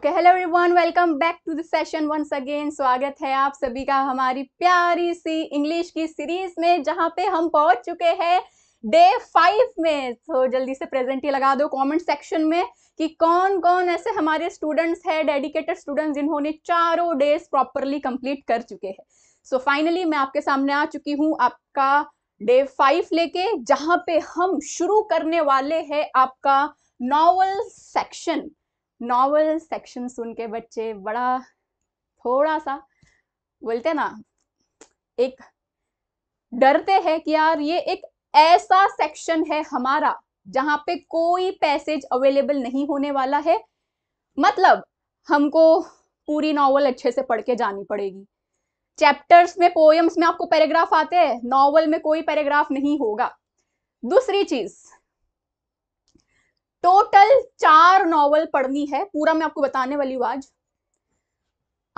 Okay hello everyone welcome back to the session once again स्वागत है आप सभी का हमारी प्यारी सी इंग्लिश की सीरीज में जहां पे हम पहुंच चुके हैं डे फाइव में तो जल्दी से प्रेजेंट ही लगा दो कमेंट सेक्शन में कि कौन कौन ऐसे हमारे स्टूडेंट्स हैं डेडिकेटेड स्टूडेंट्स जिन्होंने चारों डेज प्रॉपरली कंप्लीट कर चुके हैं सो फाइनली मैं आपके सामने आ चुकी हूँ आपका डे फाइव लेके जहाँ पे हम शुरू करने वाले हैं आपका नॉवल सेक्शन नॉवल सेक्शन सुन के बच्चे बड़ा थोड़ा सा बोलते ना एक डरते हैं कि यार ये एक ऐसा सेक्शन है हमारा जहाँ पे कोई पैसेज अवेलेबल नहीं होने वाला है मतलब हमको पूरी नॉवल अच्छे से पढ़ के जानी पड़ेगी चैप्टर्स में पोएम्स में आपको पैराग्राफ आते हैं नॉवल में कोई पैराग्राफ नहीं होगा दूसरी चीज़ टोटल चार नॉवल पढ़नी है पूरा मैं आपको बताने वाली हूँ आज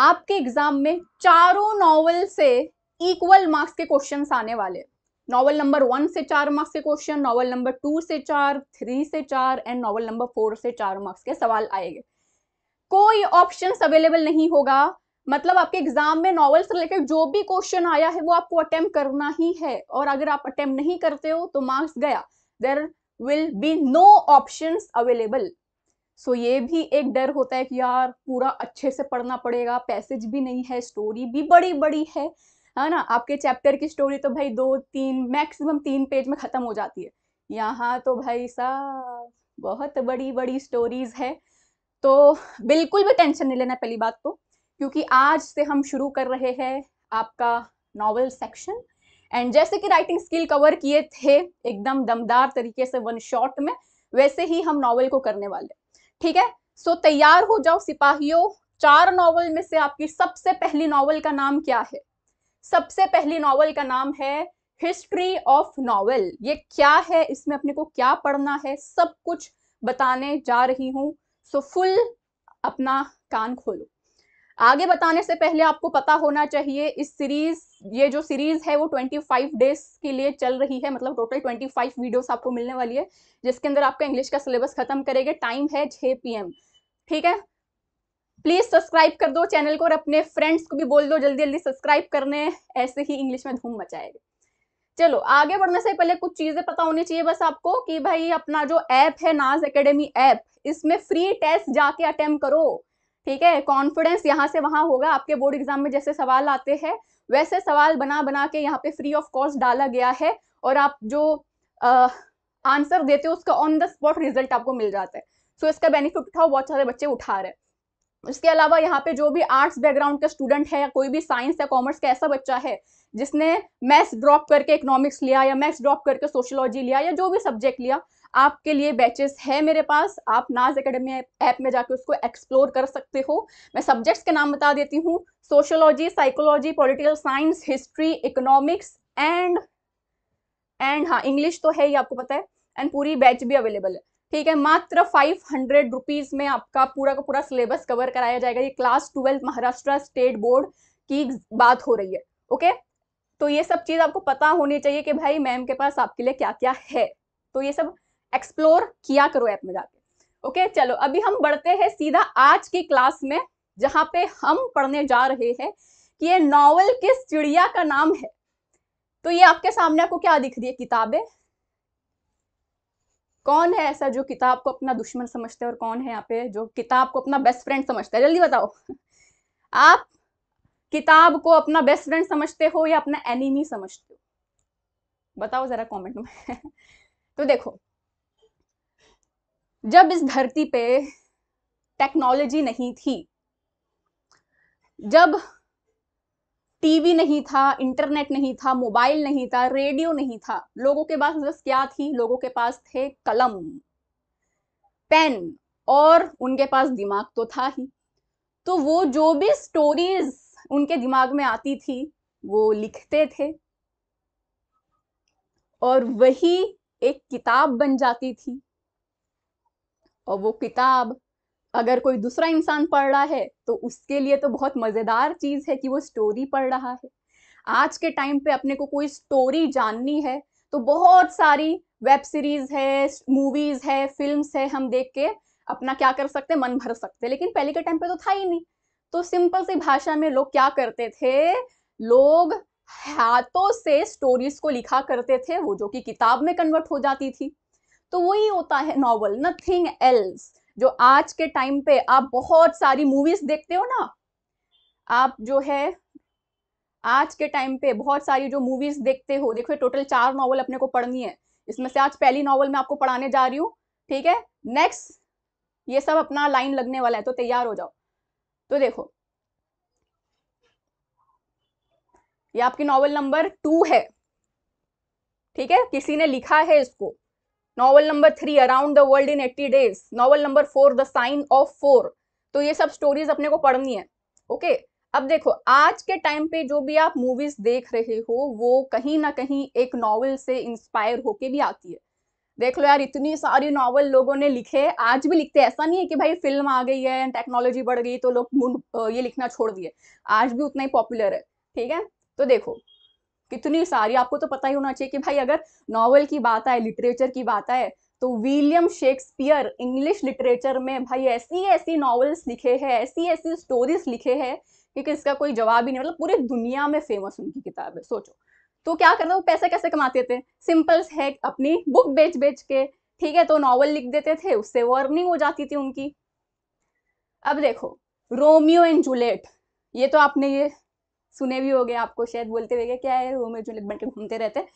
आपके एग्जाम में चारों नॉवल से इक्वल मार्क्स के क्वेश्चंस आने वाले नॉवल नंबर वन से चार मार्क्स के क्वेश्चन नॉवल नंबर टू से चार थ्री से चार एंड नॉवल नंबर फोर से चार मार्क्स के सवाल आएंगे कोई ऑप्शन अवेलेबल नहीं होगा मतलब आपके एग्जाम में नॉवल से रिलेटेड जो भी क्वेश्चन आया है वो आपको अटेम्प्ट करना ही है और अगर आप अटेम्प्ट नहीं करते हो तो मार्क्स गया there will be no option available so ये भी एक डर होता है कि यार पूरा अच्छे से पढ़ना पड़ेगा पैसेज भी नहीं है स्टोरी भी बड़ी बड़ी है है ना आपके चैप्टर की स्टोरी तो भाई दो तीन मैक्सिमम तीन पेज में ख़त्म हो जाती है यहाँ तो भाई साहब बहुत बड़ी बड़ी स्टोरीज है तो बिल्कुल भी टेंशन नहीं लेना पहली बात तो क्योंकि आज से हम शुरू कर रहे हैं आपका नॉवल सेक्शन एंड जैसे कि राइटिंग स्किल कवर किए थे एकदम दमदार तरीके से वन शॉट में वैसे ही हम नॉवल को करने वाले ठीक है सो तैयार हो जाओ सिपाहियों चार नॉवल में से आपकी सबसे पहली नॉवल का नाम क्या है सबसे पहली नॉवल का नाम है हिस्ट्री ऑफ नॉवल ये क्या है इसमें अपने को क्या पढ़ना है सब कुछ बताने जा रही हूं सो so, फुल अपना कान खोलो आगे बताने से पहले आपको पता होना चाहिए इस सीरीज ये जो सीरीज है वो 25 डेज के लिए चल रही है मतलब टोटल 25 वीडियोस आपको मिलने वाली है जिसके अंदर आपका इंग्लिश का सिलेबस खत्म करेगा टाइम है 6 पीएम ठीक है प्लीज सब्सक्राइब कर दो चैनल को और अपने फ्रेंड्स को भी बोल दो जल्दी जल्दी सब्सक्राइब करने ऐसे ही इंग्लिश में धूम मचाएगा चलो आगे बढ़ने से पहले कुछ चीजें पता होनी चाहिए बस आपको कि भाई अपना जो ऐप है नाज अकेडमी ऐप इसमें फ्री टेस्ट जाके अटेम्प्ट करो ठीक है कॉन्फिडेंस यहाँ से वहाँ होगा आपके बोर्ड एग्जाम में जैसे सवाल आते हैं वैसे सवाल बना बना के यहाँ पे फ्री ऑफ कॉस्ट डाला गया है और आप जो आंसर देते हो उसका ऑन द स्पॉट रिजल्ट आपको मिल जाता है सो so, इसका बेनिफिट उठाओ बहुत सारे बच्चे उठा रहे हैं उसके अलावा यहाँ पे जो भी आर्ट्स बैकग्राउंड का स्टूडेंट है या कोई भी साइंस या कॉमर्स का ऐसा बच्चा है जिसने मैथ्स ड्रॉप करके इकोनॉमिक्स लिया या मैथ्स ड्रॉप करके सोशोलॉजी लिया या जो भी सब्जेक्ट लिया आपके लिए बैचेस है मेरे पास आप नाज एकेडमी ऐप में जाके उसको एक्सप्लोर कर सकते हो मैं सब्जेक्ट्स के नाम बता देती हूँ sociology psychology political science history economics and and हाँ इंग्लिश तो है ही आपको पता है एंड पूरी बैच भी अवेलेबल है ठीक है मात्र फाइव हंड्रेड रुपीज़ में आपका पूरा का पूरा सिलेबस कवर कराया जाएगा ये class twelfth Maharashtra state board की बात हो रही है ओके तो ये सब चीज़ आपको पता होनी चाहिए कि भाई मैम के पास आपके लिए क्या क्या है तो ये सब एक्सप्लोर किया करो ऐप में जाके ओके चलो अभी हम बढ़ते हैं सीधा आज की क्लास में जहां पे हम पढ़ने जा रहे हैं कि ये नॉवल किस चिड़िया का नाम है तो ये आपके सामने आपको क्या दिख रही है किताबें कौन है ऐसा जो किताब को अपना दुश्मन समझता है और कौन है यहाँ पे जो किताब को अपना बेस्ट फ्रेंड समझता है जल्दी बताओ आप किताब को अपना बेस्ट फ्रेंड समझते हो या अपना एनिमी समझते हो बताओ जरा कमेंट में तो देखो जब इस धरती पे टेक्नोलॉजी नहीं थी जब टीवी नहीं था इंटरनेट नहीं था मोबाइल नहीं था रेडियो नहीं था लोगों के पास बस क्या थी लोगों के पास थे कलम पेन और उनके पास दिमाग तो था ही तो वो जो भी स्टोरीज उनके दिमाग में आती थी वो लिखते थे और वही एक किताब बन जाती थी और वो किताब अगर कोई दूसरा इंसान पढ़ रहा है तो उसके लिए तो बहुत मज़ेदार चीज़ है कि वो स्टोरी पढ़ रहा है आज के टाइम पे अपने को कोई स्टोरी जाननी है तो बहुत सारी वेब सीरीज़ है मूवीज़ है फिल्म्स है हम देख के अपना क्या कर सकते मन भर सकते लेकिन पहले के टाइम पे तो था ही नहीं तो सिंपल सी भाषा में लोग क्या करते थे लोग हाथों से स्टोरीज को लिखा करते थे वो जो कि किताब में कन्वर्ट हो जाती थी तो वही होता है नॉवल नथिंग एल्स जो आज के टाइम पे आप बहुत सारी मूवीज देखते हो ना आप जो है आज के टाइम पे बहुत सारी जो मूवीज देखते हो देखो टोटल चार नॉवल अपने को पढ़नी है इसमें से आज पहली नॉवल मैं आपको पढ़ाने जा रही हूँ ठीक है नेक्स्ट ये सब अपना लाइन लगने वाला है तो तैयार हो जाओ तो देखो ये आपकी नॉवल नंबर टू है ठीक है किसी ने लिखा है इसको novel number three around the world in eighty days novel number four the sign of four तो ये सब स्टोरीज अपने को पढ़नी है ओके okay? अब देखो आज के टाइम पे जो भी आप मूवीज देख रहे हो वो कहीं ना कहीं एक नॉवल से इंस्पायर होके भी आती है देख लो यार इतनी सारी नॉवल लोगों ने लिखे आज भी लिखते ऐसा नहीं है कि भाई फिल्म आ गई है टेक्नोलॉजी बढ़ गई तो लोग ये लिखना छोड़ दिए आज भी उतना ही पॉपुलर है ठीक है तो देखो कितनी सारी आपको तो पता ही होना चाहिए कि भाई अगर नॉवल की बात आए लिटरेचर की बात आए तो विलियम शेक्सपियर इंग्लिश लिटरेचर में भाई ऐसी ऐसी नॉवेल्स लिखे हैं ऐसी ऐसी स्टोरीज लिखे हैं कि इसका कोई जवाब ही नहीं मतलब पूरी दुनिया में फेमस उनकी किताब है सोचो तो क्या करना वो पैसे कैसे कमाते थे सिंपल्स है अपनी बुक बेच बेच के ठीक है तो नॉवल लिख देते थे उससे वो अर्निंग हो जाती थी उनकी अब देखो रोमियो एंड जूलियट ये तो आपने ये सुने भी हो गए आपको शायद बोलते हुए क्या है रूम जूलियट जो बन के घूमते रहते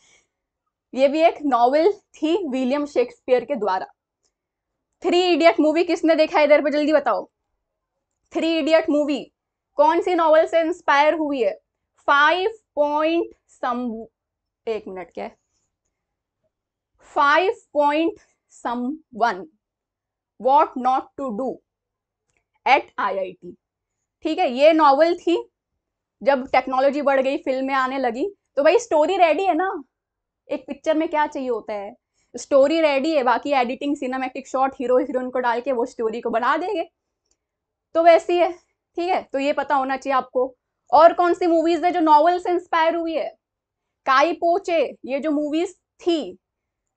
ये भी एक नॉवेल थी विलियम शेक्सपियर के द्वारा थ्री इडियट मूवी किसने देखा इधर पर जल्दी बताओ थ्री इडियट मूवी कौन सी नॉवल से इंस्पायर हुई है फाइव पॉइंट सम एक मिनट क्या है five point some one what not to do eight T ठीक है ये नॉवल थी जब टेक्नोलॉजी बढ़ गई फिल्में आने लगी तो भाई स्टोरी रेडी है ना एक पिक्चर में क्या चाहिए होता है स्टोरी रेडी है बाकी editing cinematic shot hero heroine को डाल के वो स्टोरी को बना देंगे तो वैसी है ठीक है तो ये पता होना चाहिए आपको और कौन सी मूवीज है जो नॉवल से इंस्पायर हुई है काई पोचे ये जो मूवीज थी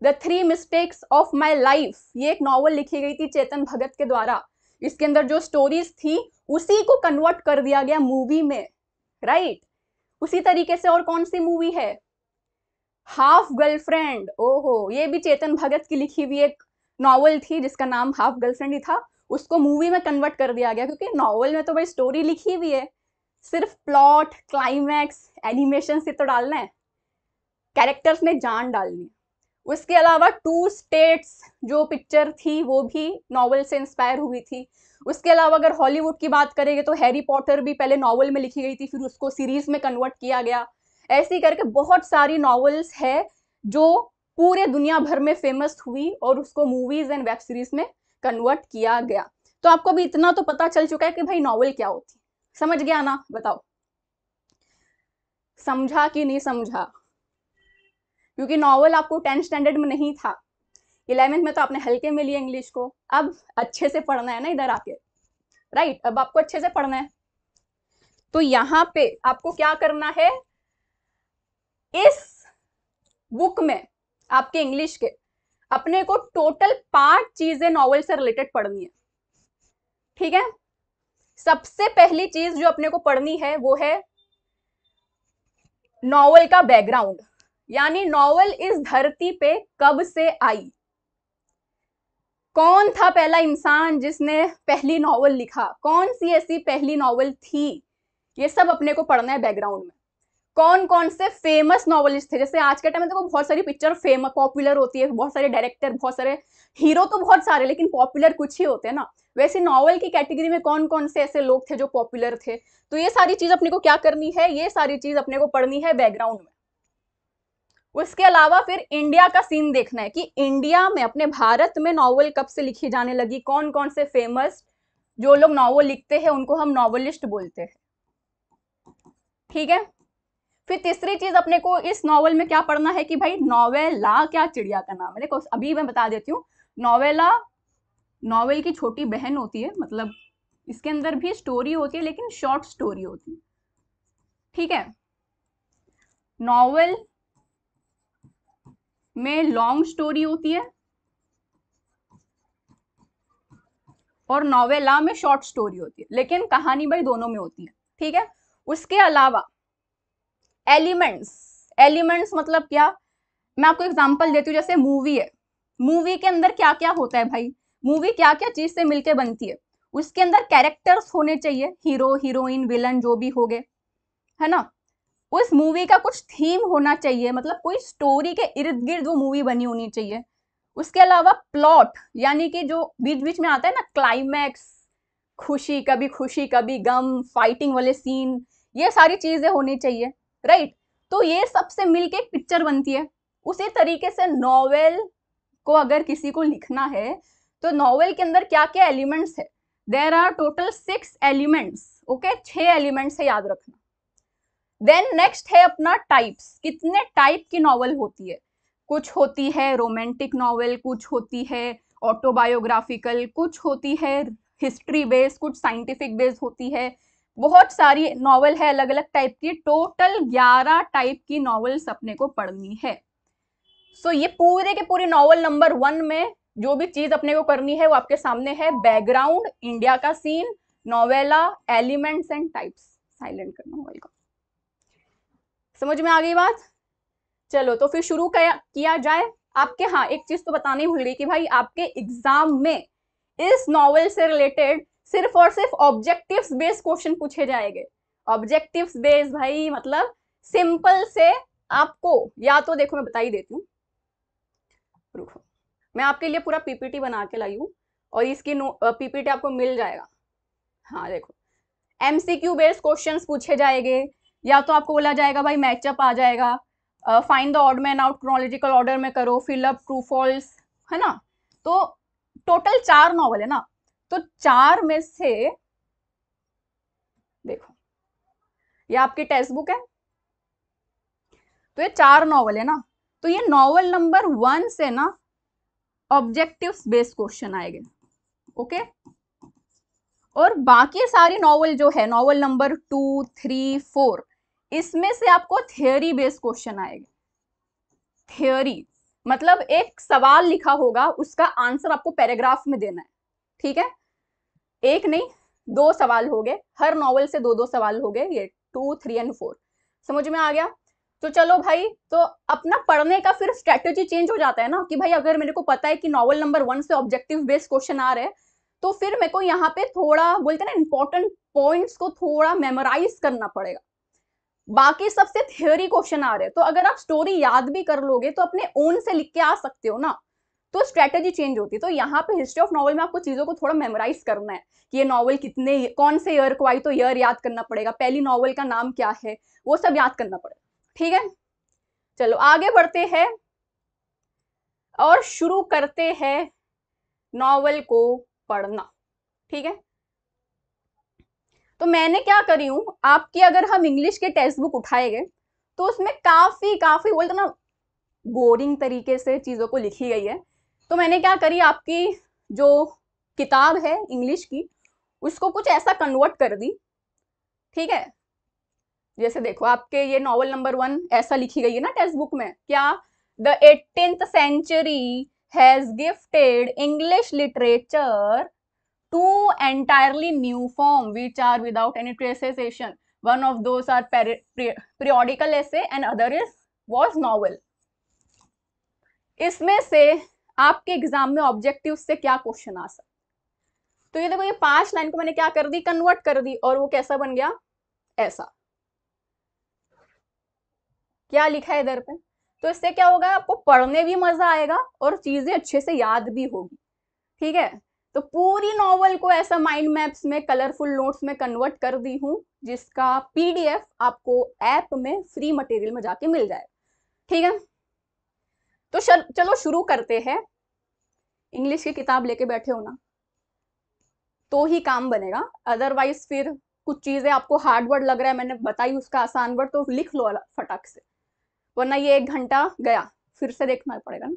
the three mistakes of my life ये एक नॉवल लिखी गई थी चेतन भगत के द्वारा इसके अंदर जो स्टोरीज थी उसी को कन्वर्ट कर दिया गया मूवी में राइट उसी तरीके से और कौन सी मूवी है हाफ गर्लफ्रेंड ओहो ये भी चेतन भगत की लिखी हुई एक नॉवल थी जिसका नाम हाफ गर्लफ्रेंड ही था उसको मूवी में कन्वर्ट कर दिया गया क्योंकि नॉवल में तो भाई स्टोरी लिखी हुई है सिर्फ प्लॉट क्लाइमैक्स एनिमेशन से तो डालना है कैरेक्टर्स ने जान डालनी उसके अलावा टू स्टेट्स जो पिक्चर थी वो भी नॉवल से इंस्पायर हुई थी उसके अलावा अगर हॉलीवुड की बात करेंगे तो हैरी पॉटर भी पहले नॉवल में लिखी गई थी फिर उसको सीरीज में कन्वर्ट किया गया ऐसी करके बहुत सारी नॉवल्स है जो पूरे दुनिया भर में फेमस हुई और उसको मूवीज एंड वेब सीरीज में कन्वर्ट किया गया तो आपको भी इतना तो पता चल चुका है कि भाई नॉवल क्या होती समझ गया ना बताओ समझा कि नहीं समझा क्योंकि नॉवल आपको टेंथ स्टैंडर्ड में नहीं था इलेवेंथ में तो आपने हल्के में लिया इंग्लिश को अब अच्छे से पढ़ना है ना इधर आके राइट अब आपको अच्छे से पढ़ना है तो यहाँ पे आपको क्या करना है इस बुक में आपके इंग्लिश के अपने को टोटल पांच चीजें नॉवल से रिलेटेड पढ़नी है ठीक है सबसे पहली चीज जो अपने को पढ़नी है वो है नॉवल का बैकग्राउंड यानी नॉवल इस धरती पे कब से आई कौन था पहला इंसान जिसने पहली नावल लिखा कौन सी ऐसी पहली नावल थी ये सब अपने को पढ़ना है बैकग्राउंड में कौन कौन से फेमस नॉवलिस्ट थे जैसे आज के टाइम में देखो तो बहुत सारी पिक्चर फेम पॉपुलर होती है बहुत सारे डायरेक्टर बहुत सारे हीरो तो बहुत सारे लेकिन पॉपुलर कुछ ही होते हैं ना वैसे नॉवल की कैटेगरी में कौन कौन से ऐसे लोग थे जो पॉपुलर थे तो ये सारी चीज़ अपने को क्या करनी है ये सारी चीज़ अपने को पढ़नी है बैकग्राउंड में उसके अलावा फिर इंडिया का सीन देखना है कि इंडिया में अपने भारत में नॉवल कब से लिखी जाने लगी कौन कौन से फेमस जो लोग नॉवल लिखते हैं उनको हम नॉवलिस्ट बोलते हैं ठीक है फिर तीसरी चीज अपने को इस नॉवल में क्या पढ़ना है कि भाई नॉवेला क्या चिड़िया का नाम है देखो अभी मैं बता देती हूँ नॉवेला नॉवेल की छोटी बहन होती है मतलब इसके अंदर भी स्टोरी होती है लेकिन शॉर्ट स्टोरी होती है ठीक है नॉवेल में लॉन्ग स्टोरी होती है और नॉवेला में शॉर्ट स्टोरी होती है लेकिन कहानी भाई दोनों में होती है ठीक है उसके अलावा एलिमेंट्स एलिमेंट्स मतलब क्या मैं आपको एग्जांपल देती हूँ जैसे मूवी है मूवी के अंदर क्या क्या होता है भाई मूवी क्या क्या चीज से मिलके बनती है उसके अंदर कैरेक्टर्स होने चाहिए हीरो हीरोइन विलन जो भी हो गए है ना उस मूवी का कुछ थीम होना चाहिए मतलब कोई स्टोरी के इर्द गिर्द वो मूवी बनी होनी चाहिए उसके अलावा प्लॉट यानी कि जो बीच बीच में आता है ना क्लाइमैक्स खुशी कभी खुशी कभी गम फाइटिंग वाले सीन ये सारी चीज़ें होनी चाहिए राइट तो ये सबसे मिल के पिक्चर बनती है उसी तरीके से नॉवेल को अगर किसी को लिखना है तो नॉवेल के अंदर क्या क्या एलिमेंट्स है there are total six elements okay छः एलिमेंट्स है याद रखना देन नेक्स्ट है अपना टाइप्स कितने टाइप की नॉवल होती है कुछ होती है रोमांटिक नॉवल कुछ होती है ऑटोबायोग्राफिकल कुछ होती है हिस्ट्री बेस्ड कुछ साइंटिफिक बेस्ड होती है बहुत सारी नॉवल है अलग अलग टाइप की टोटल ग्यारह टाइप की नॉवल्स अपने को पढ़नी है सो so, ये पूरे के पूरे नॉवल नंबर वन में जो भी चीज अपने को करनी है वो आपके सामने है बैकग्राउंड इंडिया का scene novella elements and types silent करना मोबाइल समझ में आ गई बात चलो तो फिर शुरू किया जाए आपके हाँ एक चीज तो बतानी भूल गई कि भाई आपके एग्जाम में इस नॉवेल से रिलेटेड सिर्फ और सिर्फ ऑब्जेक्टिव्स बेस्ड क्वेश्चन पूछे जाएंगे ऑब्जेक्टिव्स बेस्ड भाई मतलब सिंपल से आपको या तो देखो मैं बता ही देती हूँ रुको मैं आपके लिए पूरा पीपीटी बना के लाई हूँ और इसकी पीपीटी आपको मिल जाएगा हाँ देखो एमसीक्यू बेस्ड क्वेश्चंस पूछे जाएंगे या तो आपको बोला जाएगा भाई मैचअप आ जाएगा find the odd man out chronological order में करो फिलअप ट्रू फॉल्स है ना तो टोटल चार नॉवल है ना तो चार में से देखो ये आपकी टेक्स्ट बुक है तो ये चार नॉवल है ना तो ये नॉवल नंबर वन से ना ऑब्जेक्टिव बेस्ड क्वेश्चन आएंगे ओके और बाकी सारी नॉवल जो है novel number two three four इसमें से आपको थियोरी बेस्ड क्वेश्चन आएगा थियोरी मतलब एक सवाल लिखा होगा उसका आंसर आपको पैराग्राफ में देना है ठीक है एक नहीं दो सवाल हो गए हर नॉवल से दो दो सवाल हो गए ये टू थ्री एंड फोर समझ में आ गया तो चलो भाई तो अपना पढ़ने का फिर स्ट्रेटेजी चेंज हो जाता है ना कि भाई अगर मेरे को पता है कि नॉवल नंबर वन से ऑब्जेक्टिव बेस्ड क्वेश्चन आ रहे हैं तो फिर मेरे को यहाँ पे थोड़ा बोलते ना इंपॉर्टेंट पॉइंट्स को थोड़ा मेमोराइज करना पड़ेगा बाकी सबसे थियोरी क्वेश्चन आ रहे हैं तो अगर आप स्टोरी याद भी कर लोगे तो अपने ओन से लिख के आ सकते हो ना तो स्ट्रेटेजी चेंज होती है तो यहाँ पे हिस्ट्री ऑफ नॉवल में आपको चीज़ों को थोड़ा मेमोराइज करना है कि ये नॉवल कितने कौन से ईयर को आई तो ईयर याद करना पड़ेगा पहली नॉवल का नाम क्या है वो सब याद करना पड़ेगा ठीक है चलो आगे बढ़ते हैं और शुरू करते हैं नॉवल को पढ़ना ठीक है तो मैंने क्या करी हूँ आपकी अगर हम इंग्लिश के टेक्स्ट बुक उठाए गए तो उसमें काफ़ी काफ़ी बोलते ना बोरिंग तरीके से चीज़ों को लिखी गई है तो मैंने क्या करी आपकी जो किताब है इंग्लिश की उसको कुछ ऐसा कन्वर्ट कर दी ठीक है जैसे देखो आपके ये नॉवल नंबर वन ऐसा लिखी गई है ना टेक्स्ट बुक में क्या the eighteenth century has gifted English literature two entirely new form which are without any traceation one of those are peri per periodical essay and other is was novel इसमें से आपके exam में objective से क्या question आ सकता तो ये देखो ये पांच लाइन को मैंने क्या कर दी कन्वर्ट कर दी और वो कैसा बन गया ऐसा क्या लिखा है इधर पे तो इससे क्या होगा आपको पढ़ने भी मजा आएगा और चीजें अच्छे से याद भी होगी ठीक है तो पूरी नॉवल को ऐसा माइंड मैप्स में कलरफुल नोट्स में कन्वर्ट कर दी हूँ जिसका पीडीएफ आपको ऐप में फ्री मटेरियल में जाके मिल जाए ठीक है तो शर, चलो शुरू करते हैं इंग्लिश की किताब लेके बैठे हो ना तो ही काम बनेगा अदरवाइज फिर कुछ चीज़ें आपको हार्ड वर्ड लग रहा है मैंने बताई उसका आसान वर्ड तो लिख लो फटाक से वरना ये एक घंटा गया फिर से देखना पड़ेगा ना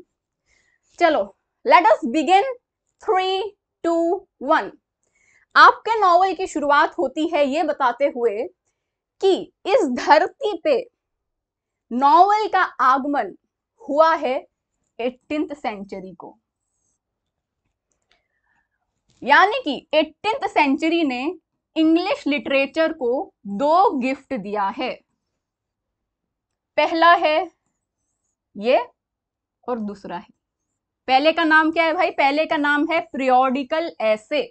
चलो let us begin three two one आपके नॉवल की शुरुआत होती है ये बताते हुए कि इस धरती पे नॉवल का आगमन हुआ है एटीन सेंचुरी को यानी कि एटीन सेंचुरी ने इंग्लिश लिटरेचर को दो गिफ्ट दिया है पहला है ये और दूसरा है पहले का नाम क्या है भाई पहले का नाम है प्रियोडिकल ऐसे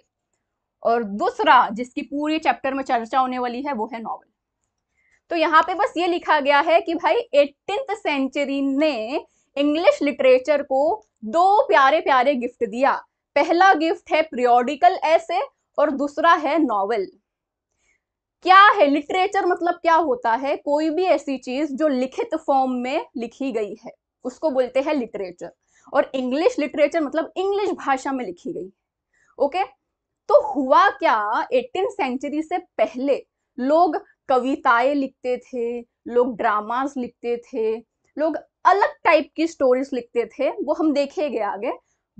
और दूसरा जिसकी पूरी चैप्टर में चर्चा होने वाली है वो है नॉवल तो यहाँ पे बस ये लिखा गया है कि भाई एटीन सेंचुरी ने इंग्लिश लिटरेचर को दो प्यारे प्यारे गिफ्ट दिया पहला गिफ्ट है प्रियोडिकल ऐसे और दूसरा है नॉवल क्या है लिटरेचर मतलब क्या होता है कोई भी ऐसी चीज जो लिखित फॉर्म में लिखी गई है उसको बोलते हैं लिटरेचर और इंग्लिश लिटरेचर मतलब इंग्लिश भाषा में लिखी गई ओके तो हुआ क्या एटीन सेंचुरी से पहले लोग कविताएं लिखते थे लोग ड्रामास लिखते थे लोग अलग टाइप की स्टोरीज लिखते थे वो हम देखेंगे आगे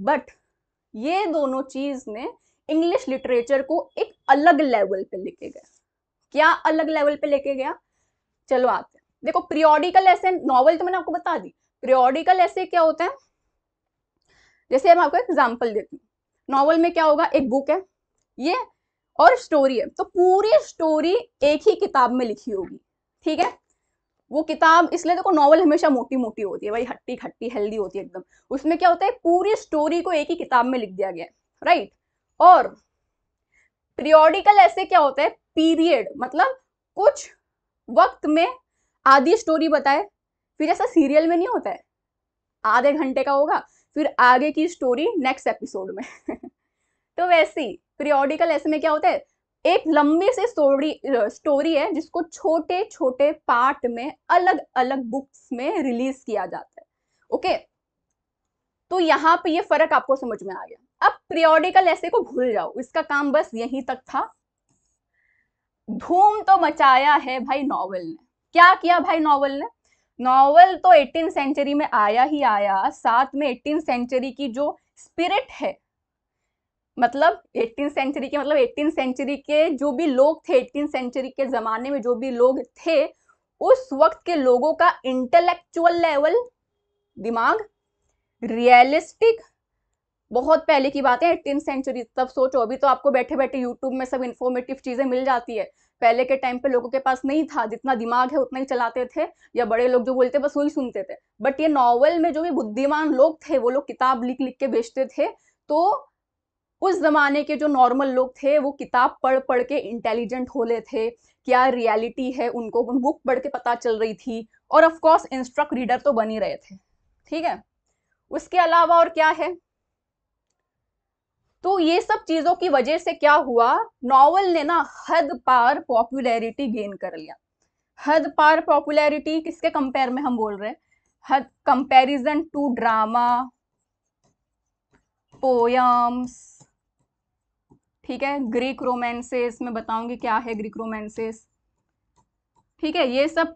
बट ये दोनों चीज ने इंग्लिश लिटरेचर को एक अलग लेवल पे लेके गया क्या अलग लेवल पे लेके गया चलो आते हैं देखो पीरियोडिकल ऐसे नॉवल तो मैंने आपको बता दी पीरियोडिकल ऐसे क्या होता है जैसे मैं आपको एग्जाम्पल देती हूँ नॉवल में क्या होगा एक बुक है ये और स्टोरी है तो पूरी स्टोरी एक ही किताब में लिखी होगी ठीक है वो किताब इसलिए देखो नॉवल हमेशा मोटी मोटी होती है भाई हट्टी खट्टी हेल्दी होती है एकदम उसमें क्या होता है पूरी स्टोरी को एक ही किताब में लिख दिया गया है राइट और पीरियोडिकल ऐसे क्या होता है पीरियड मतलब कुछ वक्त में आधी स्टोरी बताए फिर ऐसा सीरियल में नहीं होता है आधे घंटे का होगा फिर आगे की स्टोरी नेक्स्ट एपिसोड में तो वैसे ही पीरियोडिकल ऐसे में क्या होता है एक लंबी सी स्टोरी स्टोरी है जिसको छोटे छोटे पार्ट में अलग अलग बुक्स में रिलीज किया जाता है ओके तो यहाँ पे ये फर्क आपको समझ में आ गया अब पीरियोडिकल ऐसे को भूल जाओ इसका काम बस यहीं तक था धूम तो मचाया है भाई नॉवल ने क्या किया भाई नॉवल ने नॉवल तो एटीन सेंचुरी में आया ही आया साथ में एटीन सेंचुरी की जो स्पिरिट है मतलब एटीन सेंचुरी के मतलब एटीन सेंचुरी के जो भी लोग थे एटीन सेंचुरी के ज़माने में जो भी लोग थे उस वक्त के लोगों का इंटेलेक्चुअल लेवल दिमाग रियलिस्टिक बहुत पहले की बात है एटीन सेंचुरी तब सोचो अभी तो आपको बैठे बैठे यूट्यूब में सब इंफॉर्मेटिव चीज़ें मिल जाती है पहले के टाइम पे लोगों के पास नहीं था जितना दिमाग है उतना ही चलाते थे या बड़े लोग जो बोलते बस वही सुनते थे बट ये नॉवल में जो भी बुद्धिमान लोग थे वो लोग किताब लिख लिख के बेचते थे तो उस ज़माने के जो नॉर्मल लोग थे वो किताब पढ़ पढ़ के इंटेलिजेंट हो रहे थे क्या रियलिटी है उनको बुक पढ़ के पता चल रही थी और ऑफ कोर्स इंस्ट्रक्ट रीडर तो बन ही रहे थे ठीक है उसके अलावा और क्या है तो ये सब चीजों की वजह से क्या हुआ नॉवल ने ना हद पार पॉपुलैरिटी गेन कर लिया हद पार पॉपुलैरिटी किसके कंपेयर में हम बोल रहे हैं हद कंपैरिजन टू ड्रामा पोयम्स ठीक है ग्रीक रोमांसेस मैं बताऊंगी क्या है ग्रीक रोमांसेस ठीक है ये सब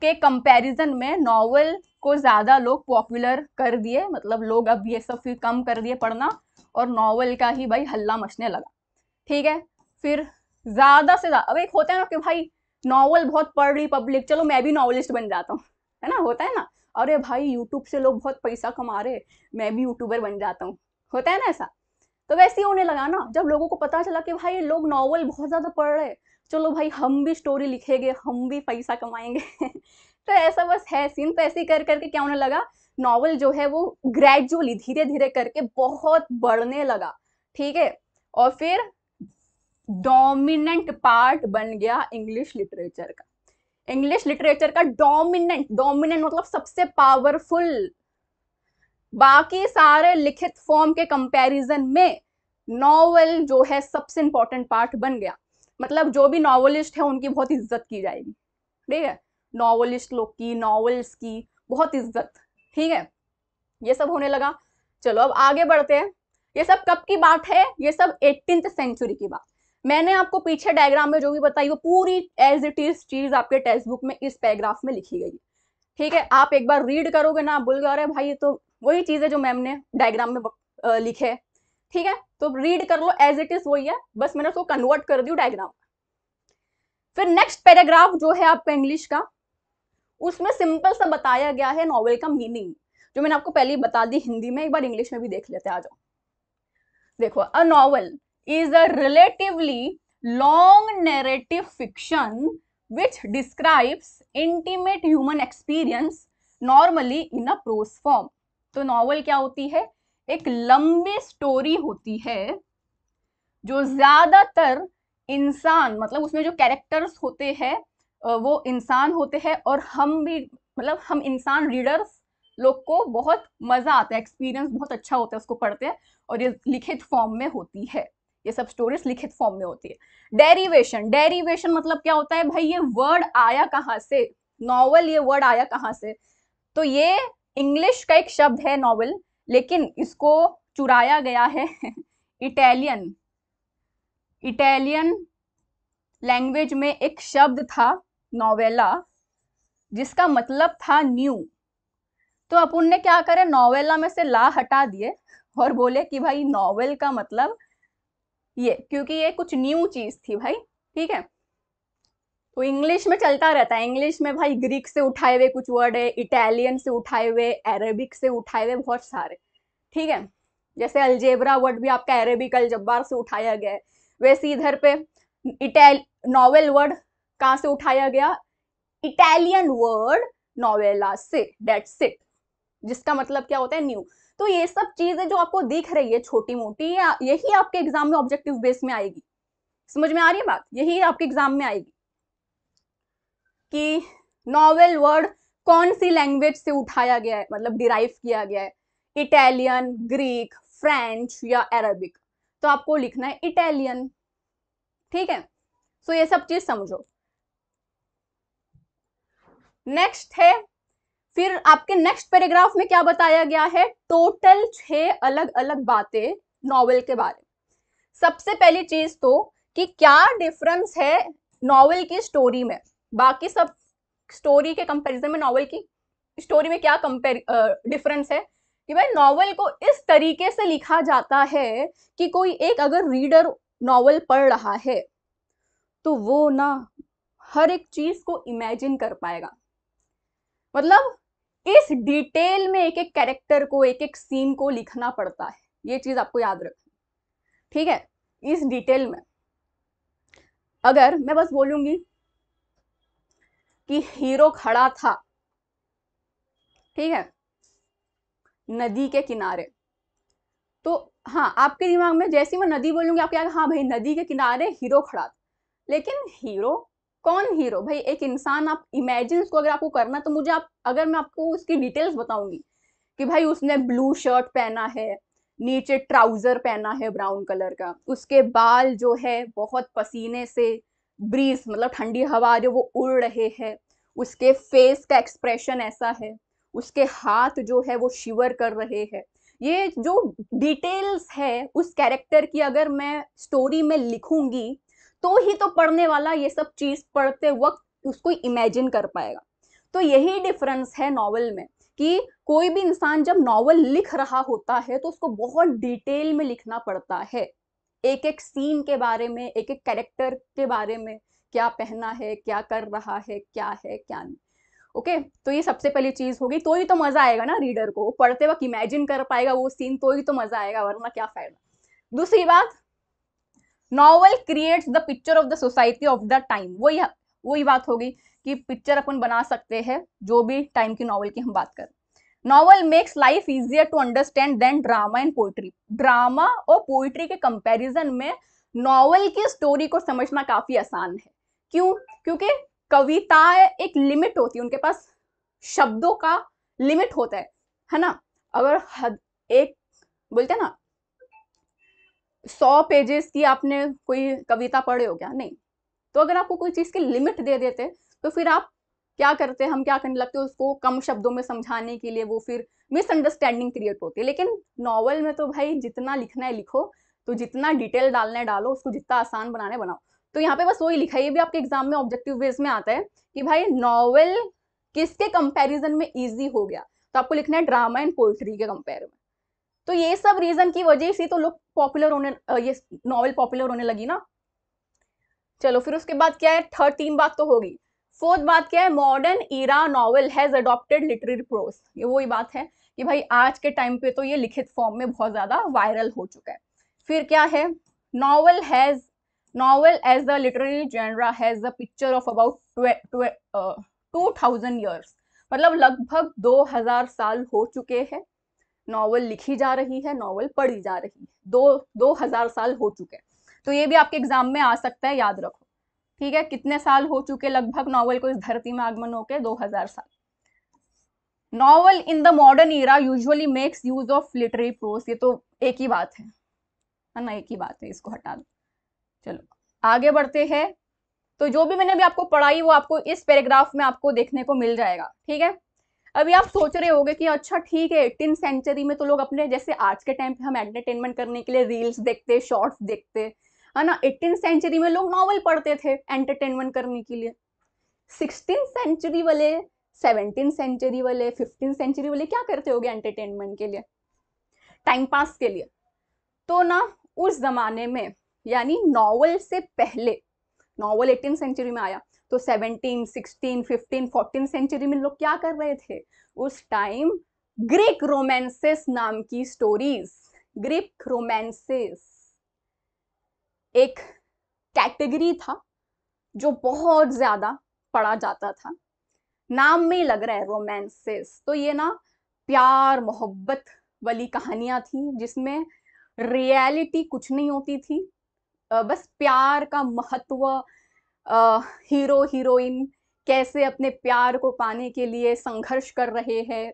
के कंपैरिजन में नॉवल को ज़्यादा लोग पॉपुलर कर दिए मतलब लोग अब ये सब फिर कम कर दिए पढ़ना और नॉवल का ही भाई हल्ला मचने लगा ठीक है फिर ज़्यादा से ज़्यादा अब एक होता है ना कि भाई नॉवल बहुत पढ़ रही पब्लिक चलो मैं भी नॉवलिस्ट बन जाता हूँ है ना होता है ना अरे भाई यूट्यूब से लोग बहुत पैसा कमा रहे मैं भी यूट्यूबर बन जाता हूँ होता है ना ऐसा तो वैसे ही होने लगा ना जब लोगों को पता चला कि भाई लोग नॉवल बहुत ज़्यादा पढ़ रहे चलो भाई हम भी स्टोरी लिखेंगे हम भी पैसा कमाएंगे तो ऐसा बस है सीन तो ऐसे ही कर करके क्या होने लगा नॉवल जो है वो ग्रेजुअली धीरे धीरे करके बहुत बढ़ने लगा ठीक है और फिर डोमिनेंट पार्ट बन गया इंग्लिश लिटरेचर का इंग्लिश लिटरेचर का डोमिनेंट डोमिनेंट मतलब सबसे पावरफुल बाकी सारे लिखित फॉर्म के कंपैरिजन में नॉवल जो है सबसे इंपॉर्टेंट पार्ट बन गया मतलब जो भी नॉवलिस्ट है उनकी बहुत इज्जत की जाएगी ठीक है नॉवलिस्ट लोग की नॉवल्स की बहुत इज्जत ठीक है ये सब होने लगा चलो अब आगे बढ़ते हैं ये सब कब की बात है ये सब एटीन सेंचुरी की बात मैंने आपको पीछे डायग्राम में जो भी बताई वो पूरी एज इट इज चीज आपके टेक्स्ट बुक में इस पैराग्राफ में लिखी गई ठीक है आप एक बार रीड करोगे ना बोल गए अरे भाई तो वही चीज है जो मैम ने डायग्राम में लिखे है ठीक है तो रीड कर लो एज इट इज वही है बस मैंने उसको कन्वर्ट कर दी डायग्राम फिर नेक्स्ट पैराग्राफ जो है आपका इंग्लिश का उसमें सिंपल सा बताया गया है नॉवल का मीनिंग जो मैंने आपको पहले ही बता दी हिंदी में एक बार इंग्लिश में भी देख लेते आ जाओ देखो a novel is a relatively long narrative fiction which describes intimate human experience normally in a prose form तो नॉवल क्या होती है एक लंबी स्टोरी होती है जो ज्यादातर इंसान मतलब उसमें जो कैरेक्टर्स होते हैं वो इंसान होते हैं और हम भी मतलब हम इंसान रीडर्स लोग को बहुत मज़ा आता है एक्सपीरियंस बहुत अच्छा होता है उसको पढ़ते हैं और ये लिखित फॉर्म में होती है ये सब स्टोरीज लिखित फॉर्म में होती है डेरिवेशन डेरिवेशन मतलब क्या होता है भाई ये वर्ड आया कहाँ से नॉवल ये वर्ड आया कहाँ से तो ये इंग्लिश का एक शब्द है नॉवल लेकिन इसको चुराया गया है इटालियन इटालियन लैंग्वेज में एक शब्द था नोवेला जिसका मतलब था न्यू तो अपन ने क्या करे नोवेला में से ला हटा दिए और बोले कि भाई नोवेल का मतलब ये क्योंकि ये कुछ न्यू चीज थी भाई ठीक है तो इंग्लिश में चलता रहता है इंग्लिश में भाई ग्रीक से उठाए हुए कुछ वर्ड है इटालियन से उठाए हुए अरेबिक से उठाए हुए बहुत सारे ठीक है जैसे अलजेबरा वर्ड भी आपका अरेबिक अलजब्बार से उठाया गया है वैसे इधर पे इटैल नॉवेल वर्ड कहां से उठाया गया इटालियन वर्ड नोवेला से डेट सिट जिसका मतलब क्या होता है न्यू तो ये सब चीजें जो आपको दिख रही है छोटी मोटी यही आपके एग्जाम में ऑब्जेक्टिव बेस में आएगी समझ में आ रही है बात यही आपके एग्जाम में आएगी कि नॉवेल वर्ड कौन सी लैंग्वेज से उठाया गया है मतलब डिराइव किया गया है इटालियन ग्रीक फ्रेंच या अरबिक तो आपको लिखना है इटालियन ठीक है सो so ये सब चीज समझो नेक्स्ट है फिर आपके नेक्स्ट पैराग्राफ में क्या बताया गया है टोटल छह अलग अलग बातें नॉवेल के बारे में सबसे पहली चीज तो कि क्या डिफरेंस है नॉवेल की स्टोरी में बाकी सब स्टोरी के कंपैरिजन में नॉवल की स्टोरी में क्या कंपेयर डिफरेंस है कि भाई नॉवल को इस तरीके से लिखा जाता है कि कोई एक अगर रीडर नॉवल पढ़ रहा है तो वो ना हर एक चीज को इमेजिन कर पाएगा मतलब इस डिटेल में एक एक कैरेक्टर को एक एक सीन को लिखना पड़ता है ये चीज़ आपको याद रखनी ठीक है इस डिटेल में अगर मैं बस बोलूंगी कि हीरो खड़ा था ठीक है नदी के किनारे तो हाँ आपके दिमाग में जैसे मैं नदी बोलूंगी आपके हाँ भाई नदी के किनारे हीरो खड़ा था लेकिन हीरो कौन हीरो भाई एक इंसान आप इमेजिन को अगर आपको करना तो मुझे आप अगर मैं आपको उसकी डिटेल्स बताऊंगी कि भाई उसने ब्लू शर्ट पहना है नीचे ट्राउजर पहना है ब्राउन कलर का उसके बाल जो है बहुत पसीने से ब्रीज मतलब ठंडी हवा जो वो उड़ रहे हैं उसके फेस का एक्सप्रेशन ऐसा है उसके हाथ जो है वो शिवर कर रहे हैं ये जो डिटेल्स है उस कैरेक्टर की अगर मैं स्टोरी में लिखूंगी तो ही तो पढ़ने वाला ये सब चीज़ पढ़ते वक्त उसको इमेजिन कर पाएगा तो यही डिफरेंस है नॉवल में कि कोई भी इंसान जब नॉवल लिख रहा होता है तो उसको बहुत डिटेल में लिखना पड़ता है एक एक सीन के बारे में एक एक कैरेक्टर के बारे में क्या पहना है क्या कर रहा है क्या है क्या नहीं ओके तो ये सबसे पहली चीज़ होगी तो ही तो मज़ा आएगा ना रीडर को पढ़ते वक्त इमेजिन कर पाएगा वो सीन तो ही तो मज़ा आएगा वरना क्या फ़ायदा दूसरी बात novel creates the picture of the society of the time वही वही बात होगी कि पिक्चर अपन बना सकते हैं जो भी टाइम की नॉवल की हम बात करें novel makes life easier to understand than drama and poetry drama और पोइट्री के कंपेरिजन में नॉवल की स्टोरी को समझना काफ़ी आसान है क्यों क्योंकि कविता एक लिमिट होती है उनके पास शब्दों का लिमिट होता है है ना अगर हद एक बोलते हैं ना सौ पेजेस की आपने कोई कविता पढ़े हो क्या नहीं तो अगर आपको कोई चीज़ की लिमिट दे देते तो फिर आप क्या करते हम क्या करने लगते उसको कम शब्दों में समझाने के लिए वो फिर मिसअंडरस्टैंडिंग क्रिएट होती है लेकिन नॉवल में तो भाई जितना लिखना है लिखो तो जितना डिटेल डालना है डालो उसको जितना आसान बनाने बनाओ तो यहाँ पे बस वही लिखा है ये भी आपके एग्जाम में ऑब्जेक्टिव वेज में आता है कि भाई नॉवल किसके कंपैरिजन में इजी हो गया तो आपको लिखना है ड्रामा एंड पोइट्री के कंपेयर में तो ये सब रीज़न की वजह से तो लोग पॉपुलर होने ये नॉवल पॉपुलर होने लगी ना चलो फिर उसके बाद क्या है थर्ड तीन बात तो होगी फोर्थ बात क्या है modern era novel has adopted literary prose ये वही बात है कि भाई आज के टाइम पे तो ये लिखित फॉर्म में बहुत ज़्यादा वायरल हो चुका है फिर क्या है novel has novel as the literary genre has the picture of about two thousand years मतलब लगभग दो हजार साल हो चुके हैं नॉवल लिखी जा रही है नॉवल पढ़ी जा रही है दो दो हज़ार साल हो चुके हैं तो ये भी आपके एग्जाम में आ सकता है याद रखो ठीक है कितने साल हो चुके लगभग नॉवल को इस धरती में आगमन होके दो हजार साल novel in the modern era usually makes use of literary prose ये तो एक ही बात है है हाँ ना एक ही बात है इसको हटा दो चलो आगे बढ़ते हैं तो जो भी मैंने अभी आपको पढ़ाई वो आपको इस पैराग्राफ में आपको देखने को मिल जाएगा ठीक है अभी आप सोच रहे होगे कि अच्छा ठीक है एटीन सेंचुरी में तो लोग अपने जैसे आज के टाइम पे हम एंटरटेनमेंट करने के लिए रील्स देखते शॉर्ट्स देखते है ना एटीन सेंचुरी में लोग नॉवल पढ़ते थे एंटरटेनमेंट करने के लिए सिक्सटीन सेंचुरी वाले सेवनटीन सेंचुरी वाले फिफ्टीन सेंचुरी वाले क्या करते हो एंटरटेनमेंट के लिए टाइम पास के लिए तो ना उस ज़माने में यानी नॉवल से पहले नॉवल एटीन सेंचुरी में आया तो 17, 16, 15, 14 सेंचुरी में लोग क्या कर रहे थे उस टाइम ग्रीक रोमांसेस नाम की स्टोरीज ग्रीक रोमांसेस एक कैटेगरी था जो बहुत ज़्यादा पढ़ा जाता था नाम में लग रहा है रोमांसेस तो ये ना प्यार मोहब्बत वाली कहानियां थी जिसमें रियलिटी कुछ नहीं होती थी बस प्यार का महत्व हीरो हीरोइन कैसे अपने प्यार को पाने के लिए संघर्ष कर रहे हैं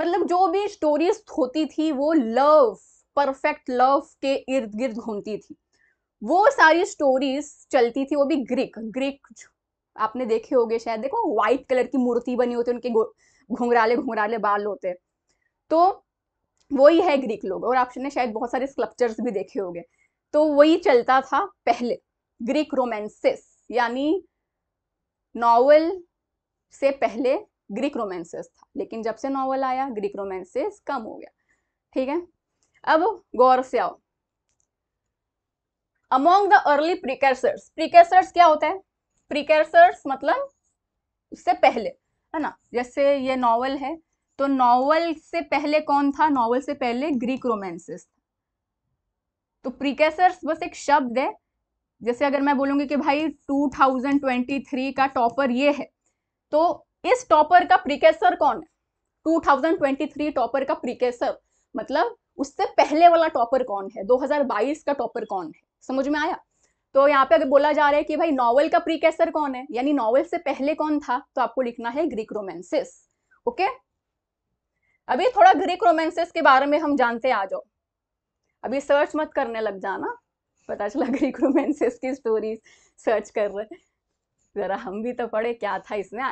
मतलब जो भी स्टोरीज होती थी वो लव परफेक्ट लव के इर्द गिर्द घूमती थी वो सारी स्टोरीज चलती थी वो भी ग्रीक ग्रीक आपने देखे होंगे शायद देखो व्हाइट कलर की मूर्ति बनी होती है उनके घुंघराले घुंघराले बाल होते तो वही है ग्रीक लोग और आपने शायद बहुत सारे स्कल्पचर्स भी देखे होंगे तो वही चलता था पहले ग्रीक रोमांसेस यानी नॉवल से पहले ग्रीक रोमांसेस था लेकिन जब से नॉवल आया ग्रीक रोमांसेस कम हो गया ठीक है अब गौर से आओ among the early precursors precursors क्या होता है प्रिकर्सर्स मतलब उससे पहले है ना जैसे ये नॉवल है तो नॉवल से पहले कौन था नॉवल से पहले ग्रीक रोमांसेस था तो प्रिकर्सर्स बस एक शब्द है जैसे अगर मैं बोलूँगी कि भाई 2023 का टॉपर ये है तो इस टॉपर का प्रिकेसर कौन है 2023 टॉपर का प्रिकेसर मतलब उससे पहले वाला टॉपर कौन है 2022 का टॉपर कौन है समझ में आया तो यहाँ पे अगर बोला जा रहा है कि भाई नॉवल का प्रीकेसर कौन है यानी नॉवल से पहले कौन था तो आपको लिखना है ग्रीक रोमेंसिस ओके अभी थोड़ा ग्रीक रोमेंसिस के बारे में हम जानते आ जाओ अभी सर्च मत करने लग जाना पता चला ग्रीक रोमेंसेस की स्टोरीज सर्च कर रहे ज़रा हम भी तो पढ़े क्या था इसमें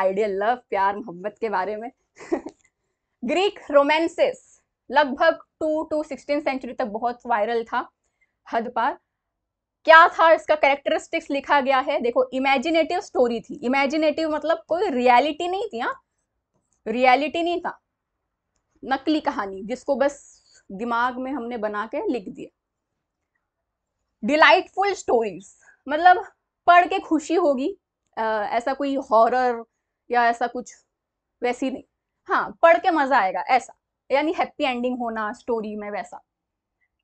आइडियल लव प्यार मोहब्बत के बारे में ग्रीक रोमेंसेस लगभग टू टू सिक्सटीन सेंचुरी तक बहुत वायरल था हद पार क्या था इसका कैरेक्टरिस्टिक्स लिखा गया है देखो इमेजिनेटिव स्टोरी थी इमेजिनेटिव मतलब कोई रियलिटी नहीं थी हाँ रियलिटी नहीं था नकली कहानी जिसको बस दिमाग में हमने बना के लिख दिया डिलाइटफुल स्टोरीज मतलब पढ़ के खुशी होगी ऐसा कोई हॉरर या ऐसा कुछ वैसी नहीं हाँ पढ़ के मजा आएगा ऐसा यानी हैप्पी एंडिंग होना स्टोरी में वैसा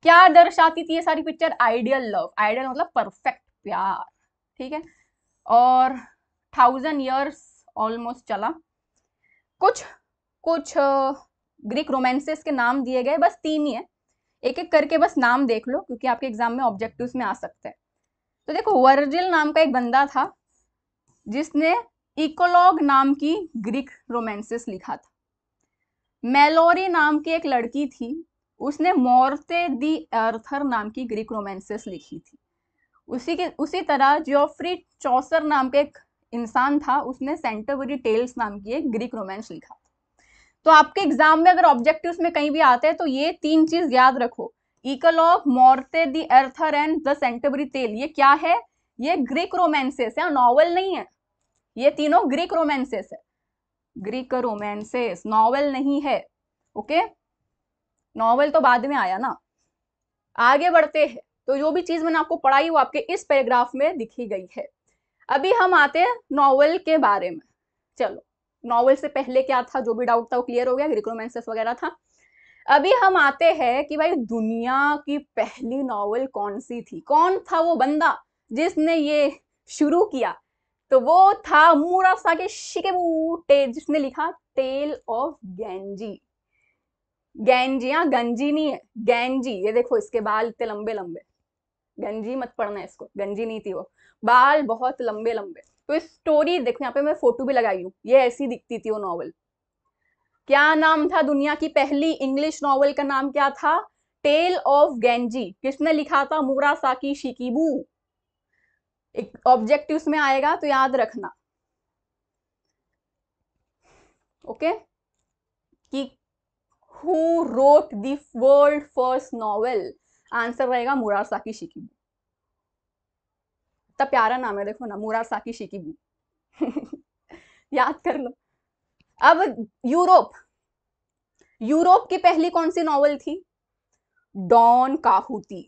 क्या दर्शाती थी ये सारी पिक्चर आइडियल लव आइडियल मतलब परफेक्ट प्यार ठीक है और थाउजेंड ईयर्स ऑलमोस्ट चला कुछ कुछ ग्रीक रोमांसेस के नाम दिए गए बस तीन ही है एक एक करके बस नाम देख लो क्योंकि आपके एग्जाम में ऑब्जेक्टिव में आ सकते हैं तो देखो वर्जिल नाम का एक बंदा था जिसने इकोलॉग नाम की ग्रीक रोमांसेस लिखा था मेलोरी नाम की एक लड़की थी उसने मोरते दी अर्थर नाम की ग्रीक रोमांसेस लिखी थी उसी के उसी तरह जियोफ्री चौसर नाम के एक इंसान था उसने सेंटोबरी टेल्स नाम की एक ग्रीक रोमांस लिखा तो आपके एग्जाम में अगर ऑब्जेक्टिव्स में कहीं भी आते हैं तो ये तीन चीज याद रखो इकोलॉग मॉर्ते दी एर्थर एंड द सेंटेबरी तेल ये क्या है ये ग्रीक रोमांसेस है नॉवल नहीं है ये तीनों ग्रीक रोमांसेस है ग्रीक रोमांसेस नॉवल नहीं है ओके नॉवल तो बाद में आया ना आगे बढ़ते हैं तो जो भी चीज मैंने आपको पढ़ाई वो आपके इस पैराग्राफ में दिखी गई है अभी हम आते हैं नॉवल के बारे में चलो नॉवल से पहले क्या था जो भी डाउट था वो क्लियर हो गया रिक्रोमेंसेस वगैरह था अभी हम आते हैं कि भाई दुनिया की पहली नॉवल कौन सी थी कौन था वो बंदा जिसने ये शुरू किया तो वो था मुरासाके शिकेबू टे जिसने लिखा टेल ऑफ गैंजी गैंजी हाँ गंजी नहीं है गैंजी ये देखो इसके बाल इतने लंबे लंबे गंजी मत पढ़ना इसको गंजी नहीं थी वो बाल बहुत लंबे लंबे तो स्टोरी देखो यहाँ पे मैं फोटो भी लगाई हूँ ये ऐसी दिखती थी वो नॉवल क्या नाम था दुनिया की पहली इंग्लिश नॉवल का नाम क्या था टेल ऑफ गेंजी किसने लिखा था साकी शिकीबू एक ऑब्जेक्टिव में आएगा तो याद रखना ओके okay? कि who wrote the world first novel answer रहेगा साकी शिकीबू इतना प्यारा नाम है देखो ना शिकी शिकीबू याद कर लो अब यूरोप यूरोप की पहली कौन सी नॉवल थी डॉन काहूती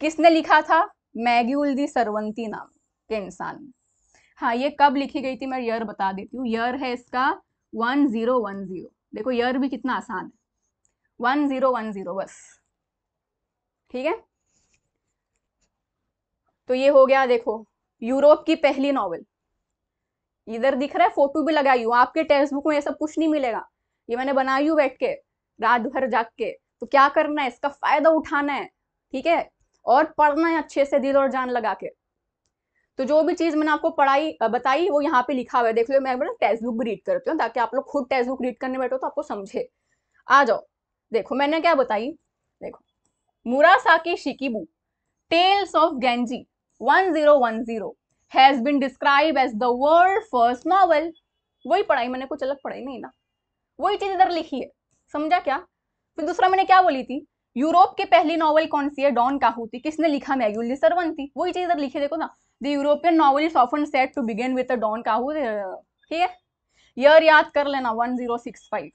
किसने लिखा था मैग्यूल दी सरवंती नाम के इंसान हाँ ये कब लिखी गई थी मैं यर बता देती हूँ यर है इसका वन जीरो वन जीरो देखो यर भी कितना आसान है वन जीरो वन जीरो बस ठीक है तो ये हो गया देखो यूरोप की पहली नॉवल इधर दिख रहा है फोटो भी लगाई हूँ आपके टेक्स्ट बुक में यह सब कुछ नहीं मिलेगा ये मैंने बनाई हूँ बैठ के रात भर जाग के तो क्या करना है इसका फायदा उठाना है ठीक है और पढ़ना है अच्छे से दिल और जान लगा के तो जो भी चीज़ मैंने आपको पढ़ाई बताई वो यहाँ पे लिखा हुआ है देख लो मैं ना टेक्स्ट बुक रीड करती हूँ ताकि आप लोग खुद टेक्स्ट बुक रीड करने बैठो तो आपको समझे आ जाओ देखो मैंने क्या बताई देखो Murasaki Shikibu tales of Genji 1010 has been described as the world first novel वही पढ़ाई मैंने कुछ अलग पढ़ाई नहीं ना वही चीज इधर लिखी है समझा क्या फिर दूसरा मैंने क्या बोली थी यूरोप की पहली नॉवल कौन सी है डॉन थी किसने लिखा मैगुली सरवंती वही चीज इधर लिखी देखो ना the European novel is often said to begin with Don काहू ठीक है ईयर याद कर लेना वन जीरो सिक्स फाइव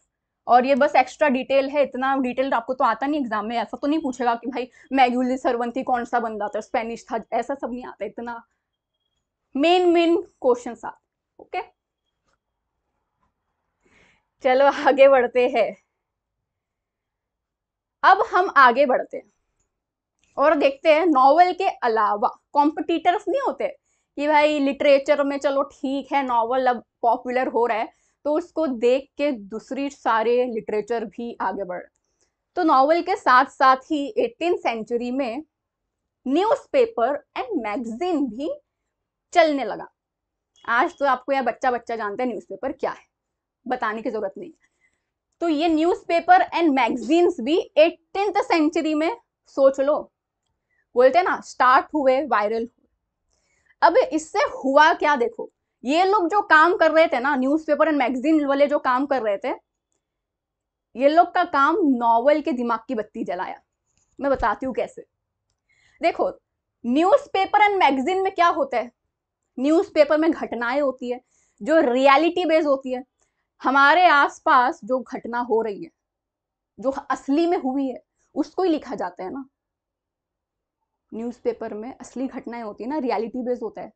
और ये बस एक्स्ट्रा डिटेल है इतना डिटेल आपको तो आता नहीं एग्जाम में ऐसा तो नहीं पूछेगा कि भाई मैगुली सरवंती कौन सा बंदा था स्पेनिश था ऐसा सब नहीं आता इतना मेन मेन क्वेश्चन आते ओके चलो आगे बढ़ते हैं अब हम आगे बढ़ते हैं और देखते हैं नॉवल के अलावा कॉम्पिटिटर्स नहीं होते कि भाई लिटरेचर में चलो ठीक है नॉवल अब पॉपुलर हो रहा है तो उसको देख के दूसरी सारे लिटरेचर भी आगे बढ़ तो नॉवल के साथ साथ ही एटीन सेंचुरी में न्यूज़पेपर एंड मैगजीन भी चलने लगा आज तो आपको यह बच्चा बच्चा जानता है न्यूज़पेपर क्या है बताने की जरूरत नहीं तो ये न्यूज़पेपर एंड मैगजीन्स भी एटीन सेंचुरी में सोच लो बोलते हैं ना स्टार्ट हुए वायरल हुए अब इससे हुआ क्या देखो ये लोग जो काम कर रहे थे ना न्यूज़पेपर एंड मैगजीन वाले जो काम कर रहे थे ये लोग का काम नॉवल के दिमाग की बत्ती जलाया मैं बताती हूँ कैसे देखो न्यूज़पेपर एंड मैगजीन में क्या होता है न्यूज़पेपर में घटनाएं होती है जो रियलिटी बेस होती है हमारे आसपास जो घटना हो रही है जो असली में हुई है उसको ही लिखा जाता है ना न्यूज़पेपर में असली घटनाएं होती है ना रियलिटी बेस्ड होता है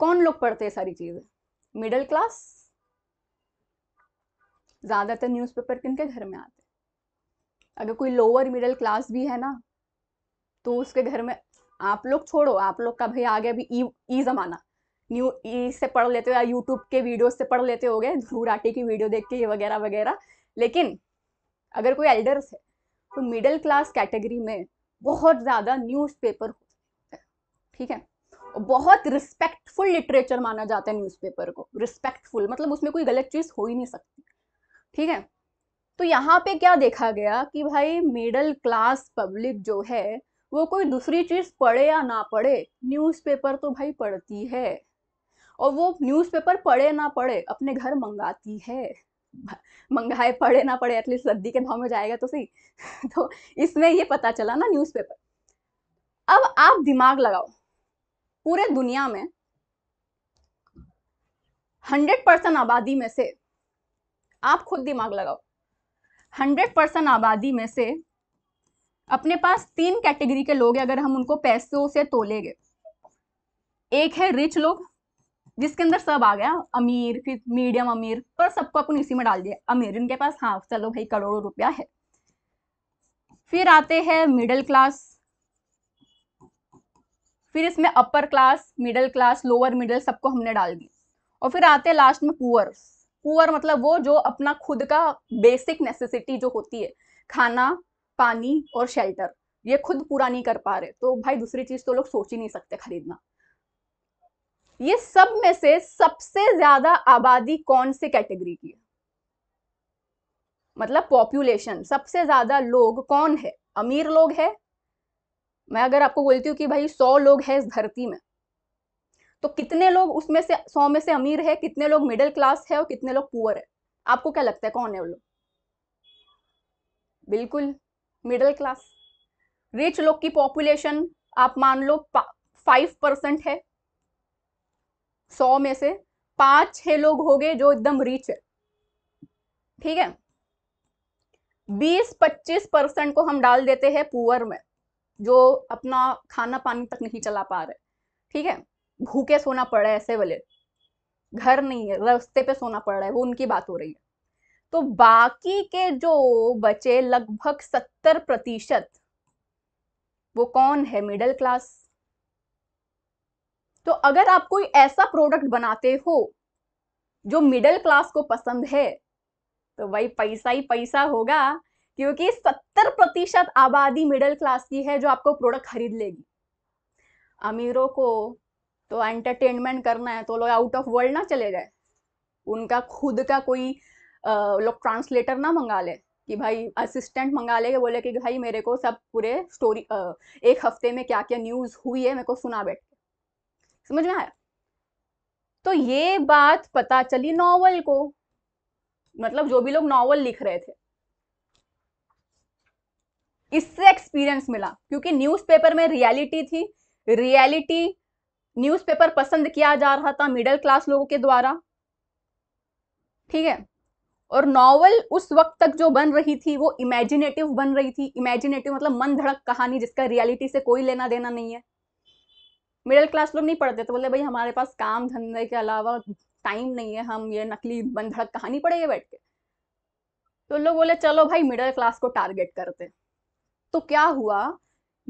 कौन लोग पढ़ते हैं सारी चीज़ें मिडिल क्लास ज़्यादातर न्यूज़पेपर किन के घर में आते अगर कोई लोअर मिडिल क्लास भी है ना तो उसके घर में आप लोग छोड़ो आप लोग का भाई आ गया अभी ई ई ज़माना न्यू ई से पढ़ लेते हो या यूट्यूब के वीडियो से पढ़ लेते हो गए ध्रुव राठी की वीडियो देख के ये वगैरह वगैरह लेकिन अगर कोई एल्डर्स है तो मिडिल क्लास कैटेगरी में बहुत ज़्यादा न्यूज़पेपर ठीक है बहुत रिस्पेक्टफुल लिटरेचर माना जाता है न्यूज़पेपर को रिस्पेक्टफुल मतलब उसमें कोई गलत चीज़ हो ही नहीं सकती ठीक है तो यहाँ पे क्या देखा गया कि भाई मिडल क्लास पब्लिक जो है वो कोई दूसरी चीज़ पढ़े या ना पढ़े न्यूज़पेपर तो भाई पढ़ती है और वो न्यूज़पेपर पढ़े ना पढ़े अपने घर मंगाती है मंगाए पढ़े ना पढ़े एटलीस्ट सर्दी के भाव में जाएगा तो सही तो इसमें ये पता चला ना न्यूज़पेपर अब आप दिमाग लगाओ पूरे दुनिया में हंड्रेड परसेंट आबादी में से आप खुद दिमाग लगाओ हंड्रेड परसेंट आबादी में से अपने पास तीन कैटेगरी के लोग हैं अगर हम उनको पैसों से तोलेंगे एक है रिच लोग जिसके अंदर सब आ गया अमीर फिर मीडियम अमीर पर सबको अपन इसी में डाल दिया अमीर इनके पास हाँ चलो भाई करोड़ों रुपया है फिर आते हैं मिडिल क्लास फिर इसमें upper class middle class lower middle सबको हमने डाल दी और फिर आते हैं लास्ट में पुअर पुअर मतलब वो जो अपना खुद का बेसिक नेसेसिटी जो होती है खाना पानी और शेल्टर ये खुद पूरा नहीं कर पा रहे तो भाई दूसरी चीज़ तो लोग सोच ही नहीं सकते खरीदना ये सब में से सबसे ज्यादा आबादी कौन से कैटेगरी की है मतलब पॉपुलेशन सबसे ज्यादा लोग कौन है अमीर लोग है मैं अगर आपको बोलती हूँ कि भाई सौ लोग हैं इस धरती में तो कितने लोग उसमें से सौ में से अमीर है कितने लोग मिडिल क्लास है और कितने लोग पुअर है आपको क्या लगता है कौन है वो लोग बिल्कुल मिडिल क्लास रिच लोग की पॉपुलेशन आप मान लो फाइव परसेंट है सौ में से पांच छह लोग हो गए जो एकदम रिच है ठीक है बीस पच्चीस परसेंट को हम डाल देते हैं पुअर में जो अपना खाना पानी तक नहीं चला पा रहे ठीक है भूखे सोना पड़ रहा है ऐसे वाले घर नहीं है रास्ते पे सोना पड़ रहा है वो उनकी बात हो रही है तो बाकी के जो बचे लगभग सत्तर प्रतिशत वो कौन है मिडिल क्लास तो अगर आप कोई ऐसा प्रोडक्ट बनाते हो जो मिडिल क्लास को पसंद है तो भाई पैसा ही पैसा होगा क्योंकि सत्तर प्रतिशत आबादी मिडिल क्लास की है जो आपको प्रोडक्ट खरीद लेगी अमीरों को तो एंटरटेनमेंट करना है तो लोग आउट ऑफ वर्ल्ड ना चले जाए उनका खुद का कोई लोग ट्रांसलेटर ना मंगा ले कि भाई असिस्टेंट मंगा ले बोले कि भाई मेरे को सब पूरे स्टोरी एक हफ्ते में क्या क्या न्यूज़ हुई है मेरे को सुना बैठ समझ में आया तो ये बात पता चली नॉवल को मतलब जो भी लोग नॉवल लिख रहे थे इससे एक्सपीरियंस मिला क्योंकि न्यूज़पेपर में रियलिटी थी रियलिटी न्यूज़पेपर पसंद किया जा रहा था मिडिल क्लास लोगों के द्वारा ठीक है और नॉवल उस वक्त तक जो बन रही थी वो इमेजिनेटिव बन रही थी इमेजिनेटिव मतलब मन धड़क कहानी जिसका रियलिटी से कोई लेना देना नहीं है मिडिल क्लास लोग नहीं पढ़ते तो बोले भाई हमारे पास काम धंधे के अलावा टाइम नहीं है हम ये नकली मन धड़क कहानी पढ़ेंगे बैठ के तो लोग बोले चलो भाई मिडिल क्लास को टारगेट करते तो क्या हुआ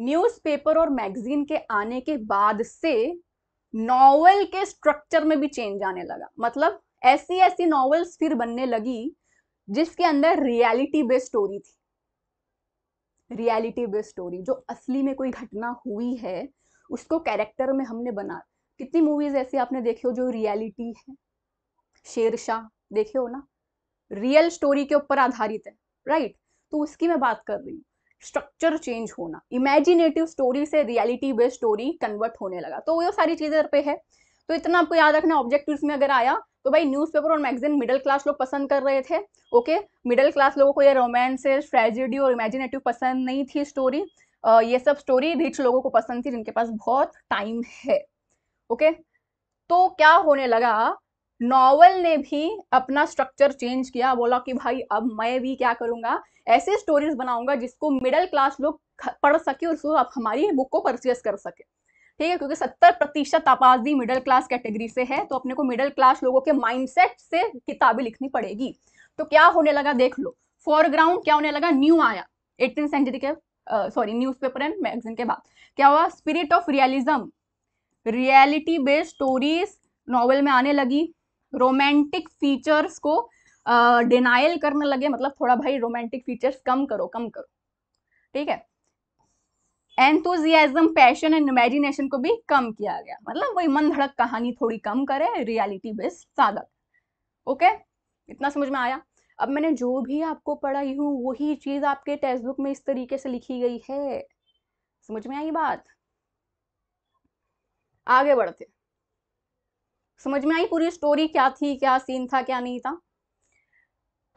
न्यूज़पेपर और मैगजीन के आने के बाद से नॉवेल के स्ट्रक्चर में भी चेंज आने लगा मतलब ऐसी ऐसी नॉवेल्स फिर बनने लगी जिसके अंदर रियलिटी बेस्ड स्टोरी थी रियलिटी बेस्ड स्टोरी जो असली में कोई घटना हुई है उसको कैरेक्टर में हमने बना कितनी मूवीज ऐसी आपने देखी हो जो रियलिटी है शेरशाह देखे हो ना रियल स्टोरी के ऊपर आधारित है राइट तो उसकी मैं बात कर रही हूँ स्ट्रक्चर चेंज होना इमेजिनेटिव स्टोरी से रियलिटी बेस्ड स्टोरी कन्वर्ट होने लगा तो वो सारी चीज़ें पे है तो इतना आपको याद रखना ऑब्जेक्टिव्स में अगर आया तो भाई न्यूज़पेपर और मैगजीन मिडिल क्लास लोग पसंद कर रहे थे ओके मिडिल क्लास लोगों को ये रोमांसेस ट्रेजिडी और इमेजिनेटिव पसंद नहीं थी स्टोरी ये सब स्टोरी रिच लोगों को पसंद थी जिनके पास बहुत टाइम है ओके तो क्या होने लगा नॉवल ने भी अपना स्ट्रक्चर चेंज किया बोला कि भाई अब मैं भी क्या करूँगा ऐसे स्टोरीज बनाऊंगा जिसको मिडिल क्लास लोग पढ़ सके और आप हमारी बुक को परचेस कर सके ठीक है क्योंकि सत्तर प्रतिशत आबादी मिडिल क्लास कैटेगरी से है तो अपने को मिडिल क्लास लोगों के माइंडसेट से किताबें लिखनी पड़ेगी तो क्या होने लगा देख लो फोरग्राउंड क्या होने लगा न्यू आया एटीन सेंचुरी के sorry newspaper and magazine के बाद क्या हुआ spirit of realism reality based stories novel में आने लगी रोमांटिक फीचर्स को डिनाइल करने लगे मतलब थोड़ा भाई रोमांटिक फीचर्स कम करो कम करो ठीक है एंथोजियाजम पैशन एंड इमेजिनेशन को भी कम किया गया मतलब वही मन धड़क कहानी थोड़ी कम करे रियलिटी बेस्ड सादा ओके इतना समझ में आया अब मैंने जो भी आपको पढ़ाई हूँ वही चीज़ आपके टेक्स्ट बुक में इस तरीके से लिखी गई है समझ में आई बात आगे बढ़ते समझ में आई पूरी स्टोरी क्या थी क्या सीन था क्या नहीं था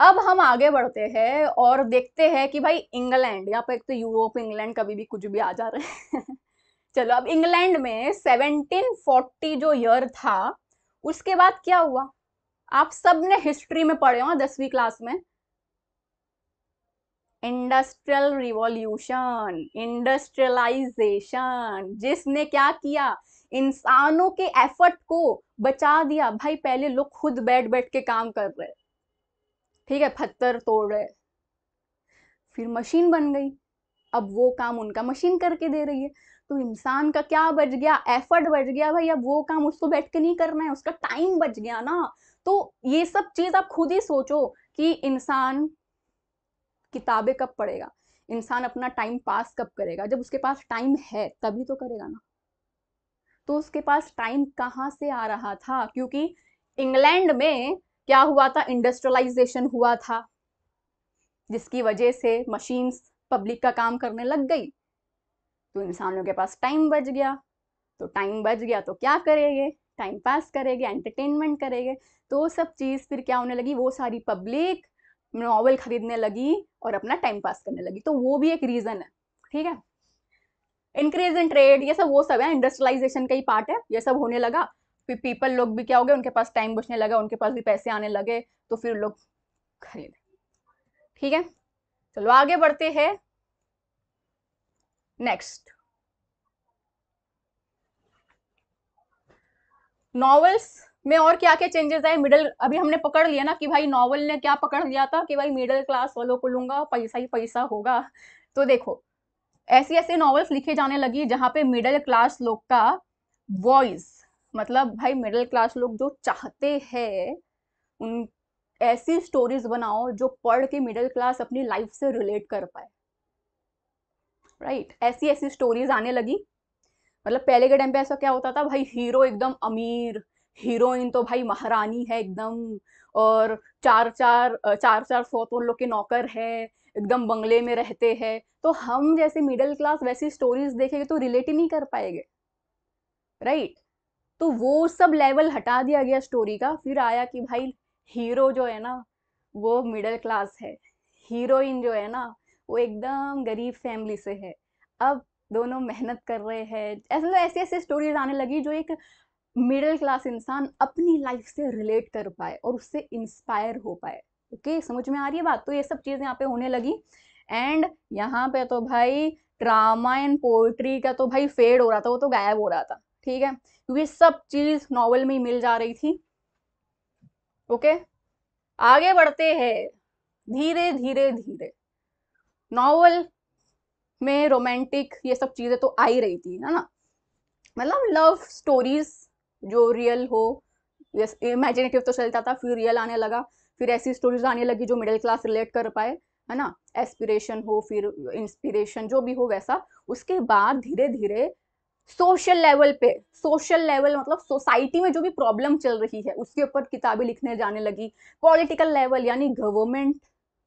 अब हम आगे बढ़ते हैं और देखते हैं कि भाई इंग्लैंड यहाँ पर एक तो यूरोप इंग्लैंड कभी भी कुछ भी आ जा रहे हैं चलो अब इंग्लैंड में 1740 जो ईयर था उसके बाद क्या हुआ आप सब ने हिस्ट्री में पढ़े हो दसवीं क्लास में इंडस्ट्रियल रिवॉल्यूशन इंडस्ट्रियलाइजेशन जिसने क्या किया इंसानों के एफर्ट को बचा दिया भाई पहले लोग खुद बैठ बैठ के काम कर रहे ठीक है पत्थर तोड़ रहे फिर मशीन बन गई अब वो काम उनका मशीन करके दे रही है तो इंसान का क्या बच गया एफर्ट बच गया भाई अब वो काम उसको बैठ के नहीं करना है उसका टाइम बच गया ना तो ये सब चीज़ आप खुद ही सोचो कि इंसान किताबें कब पढ़ेगा इंसान अपना टाइम पास कब करेगा जब उसके पास टाइम है तभी तो करेगा ना तो उसके पास टाइम कहाँ से आ रहा था क्योंकि इंग्लैंड में क्या हुआ था इंडस्ट्रियलाइजेशन हुआ था जिसकी वजह से मशीन्स पब्लिक का काम करने लग गई तो इंसानों के पास टाइम बच गया तो टाइम बच गया तो क्या करेंगे टाइम पास करेंगे एंटरटेनमेंट करेंगे तो सब चीज़ फिर क्या होने लगी वो सारी पब्लिक नॉवल खरीदने लगी और अपना टाइम पास करने लगी तो वो भी एक रीज़न है ठीक है इंक्रीज इन ट्रेड ये सब वो सब है इंडस्ट्रियलाइजेशन का ही पार्ट है ये सब होने लगा फिर पीपल लोग भी क्या हो गए उनके पास टाइम बचने लगा उनके पास भी पैसे आने लगे तो फिर लोग खरीद ठीक है चलो आगे बढ़ते हैं नेक्स्ट नॉवेल्स में और क्या क्या चेंजेस आए मिडिल अभी हमने पकड़ लिया ना कि भाई नॉवल ने क्या पकड़ लिया था कि भाई मिडिल क्लास वालों को लूंगा पैसा ही पैसा होगा तो देखो ऐसी ऐसे नॉवेल्स लिखे जाने लगी जहां पे मिडिल क्लास लोग का वॉइस मतलब भाई मिडिल क्लास लोग जो चाहते हैं उन ऐसी स्टोरीज बनाओ जो पढ़ के मिडिल क्लास अपनी लाइफ से रिलेट कर पाए राइट right? ऐसी ऐसी स्टोरीज आने लगी मतलब पहले के टाइम पे ऐसा क्या होता था भाई हीरो एकदम अमीर हीरोइन तो भाई महारानी है एकदम और चार चार चार चार सौ तो लोग के नौकर है एकदम बंगले में रहते हैं तो हम जैसे मिडिल क्लास वैसी स्टोरीज देखेंगे तो रिलेट ही नहीं कर पाएंगे राइट तो वो सब लेवल हटा दिया गया स्टोरी का फिर आया कि भाई हीरो जो है ना वो मिडिल क्लास है हीरोइन जो है ना वो एकदम गरीब फैमिली से है अब दोनों मेहनत कर रहे हैं ऐसे ऐसी ऐसी स्टोरीज आने लगी जो एक मिडिल क्लास इंसान अपनी लाइफ से रिलेट कर पाए और उससे इंस्पायर हो पाए ओके समझ में आ रही है बात तो ये सब चीज़ यहाँ पे होने लगी एंड यहाँ पे तो भाई ड्रामा एंड पोइट्री का तो भाई फेड हो रहा था वो तो गायब हो रहा था ठीक है क्योंकि सब चीज नॉवल में ही मिल जा रही थी ओके आगे बढ़ते हैं धीरे धीरे धीरे नॉवल में रोमांटिक ये सब चीज़ें तो आ ही रही थी है ना मतलब लव स्टोरीज जो रियल हो इमेजिनेटिव तो चलता था फिर रियल आने लगा फिर ऐसी स्टोरीज आने लगी जो मिडिल क्लास रिलेट कर पाए है ना एस्पिरेशन हो फिर इंस्पिरेशन जो भी हो वैसा उसके बाद धीरे धीरे सोशल लेवल पे सोशल लेवल मतलब सोसाइटी में जो भी प्रॉब्लम चल रही है उसके ऊपर किताबें लिखने जाने लगी पॉलिटिकल लेवल यानी गवर्नमेंट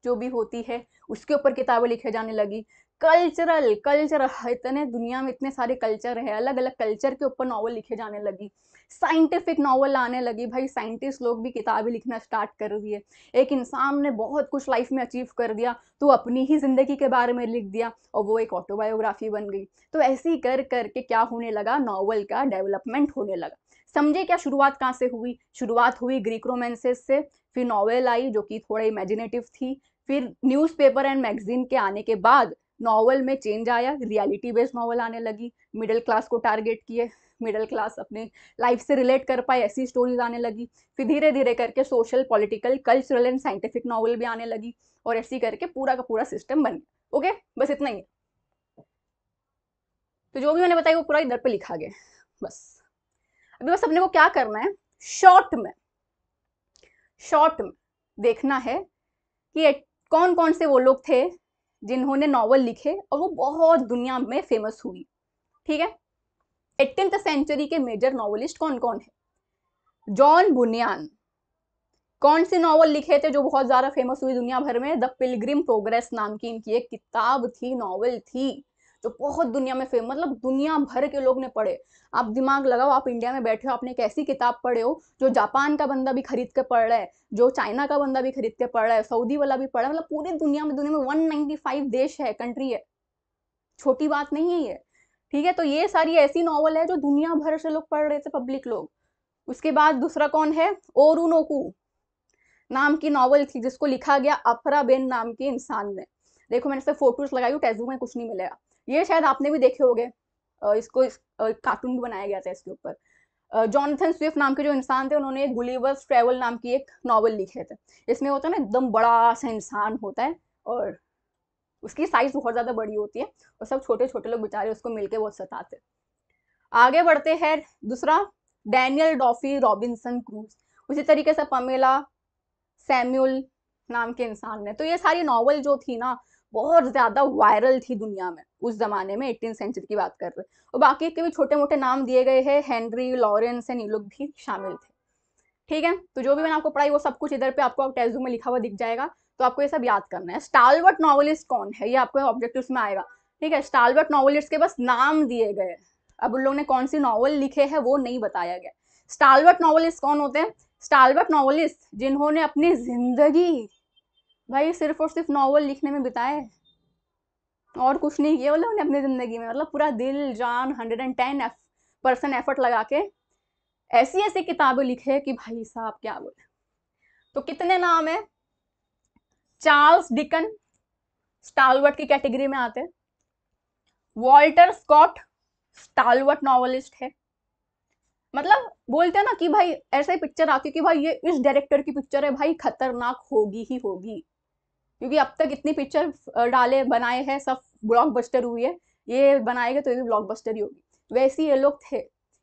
जो भी होती है उसके ऊपर किताबें लिखे जाने लगी कल्चरल कल्चर हाँ, इतने दुनिया में इतने सारे कल्चर है अलग अलग कल्चर के ऊपर नॉवल लिखे जाने लगी साइंटिफिक नॉवल आने लगी भाई साइंटिस्ट लोग भी किताबें लिखना स्टार्ट कर दिए एक इंसान ने बहुत कुछ लाइफ में अचीव कर दिया तो अपनी ही ज़िंदगी के बारे में लिख दिया और वो एक ऑटोबायोग्राफी बन गई तो ऐसे ही कर करके क्या होने लगा नावल का डेवलपमेंट होने लगा समझे क्या शुरुआत कहाँ से हुई शुरुआत हुई ग्रीक रोमेंसेस से फिर नावल आई जो कि थोड़ा इमेजिनेटिव थी फिर न्यूज़पेपर एंड मैगजीन के आने के बाद नॉवल में चेंज आया रियलिटी बेस्ड नॉवल आने लगी मिडिल क्लास को टारगेट किए मिडिल क्लास अपने लाइफ से रिलेट कर पाए ऐसी स्टोरीज आने लगी फिर धीरे धीरे करके social political cultural and scientific novel भी आने लगी और ऐसी करके पूरा का पूरा सिस्टम बन गया ओके बस इतना ही है तो जो भी मैंने बताया वो पूरा इधर पे लिखा गया बस अभी बस अपने को क्या करना है शॉर्ट में शॉर्ट में देखना है कि कौन कौन से वो लोग थे जिन्होंने नॉवल लिखे और वो बहुत दुनिया में फेमस हुई ठीक है एटीन सेंचुरी के मेजर नॉवलिस्ट कौन कौन है जॉन बुनियान कौन से नॉवल लिखे थे जो बहुत ज़्यादा फेमस हुई दुनिया भर में द पिलग्रिम प्रोग्रेस नाम की इनकी एक किताब थी नॉवल थी जो तो बहुत दुनिया में फेम मतलब दुनिया भर के लोग ने पढ़े आप दिमाग लगाओ आप इंडिया में बैठे हो आपने एक ऐसी किताब पढ़े हो जो जापान का बंदा भी खरीद के पढ़ रहा है जो चाइना का बंदा भी खरीद के पढ़ रहा है सऊदी वाला भी पढ़ रहा है मतलब पूरी दुनिया में दुनिया में वन देश है कंट्री है छोटी बात नहीं है ये ठीक है तो ये सारी ऐसी नॉवल है जो दुनिया भर से लोग पढ़ रहे थे पब्लिक लोग उसके बाद दूसरा कौन है ओरुनोकू नाम की नॉवल थी जिसको लिखा गया अफरा बेन नाम के इंसान ने देखो मैंने फोटोज लगाई हूँ टेजू में कुछ नहीं मिलेगा ये शायद आपने भी देखे होंगे इसको इस, कार्टून भी बनाया गया था इसके ऊपर जॉनथन स्विफ्ट नाम के जो इंसान थे उन्होंने गुलीवर्स ट्रेवल नाम की एक नावल लिखे थे इसमें होता है ना एकदम बड़ा सा इंसान होता है और उसकी साइज बहुत ज़्यादा बड़ी होती है और सब छोटे छोटे लोग बेचारे उसको मिलकर बहुत सताते आगे बढ़ते हैं दूसरा डैनियल डॉफी रॉबिन्सन क्रूज उसी तरीके से पमेला सैम्यूल नाम के इंसान ने तो ये सारी नॉवल जो थी ना बहुत ज़्यादा वायरल थी दुनिया में उस ज़माने में एटीन सेंचुरी की बात कर रहे हैं और बाकी के भी छोटे मोटे नाम दिए गए हैं हेनरी लॉरेंस एंड ये लोग भी शामिल थे ठीक है तो जो भी मैंने आपको पढ़ाई वो सब कुछ इधर पे आपको टेस्ट में लिखा हुआ दिख जाएगा तो आपको ये सब याद करना है स्टालवर्ट नॉवलिस्ट कौन है ये आपको ऑब्जेक्टिव में आएगा ठीक है स्टालवर्ट नॉवलिस्ट के बस नाम दिए गए अब उन लोग ने कौन सी नॉवल लिखे है वो नहीं बताया गया स्टालवर्ट नॉवलिस्ट कौन होते हैं स्टालवर्ट नॉवलिस्ट जिन्होंने अपनी जिंदगी भाई सिर्फ और सिर्फ नावल लिखने में बिताए और कुछ नहीं किया मतलब उन्हें अपनी ज़िंदगी में मतलब पूरा दिल जान hundred and ten percent effort लगा के ऐसी ऐसी किताबें लिखे कि भाई साहब क्या बोले तो कितने नाम है चार्ल्स डिकन स्टालवर्ट की कैटेगरी में आते वॉल्टर स्कॉट स्टालवर्ट नॉवलिस्ट है मतलब बोलते हैं ना कि भाई ऐसे पिक्चर आती कि भाई ये इस डायरेक्टर की पिक्चर है भाई खतरनाक होगी ही होगी क्योंकि अब तक इतनी पिक्चर डाले बनाए हैं सब ब्लॉकबस्टर हुई है ये बनाएगा तो ये भी ब्लॉकबस्टर ही होगी वैसे ये लोग थे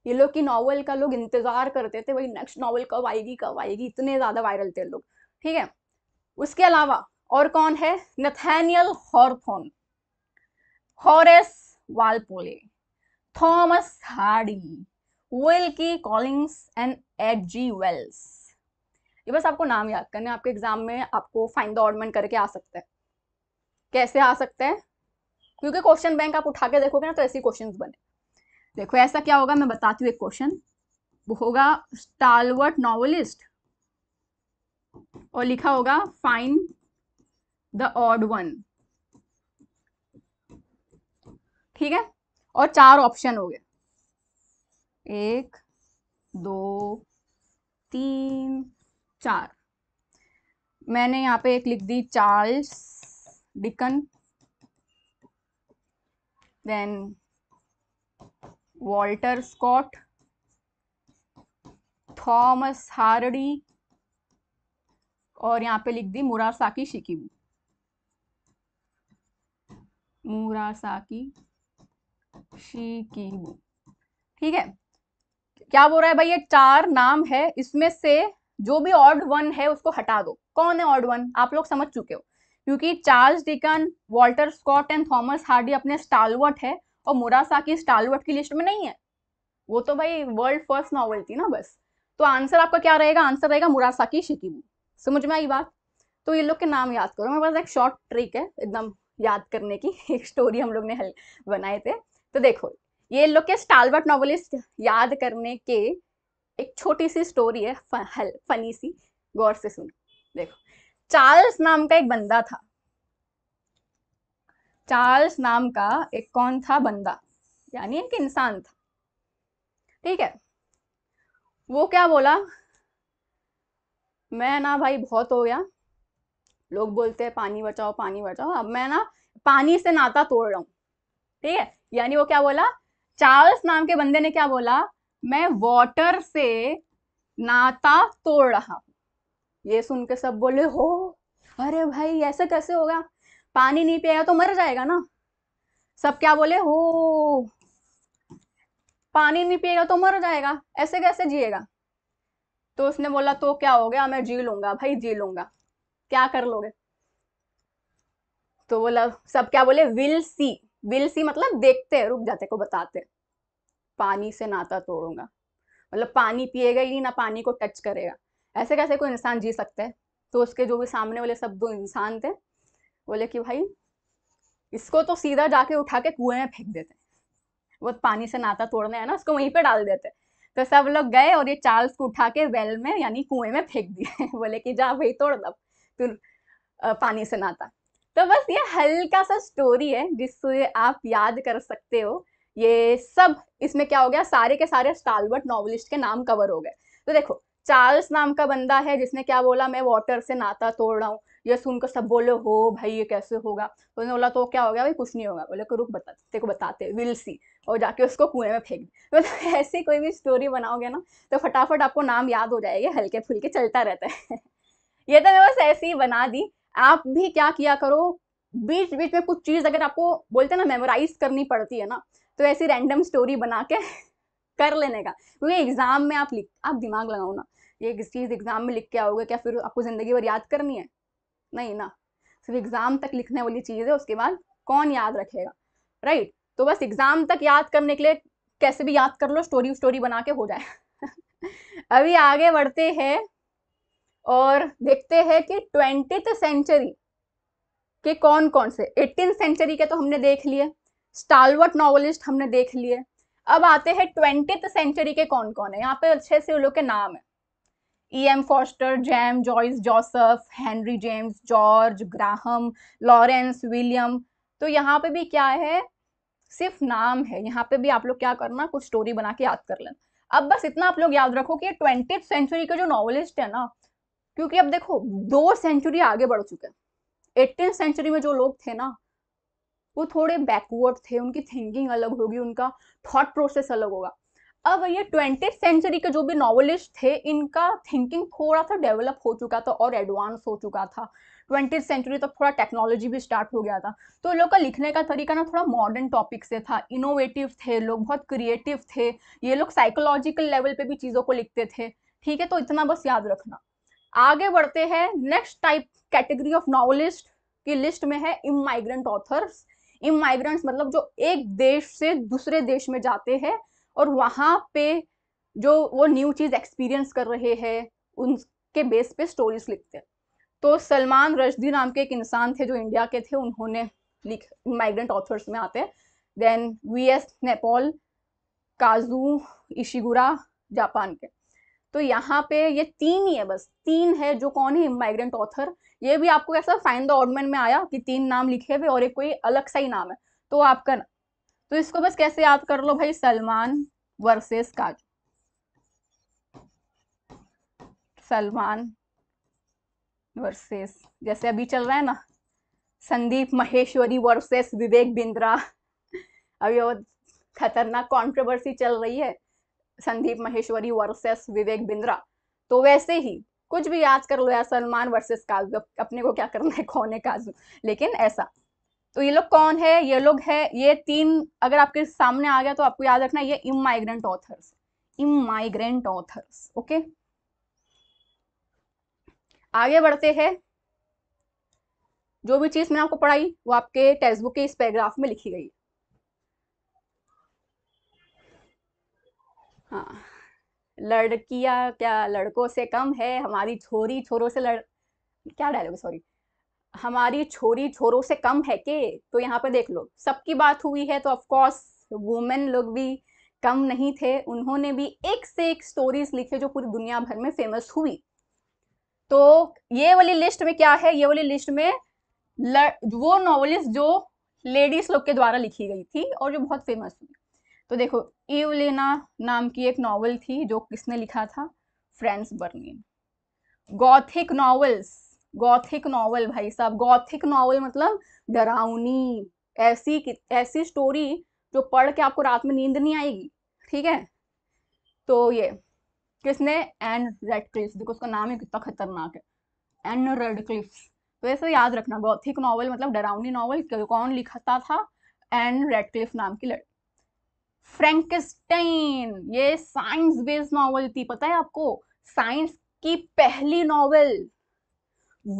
ये लोग की नॉवल का लोग इंतजार करते थे वही नेक्स्ट नॉवल कब आएगी कब आएगी इतने ज़्यादा वायरल थे लोग ठीक है उसके अलावा और कौन है नथैनियल हॉर्थोन Horace Walpole Thomas Hardy Wilkie Collins and H G Wells ये बस आपको नाम याद करने आपके एग्जाम में आपको फाइन द ऑर्डमेंट करके आ सकता है कैसे आ सकते हैं क्योंकि क्वेश्चन बैंक आप उठा के देखोगे ना तो ऐसे क्वेश्चन बने देखो ऐसा क्या होगा मैं बताती हूँ एक क्वेश्चन वो होगा स्टालवर्ट नॉवलिस्ट और लिखा होगा फाइन द ऑड वन ठीक है और चार ऑप्शन हो गए एक दो तीन चार मैंने यहाँ पे एक लिख दी Charles Dickens then Walter Scott Thomas Hardy और यहाँ पे लिख दी मुरासाकी शिकी मुरासाकी शिकिबू ठीक है क्या बोल रहा है भाई ये चार नाम है इसमें से जो भी ऑर्ड वन है उसको हटा दो कौन है ऑर्ड वन आप लोग समझ चुके हो क्योंकि Charles Dickens Walter Scott and Thomas Hardy अपने स्टालवर्ट है और मुरासा की स्टालवर्ट की लिस्ट में नहीं है वो तो भाई वर्ल्ड फर्स्ट नॉवल थी ना बस तो आंसर आपका क्या रहेगा आंसर रहेगा मुरासा की शिकीबू समझ में आई बात तो ये लोग के नाम याद करो मेरे पास एक शॉर्ट ट्रिक है एकदम याद करने की एक स्टोरी हम लोग ने बनाए थे तो देखो ये लोग के स्टालवर्ट नॉवलिस्ट याद करने के एक छोटी सी स्टोरी है फन, फनी सी गौर से सुन देखो चार्ल्स नाम का एक बंदा था चार्ल्स नाम का एक कौन था बंदा यानी एक इंसान था ठीक है वो क्या बोला मैं ना भाई बहुत हो गया लोग बोलते हैं पानी बचाओ पानी बचाओ अब मैं ना पानी से नाता तोड़ रहा हूं ठीक है यानी वो क्या बोला चार्ल्स नाम के बंदे ने क्या बोला मैं वॉटर से नाता तोड़ रहा हूँ ये सुन के सब बोले हो अरे भाई ऐसे कैसे होगा पानी नहीं पिएगा तो मर जाएगा ना सब क्या बोले हो पानी नहीं पिएगा तो मर जाएगा ऐसे कैसे जिएगा तो उसने बोला तो क्या हो गया मैं जी लूंगा भाई जी लूंगा क्या कर लोगे तो बोला सब क्या बोले विल सी विल सी मतलब देखते रुक जाते को बताते पानी से नाता तोड़ूंगा मतलब पानी पिएगा ही नहीं ना पानी को टच करेगा ऐसे कैसे कोई इंसान जी सकता है तो उसके जो भी सामने वाले सब दो इंसान थे बोले कि भाई इसको तो सीधा जाके उठा के कुएं में फेंक देते वो पानी से नाता तोड़ने है ना उसको वहीं पे डाल देते तो सब लोग गए और ये चार्ल्स को उठा के वेल में यानी कुएं में फेंक दिए बोले कि जा भाई तोड़ दब तुम पानी से नाता तो बस ये हल्का सा स्टोरी है जिससे आप याद कर सकते हो ये सब इसमें क्या हो गया सारे के सारे स्टालवर्ट नॉवलिस्ट के नाम कवर हो गए तो देखो चार्ल्स नाम का बंदा है जिसने क्या बोला मैं वाटर से नाता तोड़ रहा हूँ ये सुनकर सब बोले हो भाई ये कैसे होगा तो उन्होंने बोला तो क्या हो गया भाई कुछ नहीं होगा बोले को रुक बता तेरे को बताते विल सी और जाके उसको कुएं में फेंक तो मतलब तो ऐसी कोई भी स्टोरी बनाओगे ना तो फटाफट आपको नाम याद हो जाएगा हल्के फुल्के चलता रहता है ये तो मैं बस ऐसे ही बना दी आप भी क्या किया करो बीच बीच में कुछ चीज़ अगर आपको बोलते ना मेमोराइज करनी पड़ती है ना तो ऐसी रैंडम स्टोरी बना के कर लेने का क्योंकि एग्ज़ाम में आप लिख आप दिमाग लगाओ ना ये किस चीज़ एग्ज़ाम में लिख के आओगे क्या फिर आपको ज़िंदगी भर याद करनी है नहीं ना सिर्फ एग्ज़ाम तक लिखने वाली चीज़ है उसके बाद कौन याद रखेगा राइट तो बस एग्ज़ाम तक याद करने के लिए कैसे भी याद कर लो स्टोरी स्टोरी बना के हो जाए अभी आगे बढ़ते हैं और देखते हैं कि ट्वेंटी सेंचुरी के कौन कौन से एटीन सेंचुरी के तो हमने देख लिए स्टालवर्ट नॉवलिस्ट हमने देख लिए अब आते हैं ट्वेंटी सेंचुरी के कौन कौन है यहाँ पे अच्छे से उन लोग के नाम है E M Forster James Joyce Joseph Henry James George Graham Lawrence William तो यहाँ पे भी क्या है सिर्फ नाम है यहाँ पे भी आप लोग क्या करना कुछ स्टोरी बना के याद कर लेना अब बस इतना आप लोग याद रखो कि ट्वेंटी सेंचुरी के जो नॉवलिस्ट है ना क्योंकि अब देखो दो सेंचुरी आगे बढ़ चुके हैं एटीन सेंचुरी में जो लोग थे ना वो थोड़े बैकवर्ड थे उनकी थिंकिंग अलग होगी उनका थॉट प्रोसेस अलग होगा अब ये ट्वेंटी सेंचुरी के जो भी नॉवलिस्ट थे इनका थिंकिंग थोड़ा सा डेवलप हो चुका था और एडवांस हो चुका था ट्वेंटी सेंचुरी तक थोड़ा टेक्नोलॉजी भी स्टार्ट हो गया था तो लोग का लिखने का तरीका ना थोड़ा मॉडर्न टॉपिक से था इनोवेटिव थे लोग बहुत क्रिएटिव थे ये लोग साइकोलॉजिकल लेवल पे भी चीज़ों को लिखते थे ठीक है तो इतना बस याद रखना आगे बढ़ते हैं next type category of novelist की लिस्ट में है इमाइग्रेंट ऑथर्स इमाइग्रेंट्स मतलब जो एक देश से दूसरे देश में जाते हैं और वहाँ पे जो वो न्यू चीज़ एक्सपीरियंस कर रहे हैं उनके बेस पे स्टोरीज लिखते हैं तो सलमान रशदी नाम के एक इंसान थे जो इंडिया के थे उन्होंने लिख माइग्रेंट ऑथर्स में आते हैं देन वी एस नेपाल काजू इशिगुरा जापान के तो यहाँ पे ये तीन ही है बस तीन है जो कौन है माइग्रेंट ऑथर ये भी आपको कैसा फाइन द ऑर्डमेंट में आया कि तीन नाम लिखे हुए और एक कोई अलग सा ही नाम है तो आपका ना तो इसको बस कैसे याद कर लो भाई सलमान वर्सेस काजू सलमान वर्सेस जैसे अभी चल रहा है ना संदीप महेश्वरी वर्सेस विवेक बिंद्रा अभी वो खतरनाक कंट्रोवर्सी चल रही है संदीप महेश्वरी वर्सेस विवेक बिंद्रा तो वैसे ही कुछ भी याद कर लो या सलमान वर्सेस काजू अपने को क्या करना है कौन है काजू लेकिन ऐसा तो ये लोग कौन है ये लोग है ये तीन अगर आपके सामने आ गया तो आपको याद रखना ये immigrant authors immigrant authors okay आगे बढ़ते हैं जो भी चीज मैंने आपको पढ़ाई वो आपके टेक्स्ट बुक के इस पैराग्राफ में लिखी गई हाँ लड़कियाँ क्या लड़कों से कम है हमारी छोरी छोरों से लड़ क्या डायलॉग सॉरी हमारी छोरी छोरों से कम है के तो यहाँ पर देख लो सबकी बात हुई है तो ऑफकोर्स वुमेन लोग भी कम नहीं थे उन्होंने भी एक से एक स्टोरीज लिखे जो पूरी दुनिया भर में फेमस हुई तो ये वाली लिस्ट में क्या है ये वाली लिस्ट में वो नॉवलिस्ट जो लेडीज लोग के द्वारा लिखी गई थी और जो बहुत फेमस हुई तो देखो इवलेना नाम की एक नावल थी जो किसने लिखा था फ्रेंड्स बर्लिन गौथिक नावल्स गौथिक नावल भाई साहब गौथिक नावल मतलब डरावनी ऐसी ऐसी स्टोरी जो पढ़ के आपको रात में नींद नहीं आएगी ठीक है तो ये किसने एन रेड क्लिफ्स देखो उसका नाम ही कितना खतरनाक है एन रेड क्लिफ्स तो ऐसे याद रखना गौथिक नावल मतलब डरावनी नावल कौन लिखता था एन रेड क्लिफ नाम की लड़की फ्रेंकस्टाइन ये साइंस बेस्ड नॉवल थी पता है आपको साइंस की पहली novel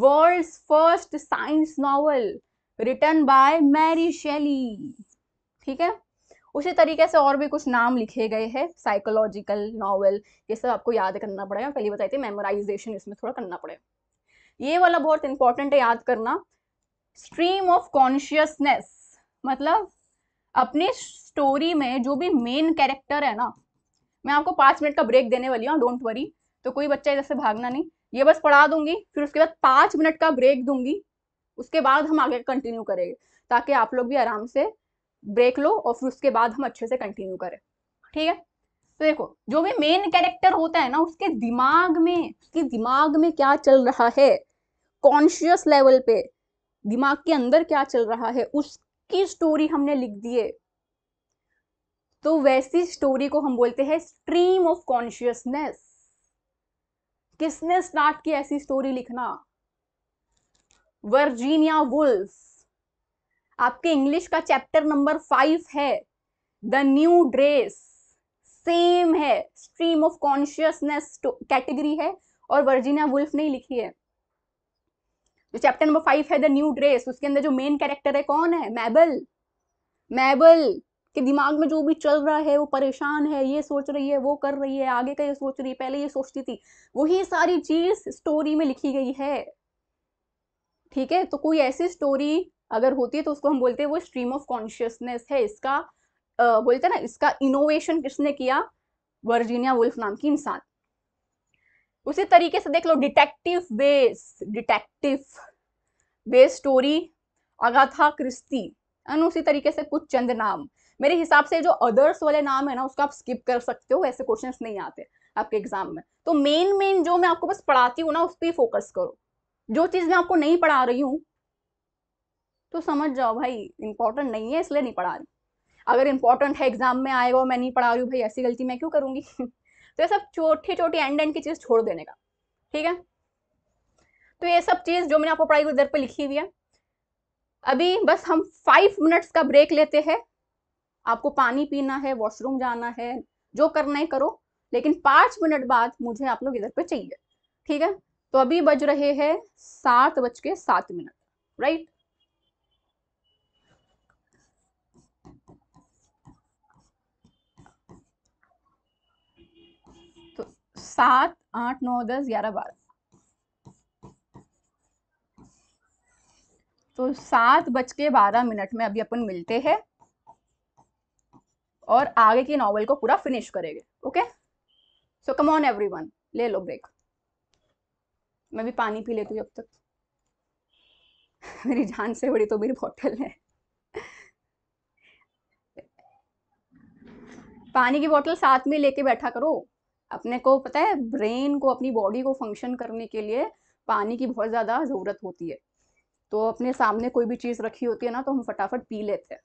world first science novel written by Mary Shelley ठीक है उसी तरीके से और भी कुछ नाम लिखे गए हैं साइकोलॉजिकल नॉवल ये सब आपको याद करना पड़ेगा पहले बताई थी मेमोराइजेशन इसमें थोड़ा करना पड़ेगा ये वाला बहुत इंपॉर्टेंट है याद करना स्ट्रीम ऑफ कॉन्शियसनेस मतलब अपने स्टोरी में जो भी मेन कैरेक्टर है ना मैं आपको पाँच मिनट का ब्रेक देने वाली हूँ डोंट हाँ, वरी तो कोई बच्चा इधर से भागना नहीं ये बस पढ़ा दूंगी फिर उसके बाद पाँच मिनट का ब्रेक दूंगी उसके बाद हम आगे कंटिन्यू करेंगे ताकि आप लोग भी आराम से ब्रेक लो और फिर उसके बाद हम अच्छे से कंटिन्यू करें ठीक है तो देखो जो भी मेन कैरेक्टर होता है ना उसके दिमाग में उसके दिमाग में क्या चल रहा है कॉन्शियस लेवल पे दिमाग के अंदर क्या चल रहा है उस की स्टोरी हमने लिख दी है तो वैसी स्टोरी को हम बोलते हैं स्ट्रीम ऑफ कॉन्शियसनेस किसने स्टार्ट की ऐसी स्टोरी लिखना वर्जीनिया वुल्फ आपके इंग्लिश का चैप्टर नंबर फाइव है द न्यू ड्रेस सेम है स्ट्रीम ऑफ कॉन्शियसनेस कैटेगरी है और वर्जीनिया वुल्फ ने लिखी है जो चैप्टर नंबर फाइव है द न्यू ड्रेस उसके अंदर जो मेन कैरेक्टर है कौन है मैबल मैबल के दिमाग में जो भी चल रहा है वो परेशान है ये सोच रही है वो कर रही है आगे का ये सोच रही है पहले ये सोचती थी वही सारी चीज स्टोरी में लिखी गई है ठीक है तो कोई ऐसी स्टोरी अगर होती है तो उसको हम बोलते हैं वो स्ट्रीम ऑफ कॉन्शियसनेस है इसका आ, बोलते हैं ना इसका इनोवेशन किसने किया वर्जीनिया वुल्फ नाम की इंसान उसी तरीके से देख लो detective base detective base story Agatha Christie and उसी तरीके से कुछ चंद नाम मेरे हिसाब से जो अदर्स वाले नाम है ना उसको आप स्किप कर सकते हो ऐसे क्वेश्चन नहीं आते आपके एग्जाम में तो मेन मेन जो मैं आपको बस पढ़ाती हूँ ना उस पर फोकस करो जो चीज़ मैं आपको नहीं पढ़ा रही हूँ तो समझ जाओ भाई इंपॉर्टेंट नहीं है इसलिए नहीं पढ़ा रही अगर इंपॉर्टेंट है एग्जाम में आएगा मैं नहीं पढ़ा रही हूँ भाई ऐसी गलती मैं क्यों करूंगी तो ये सब छोटी छोटी एंड एंड की चीज़ छोड़ देने का ठीक है तो ये सब चीज़ जो मैंने आपको पढ़ाई उधर पर लिखी हुई है अभी बस हम फाइव मिनट्स का ब्रेक लेते हैं आपको पानी पीना है वॉशरूम जाना है जो करना है करो लेकिन पाँच मिनट बाद मुझे आप लोग इधर पे चाहिए ठीक है तो अभी बज रहे हैं सात बज के सात मिनट राइट सात आठ नौ दस ग्यारह बारह तो सात बज के बारह मिनट में अभी अपन मिलते हैं और आगे की नॉवल को पूरा फिनिश करेंगे okay so come on everyone ले लो ब्रेक मैं भी पानी पी लेती हूँ अब तक मेरी जान से बड़ी तो मेरी बॉटल है पानी की बोतल साथ में लेके बैठा करो अपने को पता है ब्रेन को अपनी बॉडी को फंक्शन करने के लिए पानी की बहुत ज़्यादा ज़रूरत होती है तो अपने सामने कोई भी चीज़ रखी होती है ना तो हम फटाफट पी लेते हैं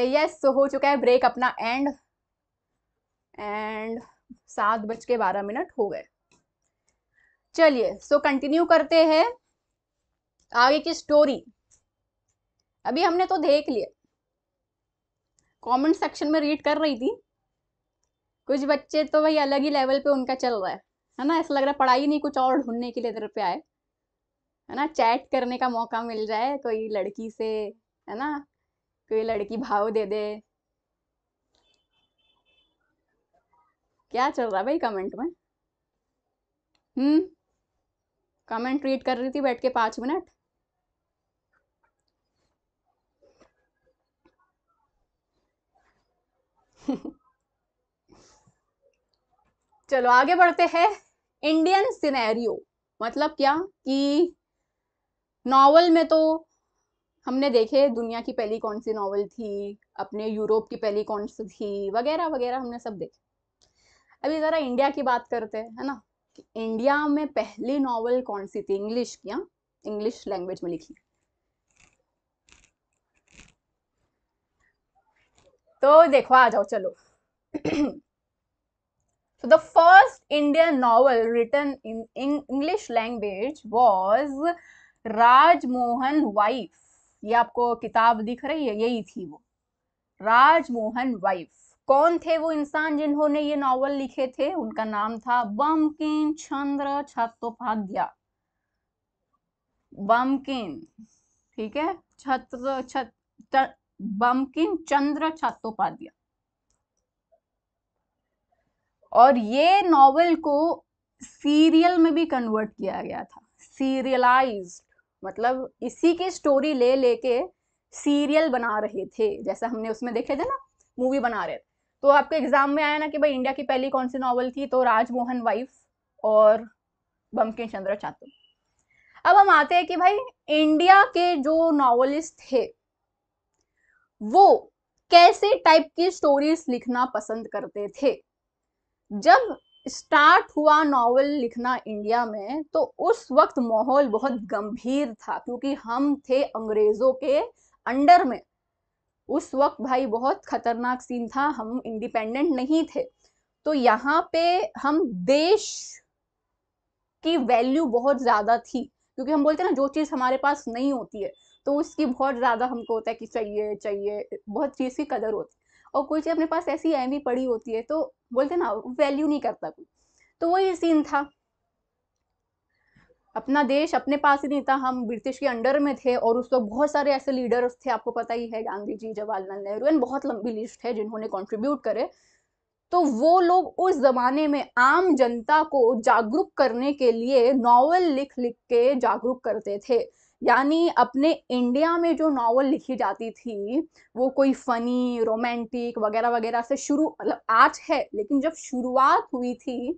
यस तो हो चुका है ब्रेक अपना एंड एंड सात बज के बारह मिनट हो गए चलिए सो कंटिन्यू करते हैं आगे की स्टोरी अभी हमने तो देख लिया कमेंट सेक्शन में रीड कर रही थी कुछ बच्चे तो भाई अलग ही लेवल पे उनका चल रहा है है ना ऐसा लग रहा है पढ़ाई नहीं कुछ और ढूंढने के लिए इधर पे आए है ना चैट करने का मौका मिल जाए कोई लड़की से है ना कोई लड़की भाव दे दे क्या चल रहा भाई कमेंट में हम्म कमेंट रीड कर रही थी बैठ के पांच मिनट चलो आगे बढ़ते हैं इंडियन सिनेरियो मतलब क्या कि नॉवल में तो हमने देखे दुनिया की पहली कौन सी नॉवल थी अपने यूरोप की पहली कौन सी थी वगैरह वगैरह हमने सब देखे अभी ज़रा इंडिया की बात करते हैं है ना कि इंडिया में पहली नॉवल कौन सी थी इंग्लिश की हाँ इंग्लिश लैंग्वेज में लिखी तो देखो आ जाओ चलो So the first Indian novel written in English language was Rajmohan wife ये आपको किताब दिख रही है यही थी वो राजमोहन वाइफ कौन थे वो इंसान जिन्होंने ये नॉवल लिखे थे उनका नाम था बमकिन चंद्र छत्तोपाध्याय बमकिन ठीक है छत्र छत बमकिन चंद्र छत्तोपाध्याय और ये नॉवल को सीरियल में भी कन्वर्ट किया गया था सीरियलाइज्ड मतलब इसी के स्टोरी ले लेके सीरियल बना रहे थे जैसा हमने उसमें देखे थे ना मूवी बना रहे थे तो आपके एग्जाम में आया ना कि भाई इंडिया की पहली कौन सी नॉवल थी तो राजमोहन वाइफ और बमकिन चंद्र चातुर अब हम आते हैं कि भाई इंडिया के जो नॉवलिस्ट थे वो कैसे टाइप की स्टोरीज लिखना पसंद करते थे जब स्टार्ट हुआ नावल लिखना इंडिया में तो उस वक्त माहौल बहुत हम्म। गंभीर था क्योंकि हम थे अंग्रेज़ों के अंडर में उस वक्त भाई बहुत खतरनाक सीन था हम इंडिपेंडेंट नहीं थे तो यहाँ पे हम देश की वैल्यू बहुत ज़्यादा थी क्योंकि हम बोलते हैं ना जो चीज़ हमारे पास नहीं होती है तो उसकी बहुत ज़्यादा हमको होता है कि चाहिए चाहिए बहुत चीज़ की कदर होती है और कोई चीज़ अपने पास ऐसी एम पड़ी होती है तो बोलते ना वैल्यू नहीं करता कोई तो ये सीन था अपना देश अपने पास ही नहीं था हम ब्रिटिश के अंडर में थे और उस वक्त बहुत सारे ऐसे लीडर्स थे आपको पता ही है गांधी जी जवाहरलाल नेहरू एंड बहुत लंबी लिस्ट है जिन्होंने कंट्रीब्यूट करे तो वो लोग उस जमाने में आम जनता को जागरूक करने के लिए नॉवल लिख लिख के जागरूक करते थे यानी अपने इंडिया में जो नावल लिखी जाती थी वो कोई फ़नी रोमांटिक वगैरह वगैरह से शुरू मतलब आज है लेकिन जब शुरुआत हुई थी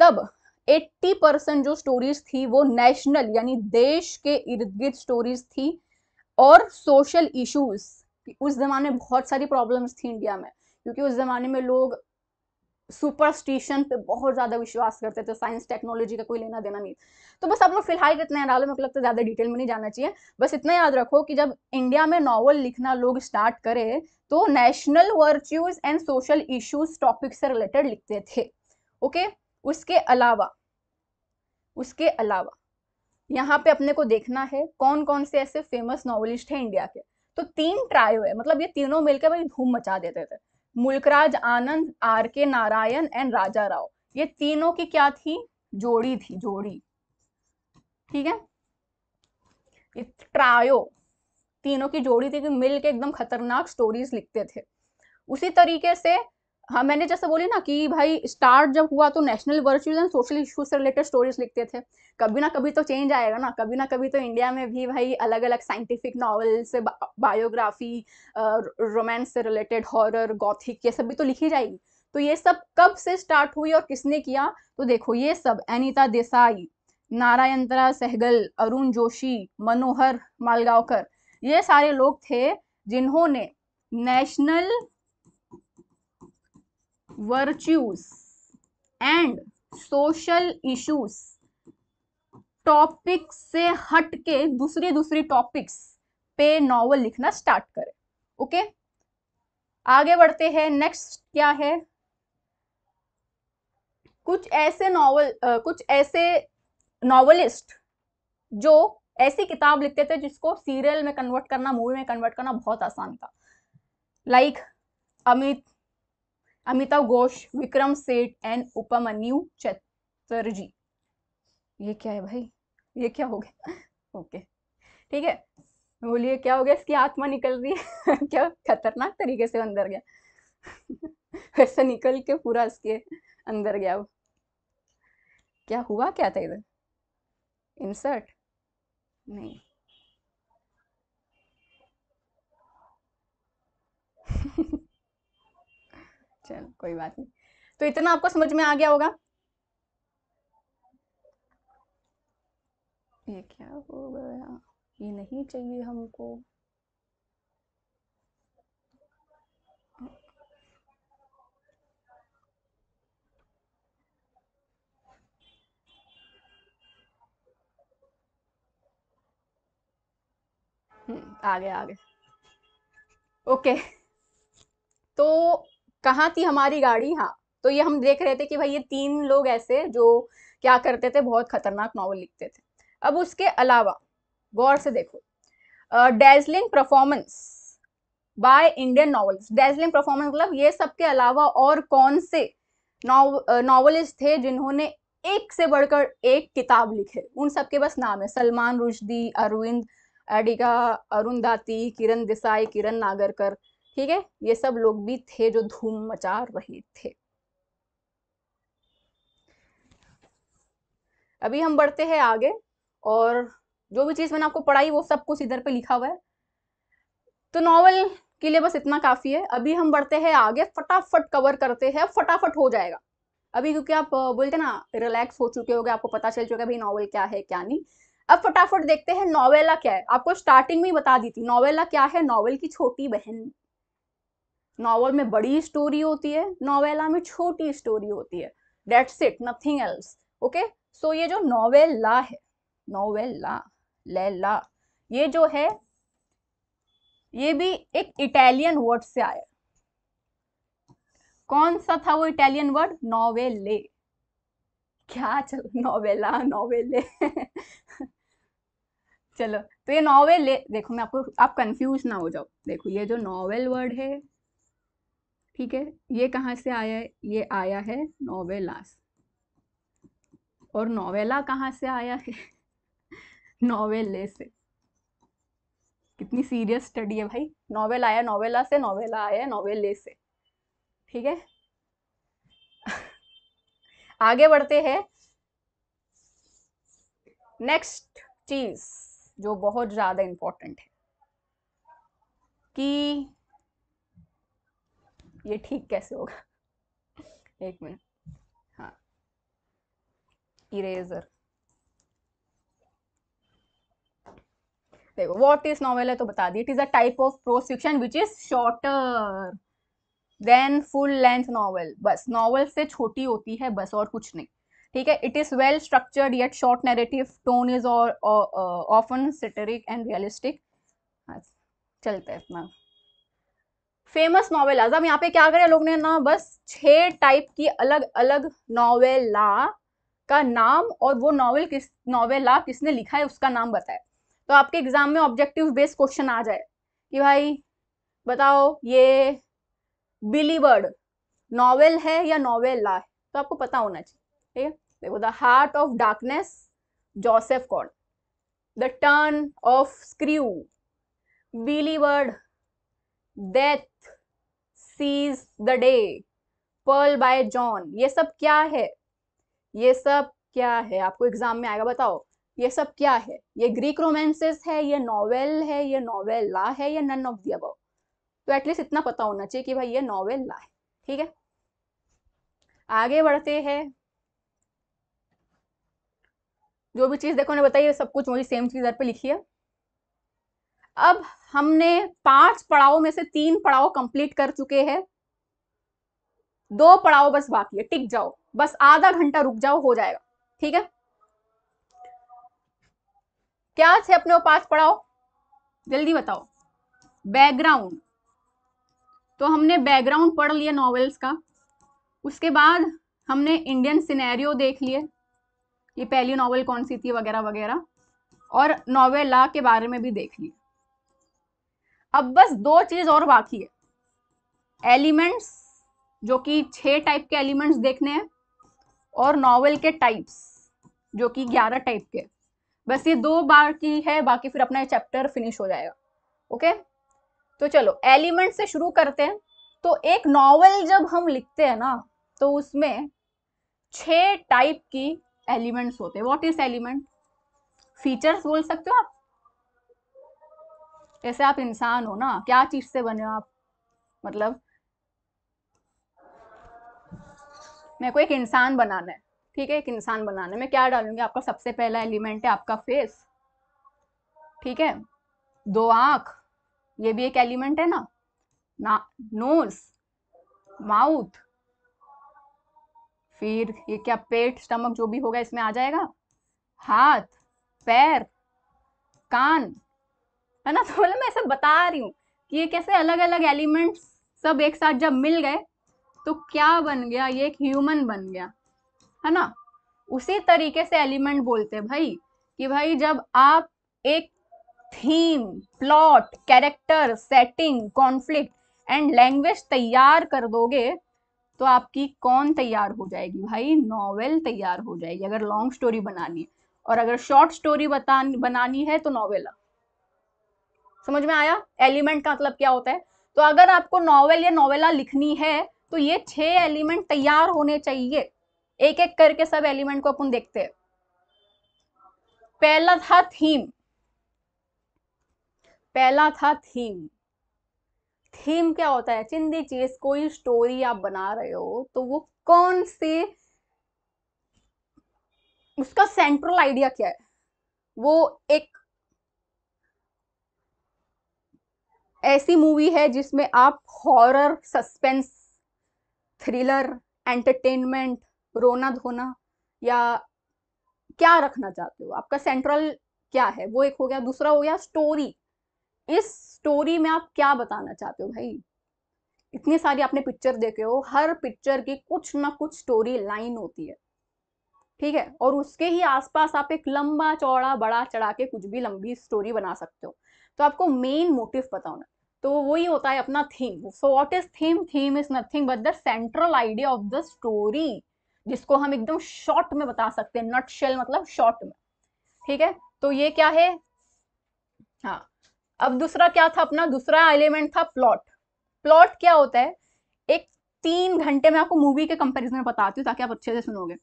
तब 80 परसेंट जो स्टोरीज थी वो नेशनल यानी देश के इर्द गिर्द स्टोरीज थी और सोशल इश्यूज उस ज़माने बहुत सारी प्रॉब्लम्स थी इंडिया में क्योंकि उस ज़माने में लोग सुपरस्टिशन पे बहुत ज़्यादा विश्वास करते थे साइंस टेक्नोलॉजी का कोई लेना देना नहीं तो बस आप लोग फिलहाल इतना याद डालो मेरे को लगता है ज़्यादा डिटेल में नहीं जाना चाहिए बस इतना याद रखो कि जब इंडिया में नॉवल लिखना लोग स्टार्ट करे तो national virtues and social issues topic से रिलेटेड लिखते थे ओके उसके अलावा उसके अलावा यहाँ पे अपने को देखना है कौन कौन से ऐसे फेमस नॉवलिस्ट हैं इंडिया के तो तीन ट्रायो है मतलब ये तीनों मिलकर भाई धूम मचा देते थे मुल्कराज आनंद आर के नारायण एंड राजा राव ये तीनों की क्या थी जोड़ी थी जोड़ी ठीक है ये ट्रायो तीनों की जोड़ी थी कि मिल के एकदम खतरनाक स्टोरीज लिखते थे उसी तरीके से हाँ मैंने जैसे बोली ना कि भाई स्टार्ट जब हुआ तो national virtual and social issues से रिलेटेड स्टोरीज लिखते थे कभी ना कभी तो चेंज आएगा ना कभी ना कभी तो इंडिया में भी भाई अलग अलग साइंटिफिक नॉवल्स बायोग्राफी रोमांस से रिलेटेड हॉरर गॉथिक ये सब भी तो लिखी जाएगी तो ये सब कब से स्टार्ट हुई और किसने किया तो देखो ये सब अनिता देसाई नारायणतरा सहगल अरुण जोशी मनोहर मालगांवकर ये सारे लोग थे जिन्होंने national virtues and social issues topic से हट के दूसरे दूसरे टॉपिक्स पे नॉवल लिखना स्टार्ट करें ओके okay? आगे बढ़ते हैं नेक्स्ट क्या है कुछ ऐसे नॉवल कुछ ऐसे नॉवलिस्ट जो ऐसी किताब लिखते थे जिसको सीरियल में कन्वर्ट करना मूवी में कन्वर्ट करना बहुत आसान था like like, Amit Amitabh Ghosh Vikram Seth and Upmanyu Chatterjee ये क्या है भाई ये क्या हो गया ओके ठीक है बोलिए क्या हो गया इसकी आत्मा निकल रही है क्या खतरनाक तरीके से अंदर गया वैसे निकल के पूरा इसके अंदर गया वो क्या हुआ क्या था इधर इंसर्ट नहीं चलो कोई बात नहीं तो इतना आपको समझ में आ गया होगा ये क्या हो गया ये नहीं चाहिए हमको आगे हम्म, आगे ओके तो कहाँ थी हमारी गाड़ी हाँ तो ये हम देख रहे थे कि भाई ये तीन लोग ऐसे जो क्या करते थे बहुत खतरनाक नॉवल लिखते थे अब उसके अलावा गौर से देखो dazzling performance by Indian novels dazzling performance मतलब ये सब के अलावा और कौन से नॉवलिस्ट थे जिन्होंने एक से बढ़कर एक किताब लिखे उन सबके बस नाम है सलमान रुशदी अरविंद एडिगा अरुण दाती किरण देसाई किरण नागरकर ठीक है ये सब लोग भी थे जो धूम मचा रहे थे अभी हम बढ़ते हैं आगे और जो भी चीज़ मैंने आपको पढ़ाई वो सब कुछ इधर पे लिखा हुआ है तो नॉवल के लिए बस इतना काफ़ी है अभी हम बढ़ते हैं आगे फटाफट कवर करते हैं फटाफट हो जाएगा अभी क्योंकि आप बोलते ना रिलैक्स हो चुके गए आपको पता चल चुका भाई नॉवल क्या है क्या नहीं अब फटाफट देखते हैं नॉवेला क्या है आपको स्टार्टिंग में ही बता दी थी नॉवेला क्या है नॉवल की छोटी बहन नॉवल में बड़ी स्टोरी होती है नॉवेला में छोटी स्टोरी होती है that's it nothing else okay so ये जो ला है ले लेला ये जो है ये भी एक इटालियन वर्ड से आया कौन सा था वो इटालियन वर्ड नॉवेले क्या चलो नॉवेला नॉवेले चलो तो ये नॉवेल देखो मैं आपको आप कंफ्यूज ना हो जाओ देखो ये जो नॉवेल वर्ड है ठीक है ये कहाँ से आया है ये आया है नोवेलास और नोवेला कहाँ से आया है नोवेले से कितनी सीरियस स्टडी है भाई नॉवेल आया नॉवेला से नॉवेला आया नोवेले से ठीक है आगे बढ़ते हैं नेक्स्ट चीज जो बहुत ज्यादा इंपॉर्टेंट है कि ये ठीक कैसे होगा एक मिनट हाँ इरेजर देखो वॉट इज नॉवेल है तो बता दी it is a type of prose fiction which is shorter than full length novel बस नॉवेल से छोटी होती है बस और कुछ नहीं ठीक है it is well structured yet short narrative tone is often satiric and realistic चलता है इतना फेमस नॉवेलाज अब यहाँ पे क्या करें लोग ने ना बस छह टाइप की अलग अलग नॉवेला का नाम और वो नॉवेल किस नॉवेला किसने लिखा है उसका नाम बताए तो आपके एग्जाम में ऑब्जेक्टिव बेस्ड क्वेश्चन आ जाए कि भाई बताओ ये बिलीवर्ड नॉवेल है या नॉवेला है तो आपको पता होना चाहिए ठीक है देखो the heart of darkness Joseph Conrad the turn of screw beloved death sees the day pearl by John ये सब क्या है ये सब क्या है आपको एग्जाम में आएगा बताओ ये सब क्या है ये ग्रीक रोमांसेस है ये नॉवेल है ये नॉवेला है या नन ऑफ दब तो एटलीस्ट इतना पता होना चाहिए कि भाई ये नॉवेला है ठीक है आगे बढ़ते हैं जो भी चीज देखो ने बताई सब कुछ वही सेम चीज पे लिखी है अब हमने पांच पड़ाव में से तीन पड़ाव कंप्लीट कर चुके हैं दो पड़ाव बस बाकी है टिक जाओ बस आधा घंटा रुक जाओ हो जाएगा ठीक है क्या थे अपने पांच पड़ाव जल्दी बताओ बैकग्राउंड तो हमने बैकग्राउंड पढ़ लिया नॉवेल्स का उसके बाद हमने इंडियन सिनेरियो देख लिए ये पहली नॉवल कौन सी थी वगैरह वगैरह और नॉवेला के बारे में भी देख लिया अब बस दो चीज और बाकी है एलिमेंट्स जो कि छह टाइप के एलिमेंट्स देखने हैं और नॉवल के टाइप्स जो कि ग्यारह टाइप के बस ये दो बार की है बाकी फिर अपना चैप्टर फिनिश हो जाएगा ओके तो चलो एलिमेंट से शुरू करते हैं तो एक नॉवल जब हम लिखते हैं ना तो उसमें छह टाइप की एलिमेंट्स होते हैं व्हाट इज एलिमेंट फीचर्स बोल सकते हो आप ऐसे आप इंसान हो ना क्या चीज से बने हो आप मतलब मेरे को एक इंसान बनाना है ठीक है एक इंसान बनाना है मैं क्या डालूंगी आपका सबसे पहला एलिमेंट है आपका फेस ठीक है दो आंख ये भी एक एलिमेंट है ना ना नोज माउथ फिर ये क्या पेट स्टमक जो भी होगा इसमें आ जाएगा हाथ पैर कान है ना तो मतलब मैं ऐसा बता रही हूँ कि ये कैसे अलग अलग एलिमेंट्स सब एक साथ जब मिल गए तो क्या बन गया ये एक ह्यूमन बन गया है ना उसी तरीके से एलिमेंट बोलते हैं भाई कि भाई जब आप एक theme plot character setting conflict and language तैयार कर दोगे तो आपकी कौन तैयार हो जाएगी भाई नॉवेल तैयार हो जाएगी अगर लॉन्ग स्टोरी बनानी है और अगर शॉर्ट स्टोरी बतानी बनानी है तो नॉवेला समझ में आया एलिमेंट का मतलब क्या होता है तो अगर आपको नॉवेल या नॉवेला लिखनी है तो ये छह एलिमेंट तैयार होने चाहिए एक एक करके सब एलिमेंट को अपन देखते हैं पहला था थीम पहला था थीम थीम क्या होता है चिंदी चीज कोई स्टोरी आप बना रहे हो तो वो कौन सी उसका सेंट्रल आइडिया क्या है वो एक ऐसी मूवी है जिसमें आप हॉरर सस्पेंस थ्रिलर एंटरटेनमेंट रोना धोना या क्या रखना चाहते हो आपका सेंट्रल क्या है वो एक हो गया दूसरा हो गया स्टोरी इस स्टोरी में आप क्या बताना चाहते हो भाई इतनी सारी आपने पिक्चर देखे हो हर पिक्चर की कुछ ना कुछ स्टोरी लाइन होती है ठीक है और उसके ही आसपास आप एक लंबा चौड़ा बड़ा चढ़ा के कुछ भी लंबी स्टोरी बना सकते हो तो आपको मेन मोटिव पता होना तो वही होता है अपना theme so what is theme theme is nothing but the central idea of the story जिसको हम एकदम शॉर्ट में बता सकते हैं नट शेल मतलब शॉर्ट में ठीक है तो ये क्या है हाँ अब दूसरा क्या था अपना दूसरा एलिमेंट था प्लॉट प्लॉट क्या होता है एक तीन घंटे में आपको मूवी के कंपेरिजन में बताती हूँ ताकि आप अच्छे से सुनोगे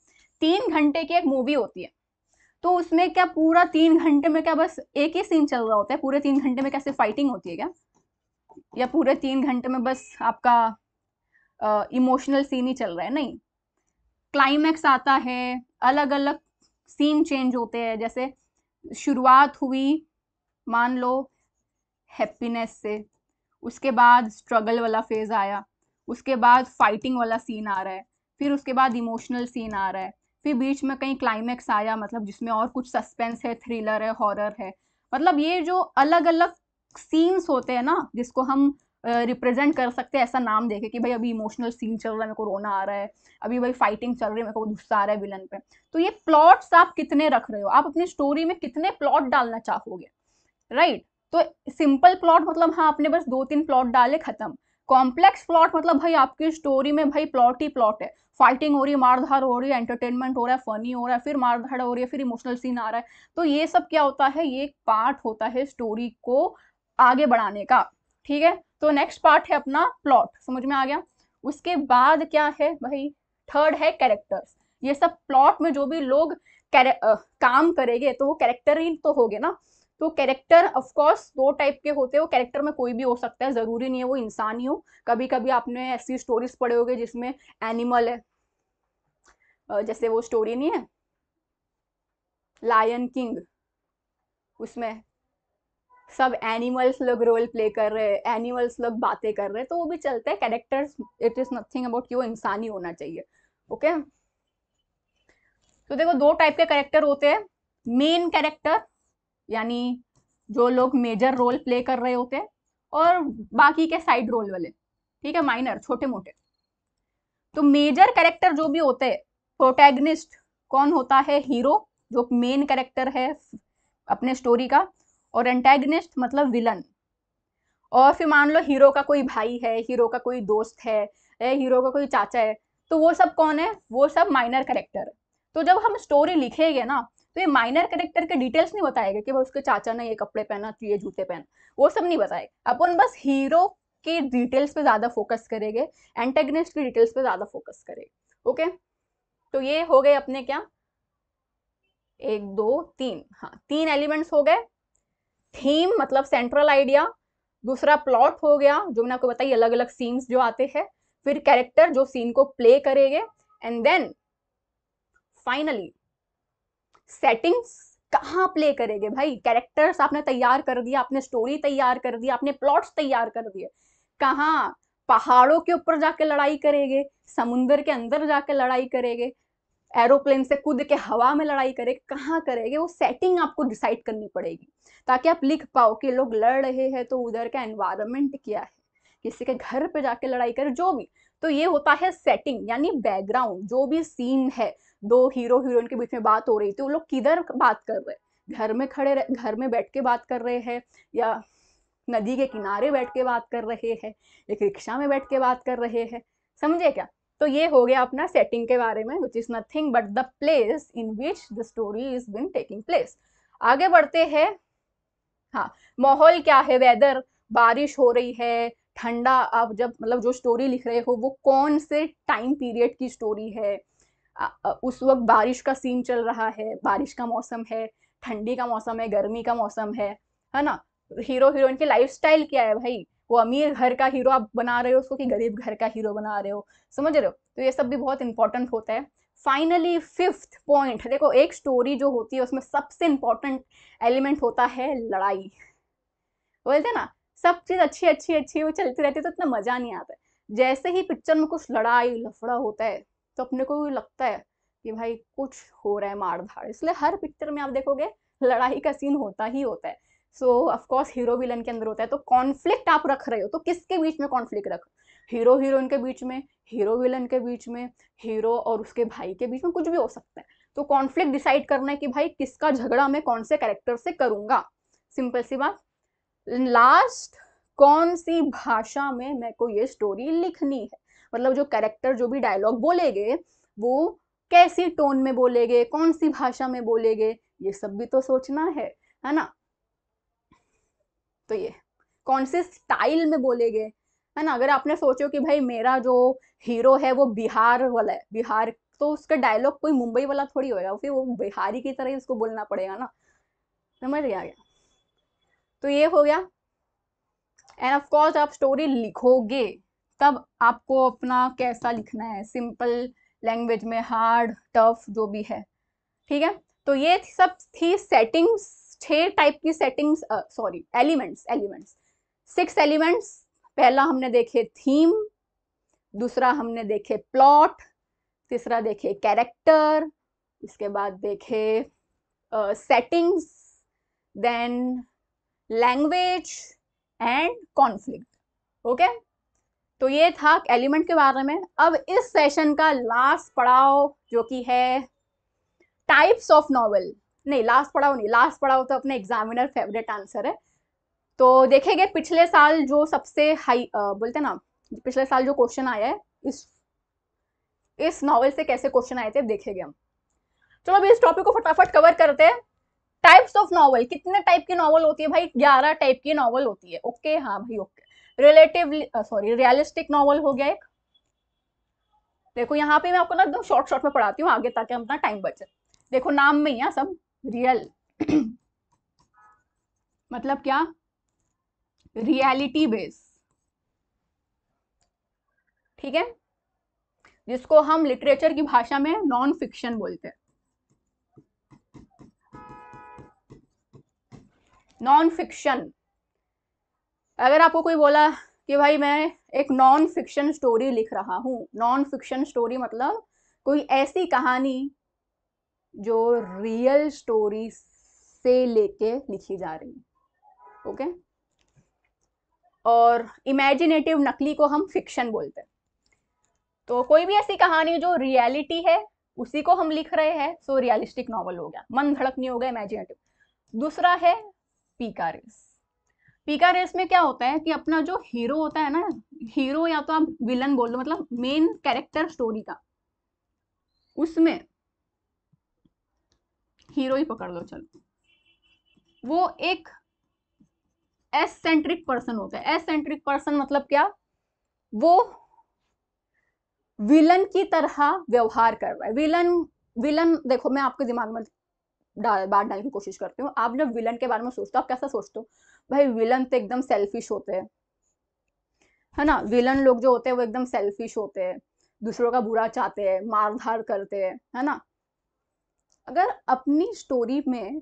तीन घंटे की एक मूवी होती है तो उसमें क्या पूरा तीन घंटे में क्या बस एक ही सीन चल रहा होता है पूरे तीन घंटे में कैसे फाइटिंग होती है क्या या पूरे तीन घंटे में बस आपका इमोशनल सीन ही चल रहा है नहीं क्लाइमैक्स आता है अलग अलग सीन चेंज होते हैं जैसे शुरुआत हुई मान लो हैप्पीनेस से उसके बाद स्ट्रगल वाला फेज आया उसके बाद फाइटिंग वाला सीन आ रहा है फिर उसके बाद इमोशनल सीन आ रहा है फिर बीच में कहीं क्लाइमैक्स आया मतलब जिसमें और कुछ सस्पेंस है थ्रिलर है हॉरर है मतलब ये जो अलग अलग सीन्स होते हैं ना जिसको हम रिप्रेजेंट uh, कर सकते हैं ऐसा नाम देखे कि भाई अभी इमोशनल सीन चल रहा है मेरे को रोना आ रहा है अभी भाई फाइटिंग चल रही है मेरे को गुस्सा आ रहा है विलन पे तो ये प्लॉट्स आप कितने रख रहे हो आप अपनी स्टोरी में कितने प्लॉट डालना चाहोगे राइट right? तो सिंपल प्लॉट मतलब हाँ आपने बस दो तीन प्लॉट डाले खत्म कॉम्प्लेक्स प्लॉट मतलब भाई आपकी स्टोरी में भाई प्लॉट ही प्लॉट है फाइटिंग हो रही है मारधार हो रही है एंटरटेनमेंट हो रहा है फनी हो रहा है फिर मारधार हो रही है फिर इमोशनल सीन आ रहा है तो ये सब क्या होता है ये एक पार्ट होता है स्टोरी को आगे बढ़ाने का ठीक है तो नेक्स्ट पार्ट है अपना प्लॉट समझ में आ गया उसके बाद क्या है भाई थर्ड है कैरेक्टर्स ये सब प्लॉट में जो भी लोग आ, काम करेंगे तो वो कैरेक्टर ही तो हो ना तो कैरेक्टर ऑफकोर्स दो टाइप के होते हैं वो कैरेक्टर में कोई भी हो सकता है ज़रूरी नहीं है वो इंसान ही हो कभी कभी आपने ऐसी स्टोरीज पढ़े होंगे जिसमें एनिमल है जैसे वो स्टोरी नहीं है लायन किंग उसमें सब एनिमल्स लोग रोल प्ले कर रहे हैं एनिमल्स लोग बातें कर रहे हैं तो वो भी चलता है characters it is nothing about कि वो इंसान ही होना चाहिए ओके तो देखो दो टाइप के कैरेक्टर होते हैं मेन कैरेक्टर यानी जो लोग मेजर रोल प्ले कर रहे होते हैं और बाकी के साइड रोल वाले ठीक है माइनर छोटे मोटे तो मेजर कैरेक्टर जो भी होते हैं प्रोटैगनिस्ट कौन होता है हीरो जो मेन कैरेक्टर है अपने स्टोरी का और एंटेगनिस्ट मतलब विलन और फिर मान लो हीरो का कोई भाई है हीरो का कोई दोस्त है हीरो का कोई चाचा है तो वो सब कौन है वो सब माइनर करेक्टर तो जब हम स्टोरी लिखेंगे ना तो ये माइनर करेक्टर के डिटेल्स नहीं बताएगा कि उसके चाचा ने ये कपड़े पहना ये जूते पहना वो सब नहीं बताएगा अपन बस हीरो के डिटेल्स पे ज़्यादा फोकस करेंगे एंटेगनिस्ट की डिटेल्स पे ज़्यादा फोकस करेंगे ओके तो ये हो गए अपने क्या एक दो तीन हाँ तीन एलिमेंट्स हो गए थीम मतलब सेंट्रल आइडिया दूसरा प्लॉट हो गया जो मैंने आपको बताई अलग अलग सीन्स जो आते हैं फिर कैरेक्टर जो सीन को प्ले करेंगे एंड देन फाइनली सेटिंग्स कहाँ प्ले करेंगे भाई कैरेक्टर्स आपने तैयार कर दिया आपने स्टोरी तैयार कर दी आपने प्लॉट्स तैयार कर दिए कहाँ पहाड़ों के ऊपर जाके लड़ाई करेंगे समुंदर के अंदर जाके लड़ाई करेंगे एरोप्लेन से कूद के हवा में लड़ाई करे कहाँ करेंगे वो सेटिंग आपको डिसाइड करनी पड़ेगी ताकि आप लिख पाओ कि लोग लड़ रहे हैं तो उधर का एनवायरमेंट क्या है किसी के घर पे जाके लड़ाई करे जो भी तो ये होता है सेटिंग यानी बैकग्राउंड जो भी सीन है दो हीरो हीरोइन के बीच में बात हो रही थी वो लोग किधर बात कर रहे हैं घर में खड़े घर में बैठ के बात कर रहे हैं या नदी के किनारे बैठ के बात कर रहे हैं एक रिक्शा में बैठ के बात कर रहे हैं समझे क्या तो ये हो गया अपना सेटिंग के बारे में which is nothing but the place in which the story is been taking place आगे बढ़ते हैं हाँ माहौल क्या है वेदर बारिश हो रही है ठंडा आप जब मतलब जो स्टोरी लिख रहे हो वो कौन से टाइम पीरियड की स्टोरी है उस वक्त बारिश का सीन चल रहा है बारिश का मौसम है ठंडी का मौसम है गर्मी का मौसम है है ना हीरो हीरोइन की लाइफ क्या है भाई वो अमीर घर का हीरो आप बना रहे हो उसको कि गरीब घर का हीरो बना रहे हो समझ रहे हो तो ये सब भी बहुत इंपॉर्टेंट होता है फाइनली फिफ्थ पॉइंट देखो एक स्टोरी जो होती है उसमें सबसे इंपॉर्टेंट एलिमेंट होता है लड़ाई बोलते ना सब चीज़ अच्छी अच्छी अच्छी वो चलती रहती है तो इतना मज़ा नहीं आता जैसे ही पिक्चर में कुछ लड़ाई लफड़ा होता है तो अपने को लगता है कि भाई कुछ हो रहा है मार धाड़ इसलिए हर पिक्चर में आप देखोगे लड़ाई का सीन होता ही होता है सो ऑफकोर्स हीरो विलन के अंदर होता है तो कॉन्फ्लिक्ट आप रख रहे हो तो किसके बीच में कॉन्फ्लिक्ट रख हीरो हीरोइन के बीच में हीरो विलन के बीच में हीरो और उसके भाई के बीच में कुछ भी हो सकता है तो कॉन्फ्लिक्ट डिसाइड करना है कि भाई किसका झगड़ा मैं कौन से कैरेक्टर से करूंगा सिंपल सी बात लास्ट कौन सी भाषा में मेरे को ये स्टोरी लिखनी है मतलब जो कैरेक्टर जो भी डायलॉग बोलेगे वो कैसी टोन में बोलेगे कौन सी भाषा में बोलेगे ये सब भी तो सोचना है है ना तो ये कौन से स्टाइल में बोले गए है ना अगर आपने सोचो कि भाई मेरा जो हीरो है वो बिहार वाला है बिहार तो उसका डायलॉग कोई मुंबई वाला थोड़ी होगा फिर वो बिहारी की तरह ही उसको बोलना पड़ेगा ना समझ गया गया तो ये हो गया एंड ऑफ कोर्स आप स्टोरी लिखोगे तब आपको अपना कैसा लिखना है सिंपल लैंग्वेज में हार्ड टफ जो भी है ठीक है तो ये सब थी सेटिंग्स छह टाइप की settings sorry elements elements six elements पहला हमने देखे थीम दूसरा हमने देखे प्लॉट तीसरा देखे कैरेक्टर इसके बाद देखे settings then language and conflict okay तो ये था एलिमेंट के बारे में अब इस सेशन का लास्ट पड़ाव जो कि है टाइप्स ऑफ नॉवेल नहीं लास्ट पढ़ाओ नहीं लास्ट पढ़ाओ तो अपने एग्जामिनर फेवरेट आंसर है तो देखेंगे पिछले साल जो सबसे हाई बोलते ना पिछले साल जो क्वेश्चन आया है इस इस नॉवल से कैसे क्वेश्चन आए थे देखेंगे हम चलो अभी इस टॉपिक को फटाफट कवर करते हैं टाइप्स ऑफ नॉवल कितने टाइप की नॉवल होती है भाई ग्यारह टाइप की नॉवल होती है ओके हाँ भाई okay relatively sorry realistic novel हो गया एक देखो यहाँ पे मैं आपको ना एकदम शॉर्ट शॉर्ट में पढ़ाती हूँ आगे ताकि अपना टाइम बचे देखो नाम में ही है सब रियल मतलब क्या रियलिटी बेस ठीक है जिसको हम लिटरेचर की भाषा में नॉन फिक्शन बोलते हैं नॉन फिक्शन अगर आपको कोई बोला कि भाई मैं एक नॉन फिक्शन स्टोरी लिख रहा हूँ नॉन फिक्शन स्टोरी मतलब कोई ऐसी कहानी जो रियल स्टोरी से लेके लिखी जा रही है ओके और इमेजिनेटिव नकली को हम फिक्शन बोलते हैं तो कोई भी ऐसी कहानी जो रियलिटी है उसी को हम लिख रहे हैं सो रियलिस्टिक नॉवल हो गया मन धड़क नहीं होगा इमेजिनेटिव दूसरा है पीका रेस पीका रेस में क्या होता है कि अपना जो हीरो होता है ना हीरो या तो आप विलन बोल दो मतलब मेन कैरेक्टर स्टोरी का उसमें हीरो ही पकड़ लो चलो वो एक एस सेंट्रिक पर्सन होता है एस सेंट्रिक पर्सन मतलब क्या वो विलन की तरह व्यवहार कर रहा है विलन विलन देखो मैं आपके दिमाग में डाल बात डालने की कोशिश करती हूँ आप जब विलन के बारे में सोचते हो आप कैसा सोचते हो भाई विलन तो एकदम सेल्फिश होते हैं है ना विलन लोग जो होते हैं वो एकदम सेल्फिश होते हैं दूसरों का बुरा चाहते हैं मार धार करते हैं है ना अगर अपनी स्टोरी में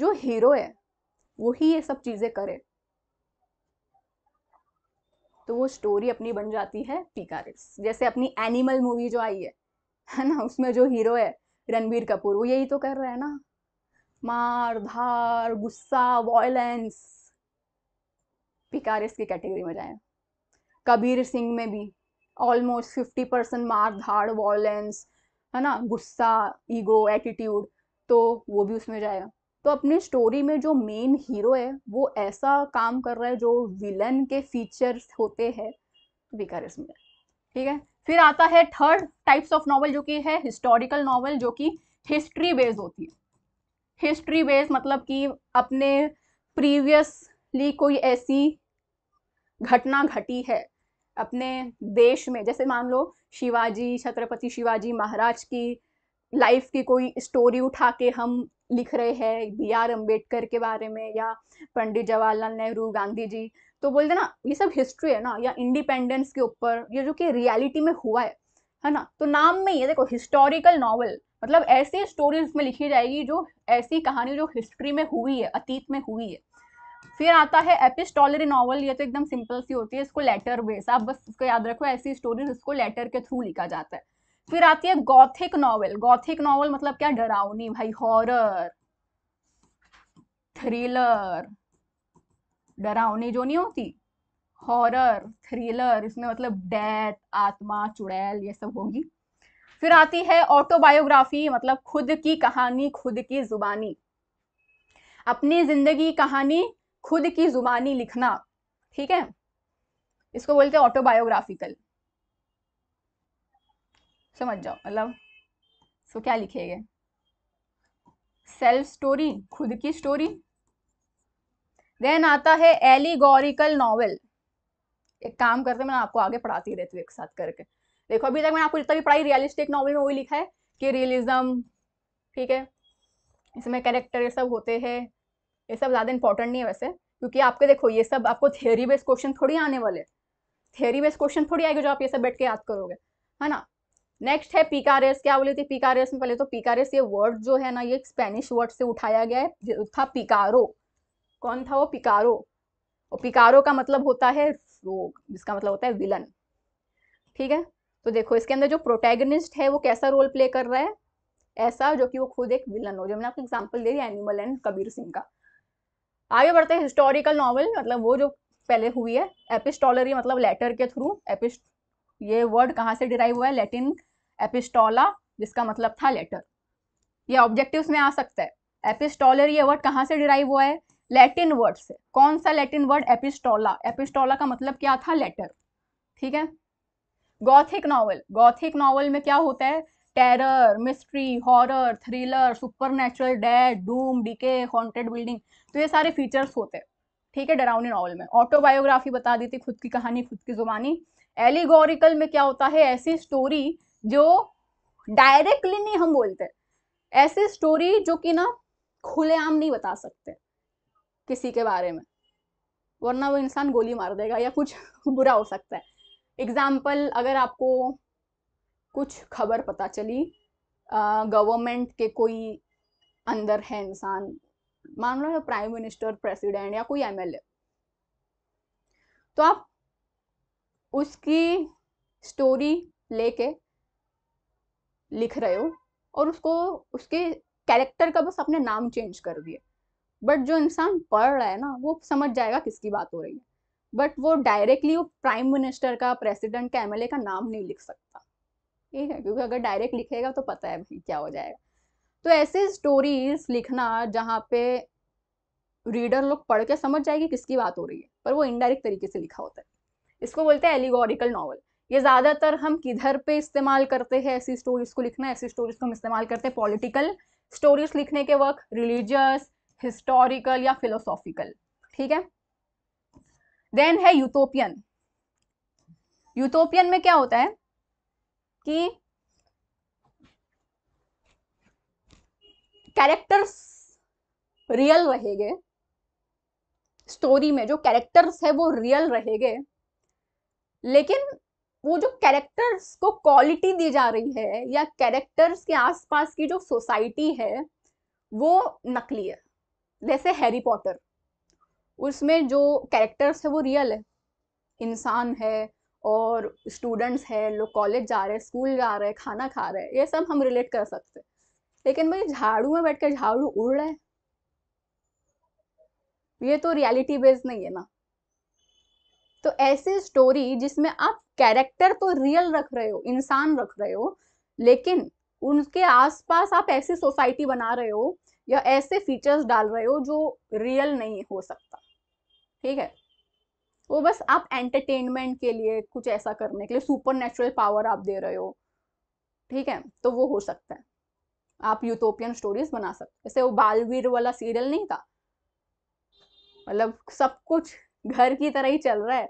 जो हीरो है वही ये सब चीज़ें करे तो वो स्टोरी अपनी बन जाती है पिकारिस जैसे अपनी एनिमल मूवी जो आई है है ना उसमें जो हीरो है रणबीर कपूर वो यही तो कर रहा है ना मार धार गुस्सा वॉयलेंस पिकारिस की कैटेगरी में जाए कबीर सिंह में भी ऑलमोस्ट फिफ्टी परसेंट मार धाड़ वॉयलेंस है ना गुस्सा ईगो एटीट्यूड तो वो भी उसमें जाएगा तो अपनी स्टोरी में जो मेन हीरो है वो ऐसा काम कर रहा है जो विलन के फीचर्स होते हैं विकार तो इसमें ठीक है फिर आता है थर्ड टाइप्स ऑफ नॉवल जो कि है हिस्टोरिकल नॉवल जो कि हिस्ट्री बेस्ड होती है हिस्ट्री बेस्ड मतलब कि अपने प्रीवियसली कोई ऐसी घटना घटी है अपने देश में जैसे मान लो शिवाजी छत्रपति शिवाजी महाराज की लाइफ की कोई स्टोरी उठा के हम लिख रहे हैं बी आर अम्बेडकर के बारे में या पंडित जवाहरलाल नेहरू गांधी जी तो बोलते ना ये सब हिस्ट्री है ना या इंडिपेंडेंस के ऊपर ये जो कि रियलिटी में हुआ है है ना तो नाम में ये देखो हिस्टोरिकल नॉवल मतलब ऐसी स्टोरीज में लिखी जाएगी जो ऐसी कहानी जो हिस्ट्री में हुई है अतीत में हुई है फिर आता है एपिस्टॉलरी नॉवल ये तो एकदम सिंपल सी होती है इसको लेटर बेस आप बस इसको याद रखो ऐसी स्टोरीज इसको लेटर के थ्रू लिखा जाता है फिर आती है गॉथिक नॉवल गॉथिक नॉवल मतलब क्या डरावनी भाई हॉरर थ्रिलर डरावनी जो नहीं होती हॉरर थ्रिलर इसमें मतलब डेथ आत्मा चुड़ैल ये सब होगी फिर आती है ऑटोबायोग्राफी मतलब खुद की कहानी खुद की जुबानी अपनी जिंदगी कहानी खुद की जुबानी लिखना ठीक है इसको बोलते हैं ऑटोबायोग्राफिकल समझ जाओ मतलब सो क्या लिखेंगे सेल्फ स्टोरी खुद की स्टोरी देन आता है एलिगोरिकल नॉवेल एक काम करते मैं आपको आगे पढ़ाती रहती हूँ एक साथ करके देखो अभी तक मैंने आपको जितना भी पढ़ाई रियलिस्टिक नॉवल में वही लिखा है कि रियलिज्म ठीक है इसमें कैरेक्टर ये सब होते हैं ये सब ज़्यादा इंपॉर्टेंट नहीं है वैसे क्योंकि आपके देखो ये सब आपको थ्योरी बेस्ड क्वेश्चन थोड़ी आने वाले थ्योरी बेस्ड क्वेश्चन थोड़ी आएगा जो आप ये सब बैठ के याद करोगे है ना नेक्स्ट है पीकारेस क्या बोली थी पीकारेस में पहले तो पीकारेस ये वर्ड जो है ना ये स्पेनिश वर्ड से उठाया गया है था पिकारो कौन था वो पिकारो और पिकारो का मतलब होता है रोग जिसका मतलब होता है विलन ठीक है तो देखो इसके अंदर जो प्रोटैगनिस्ट है वो कैसा रोल प्ले कर रहा है ऐसा जो कि वो खुद एक विलन हो जो मैंने आपको एग्जाम्पल दे रही एनिमल एंड कबीर सिंह का आगे बढ़ते हैं हिस्टोरिकल नॉवल मतलब वो जो पहले हुई है एपिस्टोलरी मतलब लेटर के थ्रू एपिस्ट ये वर्ड कहाँ से डिराइव हुआ है लैटिन एपिस्टोला जिसका मतलब था लेटर ये ऑब्जेक्टिव्स में आ सकता है एपिस्टोलर ये वर्ड कहाँ से डिराइव हुआ है लैटिन वर्ड से कौन सा लैटिन वर्ड एपिस्टोला एपिस्टोला का मतलब क्या था लेटर ठीक है गौथिक नॉवल गौथिक नॉवल में क्या होता है terror mystery horror thriller supernatural dead doom decay haunted building तो ये सारे फीचर्स होते हैं ठीक है डरावने नॉवल में ऑटोबायोग्राफी बता देती खुद की कहानी खुद की जुबानी एलिगोरिकल में क्या होता है ऐसी स्टोरी जो डायरेक्टली नहीं हम बोलते ऐसी स्टोरी जो कि ना खुलेआम नहीं बता सकते किसी के बारे में वरना वो इंसान गोली मार देगा या कुछ बुरा हो सकता है एग्जाम्पल अगर आपको कुछ खबर पता चली गवर्नमेंट के कोई अंदर है इंसान मान लो प्राइम मिनिस्टर प्रेसिडेंट या कोई एमएलए तो आप उसकी स्टोरी लेके लिख रहे हो और उसको उसके कैरेक्टर का बस अपने नाम चेंज कर दिए बट जो इंसान पढ़ रहा है ना वो समझ जाएगा किसकी बात हो रही है बट वो डायरेक्टली वो प्राइम मिनिस्टर का प्रेसिडेंट का एमएलए का नाम नहीं लिख सकता ठीक है क्योंकि अगर डायरेक्ट लिखेगा तो पता है भाई क्या हो जाएगा तो ऐसे स्टोरीज लिखना जहाँ पे रीडर लोग पढ़ के समझ जाएगी किसकी बात हो रही है पर वो इनडायरेक्ट तरीके से लिखा होता है इसको बोलते हैं एलिगोरिकल नॉवल ये ज़्यादातर हम किधर पे इस्तेमाल करते हैं ऐसी स्टोरीज को लिखना ऐसी स्टोरीज को हम इस्तेमाल करते हैं पॉलिटिकल स्टोरीज लिखने के वक्त रिलीजियस हिस्टोरिकल या फिलोसॉफिकल ठीक है देन है यूटोपियन यूटोपियन में क्या होता है कि कैरेक्टर्स रियल रहेंगे स्टोरी में जो कैरेक्टर्स है वो रियल रहेंगे लेकिन वो जो कैरेक्टर्स को क्वालिटी दी जा रही है या कैरेक्टर्स के आसपास की जो सोसाइटी है वो नकली है जैसे हैरी पॉटर उसमें जो कैरेक्टर्स है वो रियल है इंसान है और स्टूडेंट्स हैं लोग कॉलेज जा रहे हैं स्कूल जा रहे हैं खाना खा रहे हैं ये सब हम रिलेट कर सकते हैं लेकिन भाई झाड़ू में बैठ कर झाड़ू उड़ रहा है ये तो रियलिटी बेस्ड नहीं है ना तो ऐसी स्टोरी जिसमें आप कैरेक्टर तो रियल रख रहे हो इंसान रख रहे हो लेकिन उनके आसपास आप ऐसी सोसाइटी बना रहे हो या ऐसे फीचर्स डाल रहे हो जो रियल नहीं हो सकता ठीक है वो बस आप एंटरटेनमेंट के लिए कुछ ऐसा करने के लिए सुपर नेचुरल पावर आप दे रहे हो ठीक है तो वो हो सकता है आप यूटोपियन स्टोरीज बना सकते जैसे वो बालवीर वाला सीरियल नहीं था मतलब सब कुछ घर की तरह ही चल रहा है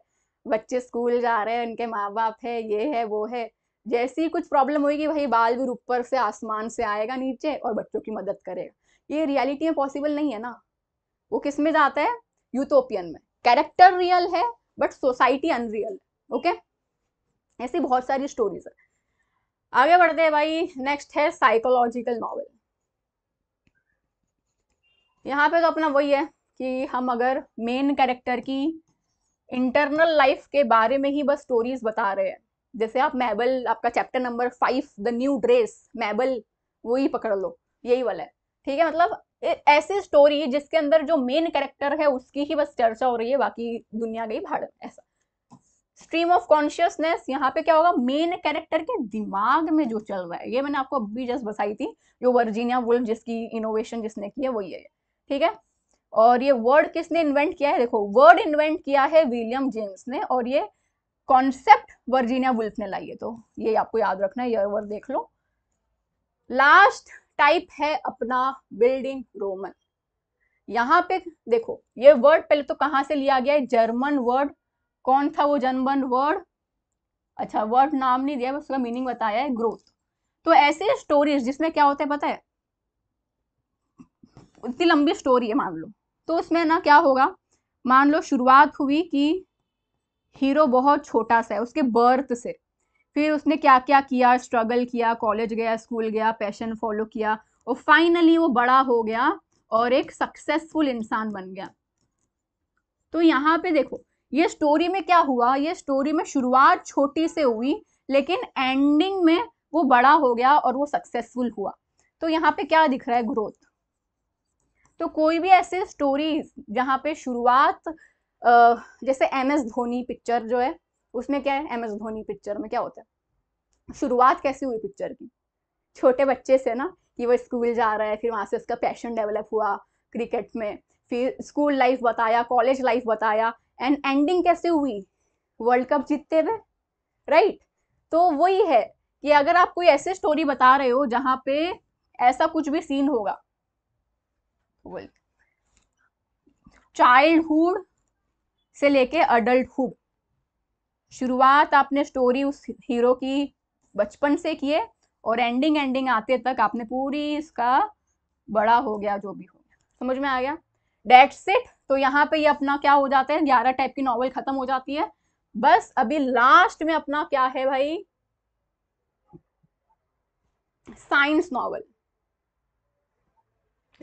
बच्चे स्कूल जा रहे हैं उनके माँ बाप है ये है वो है जैसी कुछ प्रॉब्लम होगी वही बालवीर ऊपर से आसमान से आएगा नीचे और बच्चों की मदद करेगा ये रियलिटी में पॉसिबल नहीं है ना वो किस में जाता है यूटोपियन में कैरेक्टर रियल है बट सोसाइटी अनरियल ओके ऐसी बहुत सारी स्टोरीज है आगे बढ़ते हैं भाई नेक्स्ट है साइकोलॉजिकल नॉवल यहाँ पे तो अपना वही है कि हम अगर मेन कैरेक्टर की इंटरनल लाइफ के बारे में ही बस स्टोरीज बता रहे हैं जैसे आप मैबल आपका chapter number five the new dress Mabel वही पकड़ लो यही वाला है ठीक है मतलब ऐसी स्टोरी जिसके अंदर जो मेन कैरेक्टर है उसकी ही बस चर्चा हो रही है बाकी दुनिया गई भाड़ ऐसा स्ट्रीम ऑफ कॉन्शियसनेस यहाँ पे क्या होगा मेन कैरेक्टर के दिमाग में जो चल रहा है ये मैंने आपको अभी जस्ट बताई थी जो वर्जीनिया वुल्फ जिसकी इनोवेशन जिसने की है वो ये है ठीक है और ये वर्ड किसने इन्वेंट किया है देखो वर्ड इन्वेंट किया है विलियम जेम्स ने और ये कॉन्सेप्ट वर्जीनिया वुल्फ ने लाई है तो ये आपको याद रखना है ये वर्ड देख लो लास्ट टाइप है अपना बिल्डिंग रोमन यहाँ पे देखो ये वर्ड पहले तो कहां से लिया गया है जर्मन वर्ड कौन था वो जर्मन वर्ड अच्छा वर्ड नाम नहीं दिया उसका मीनिंग बताया है ग्रोथ तो ऐसे स्टोरीज जिसमें क्या होता है पता है इतनी लंबी स्टोरी है मान लो तो उसमें ना क्या होगा मान लो शुरुआत हुई कि हीरो बहुत छोटा सा है उसके बर्थ से फिर उसने क्या क्या किया स्ट्रगल किया कॉलेज गया स्कूल गया पैशन फॉलो किया और फाइनली वो बड़ा हो गया और एक सक्सेसफुल इंसान बन गया तो यहाँ पे देखो ये स्टोरी में क्या हुआ ये स्टोरी में शुरुआत छोटी से हुई लेकिन एंडिंग में वो बड़ा हो गया और वो सक्सेसफुल हुआ तो यहाँ पे क्या दिख रहा है ग्रोथ तो कोई भी ऐसे स्टोरी जहाँ पे शुरुआत जैसे एम एस धोनी पिक्चर जो है उसमें क्या है एम एस धोनी पिक्चर में क्या होता है शुरुआत कैसे हुई पिक्चर की छोटे बच्चे से ना कि वो स्कूल जा रहा है फिर वहाँ से उसका पैशन डेवलप हुआ क्रिकेट में फिर स्कूल लाइफ बताया कॉलेज लाइफ बताया एंड एंडिंग कैसे हुई वर्ल्ड कप जीतते हुए राइट तो वही है कि अगर आप कोई ऐसे स्टोरी बता रहे हो जहाँ पे ऐसा कुछ भी सीन होगा चाइल्डहुड से लेके अडल्टहुड शुरुआत आपने स्टोरी उस हीरो की बचपन से किए और एंडिंग एंडिंग आते तक आपने पूरी इसका बड़ा हो गया जो भी हो गया समझ में आ गया डेट सेट तो यहाँ पे ये अपना क्या हो जाता है ग्यारह टाइप की नॉवल खत्म हो जाती है बस अभी लास्ट में अपना क्या है भाई science novel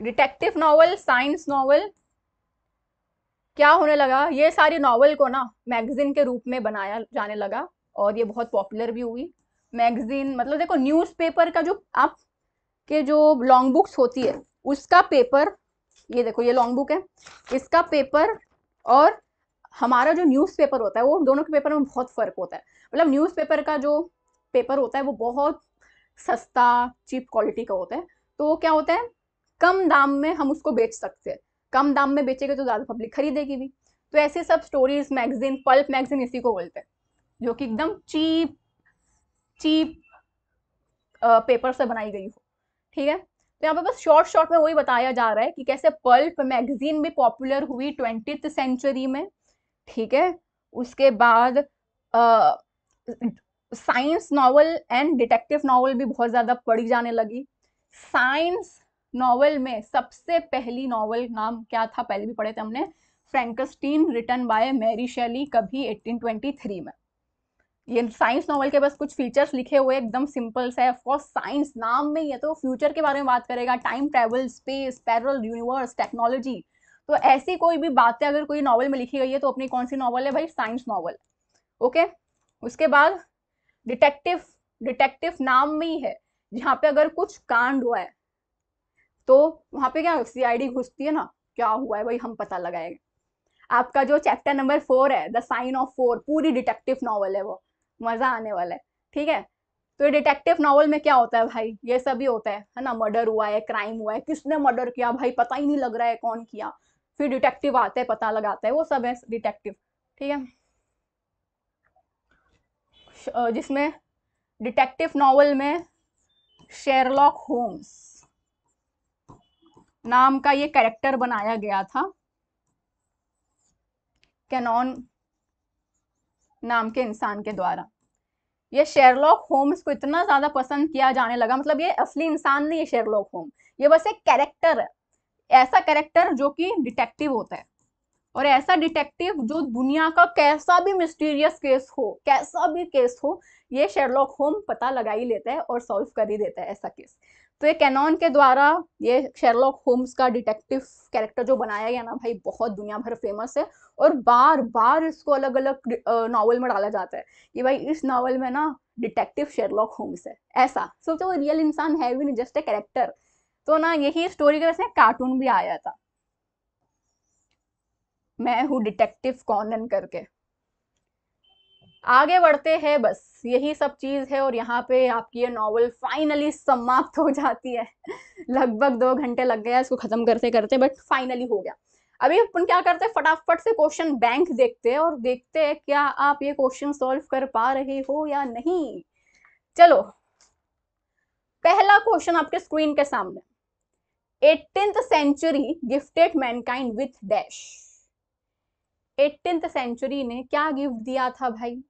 detective novel science novel क्या होने लगा ये सारी नावल को ना मैगजीन के रूप में बनाया जाने लगा और ये बहुत पॉपुलर भी हुई मैगजीन मतलब देखो न्यूज़पेपर का जो आप के जो लॉन्ग बुक्स होती है उसका पेपर ये देखो ये लॉन्ग बुक है इसका पेपर और हमारा जो न्यूज़पेपर होता है वो दोनों के पेपर में बहुत फ़र्क होता है मतलब न्यूज़पेपर का जो पेपर होता है वो बहुत सस्ता चीप क्वालिटी का होता है तो क्या होता है कम दाम में हम उसको बेच सकते हैं कम दाम में बेचेंगे तो ज़्यादा पब्लिक खरीदेगी भी तो ऐसे सब स्टोरीज मैगजीन पल्प मैगजीन इसी को बोलते हैं जो कि एकदम चीप चीप पेपर से बनाई गई हो ठीक है तो यहाँ पे बस शॉर्ट शॉर्ट में वही बताया जा रहा है कि कैसे पल्प मैगजीन भी पॉपुलर हुई ट्वेंटी सेंचुरी में ठीक है उसके बाद science novel and detective novel भी बहुत ज़्यादा पढ़ी जाने लगी साइंस नॉवल में सबसे पहली नॉवल नाम क्या था पहले भी पढ़े थे हमने फ्रेंकस्टीन रिटर्न बाय मैरी शैली कभी 1823 में ये साइंस नॉवल के बस कुछ फीचर्स लिखे हुए एकदम सिंपल से ऑफकोर्स साइंस नाम में ही है तो फ्यूचर के बारे में बात करेगा time travel space parallel universe technology तो ऐसी कोई भी बातें अगर कोई नॉवल में लिखी गई है तो अपनी कौन सी नॉवल है भाई साइंस नॉवल ओके उसके बाद डिटेक्टिव डिटेक्टिव नाम में ही है जहाँ पे अगर कुछ कांड हुआ है तो वहाँ पे क्या सीआईडी घुसती है ना क्या हुआ है भाई हम पता लगाएंगे आपका जो चैप्टर नंबर फोर है द साइन ऑफ फोर पूरी डिटेक्टिव नॉवल है वो मज़ा आने वाला है ठीक है तो डिटेक्टिव नॉवल में क्या होता है भाई ये सब ही होता है है ना मर्डर हुआ है क्राइम हुआ है किसने मर्डर किया भाई पता ही नहीं लग रहा है कौन किया फिर डिटेक्टिव आते हैं पता लगाते हैं वो सब है डिटेक्टिव ठीक है जिसमें डिटेक्टिव नॉवल में शेरलॉक होम्स नाम का ये कैरेक्टर बनाया गया था कैनॉन नाम के इंसान के द्वारा ये शेरलॉक होम्स को इतना ज्यादा पसंद किया जाने लगा मतलब ये असली इंसान नहीं है शेरलॉक होम ये बस एक कैरेक्टर है ऐसा कैरेक्टर जो कि डिटेक्टिव होता है और ऐसा डिटेक्टिव जो दुनिया का कैसा भी मिस्टीरियस केस हो कैसा भी केस हो ये शेरलॉक होम पता लगा ही लेता है और सॉल्व कर ही देता है ऐसा केस तो ये कैनॉन के द्वारा ये शेरलॉक होम्स का डिटेक्टिव कैरेक्टर जो बनाया गया ना भाई बहुत दुनिया भर फेमस है और बार बार इसको अलग अलग नावल में डाला जाता है कि भाई इस नावल में ना डिटेक्टिव शेरलॉक होम्स है ऐसा सो वो रियल इंसान है भी नहीं जस्ट ए कैरेक्टर तो ना यही स्टोरी का वैसे कार्टून भी आया था मैं हूँ डिटेक्टिव कॉनन करके आगे बढ़ते हैं बस यही सब चीज़ है और यहाँ पे आपकी ये नॉवल फाइनली समाप्त हो जाती है लगभग दो घंटे लग गया इसको ख़त्म करते करते बट फाइनली हो गया अभी अपन क्या करते हैं फटाफट से क्वेश्चन बैंक देखते हैं और देखते हैं क्या आप ये क्वेश्चन सॉल्व कर पा रहे हो या नहीं चलो पहला क्वेश्चन आपके स्क्रीन के सामने eighteen century gifted mankind with dash eighteen century ने क्या गिफ्ट दिया था भाई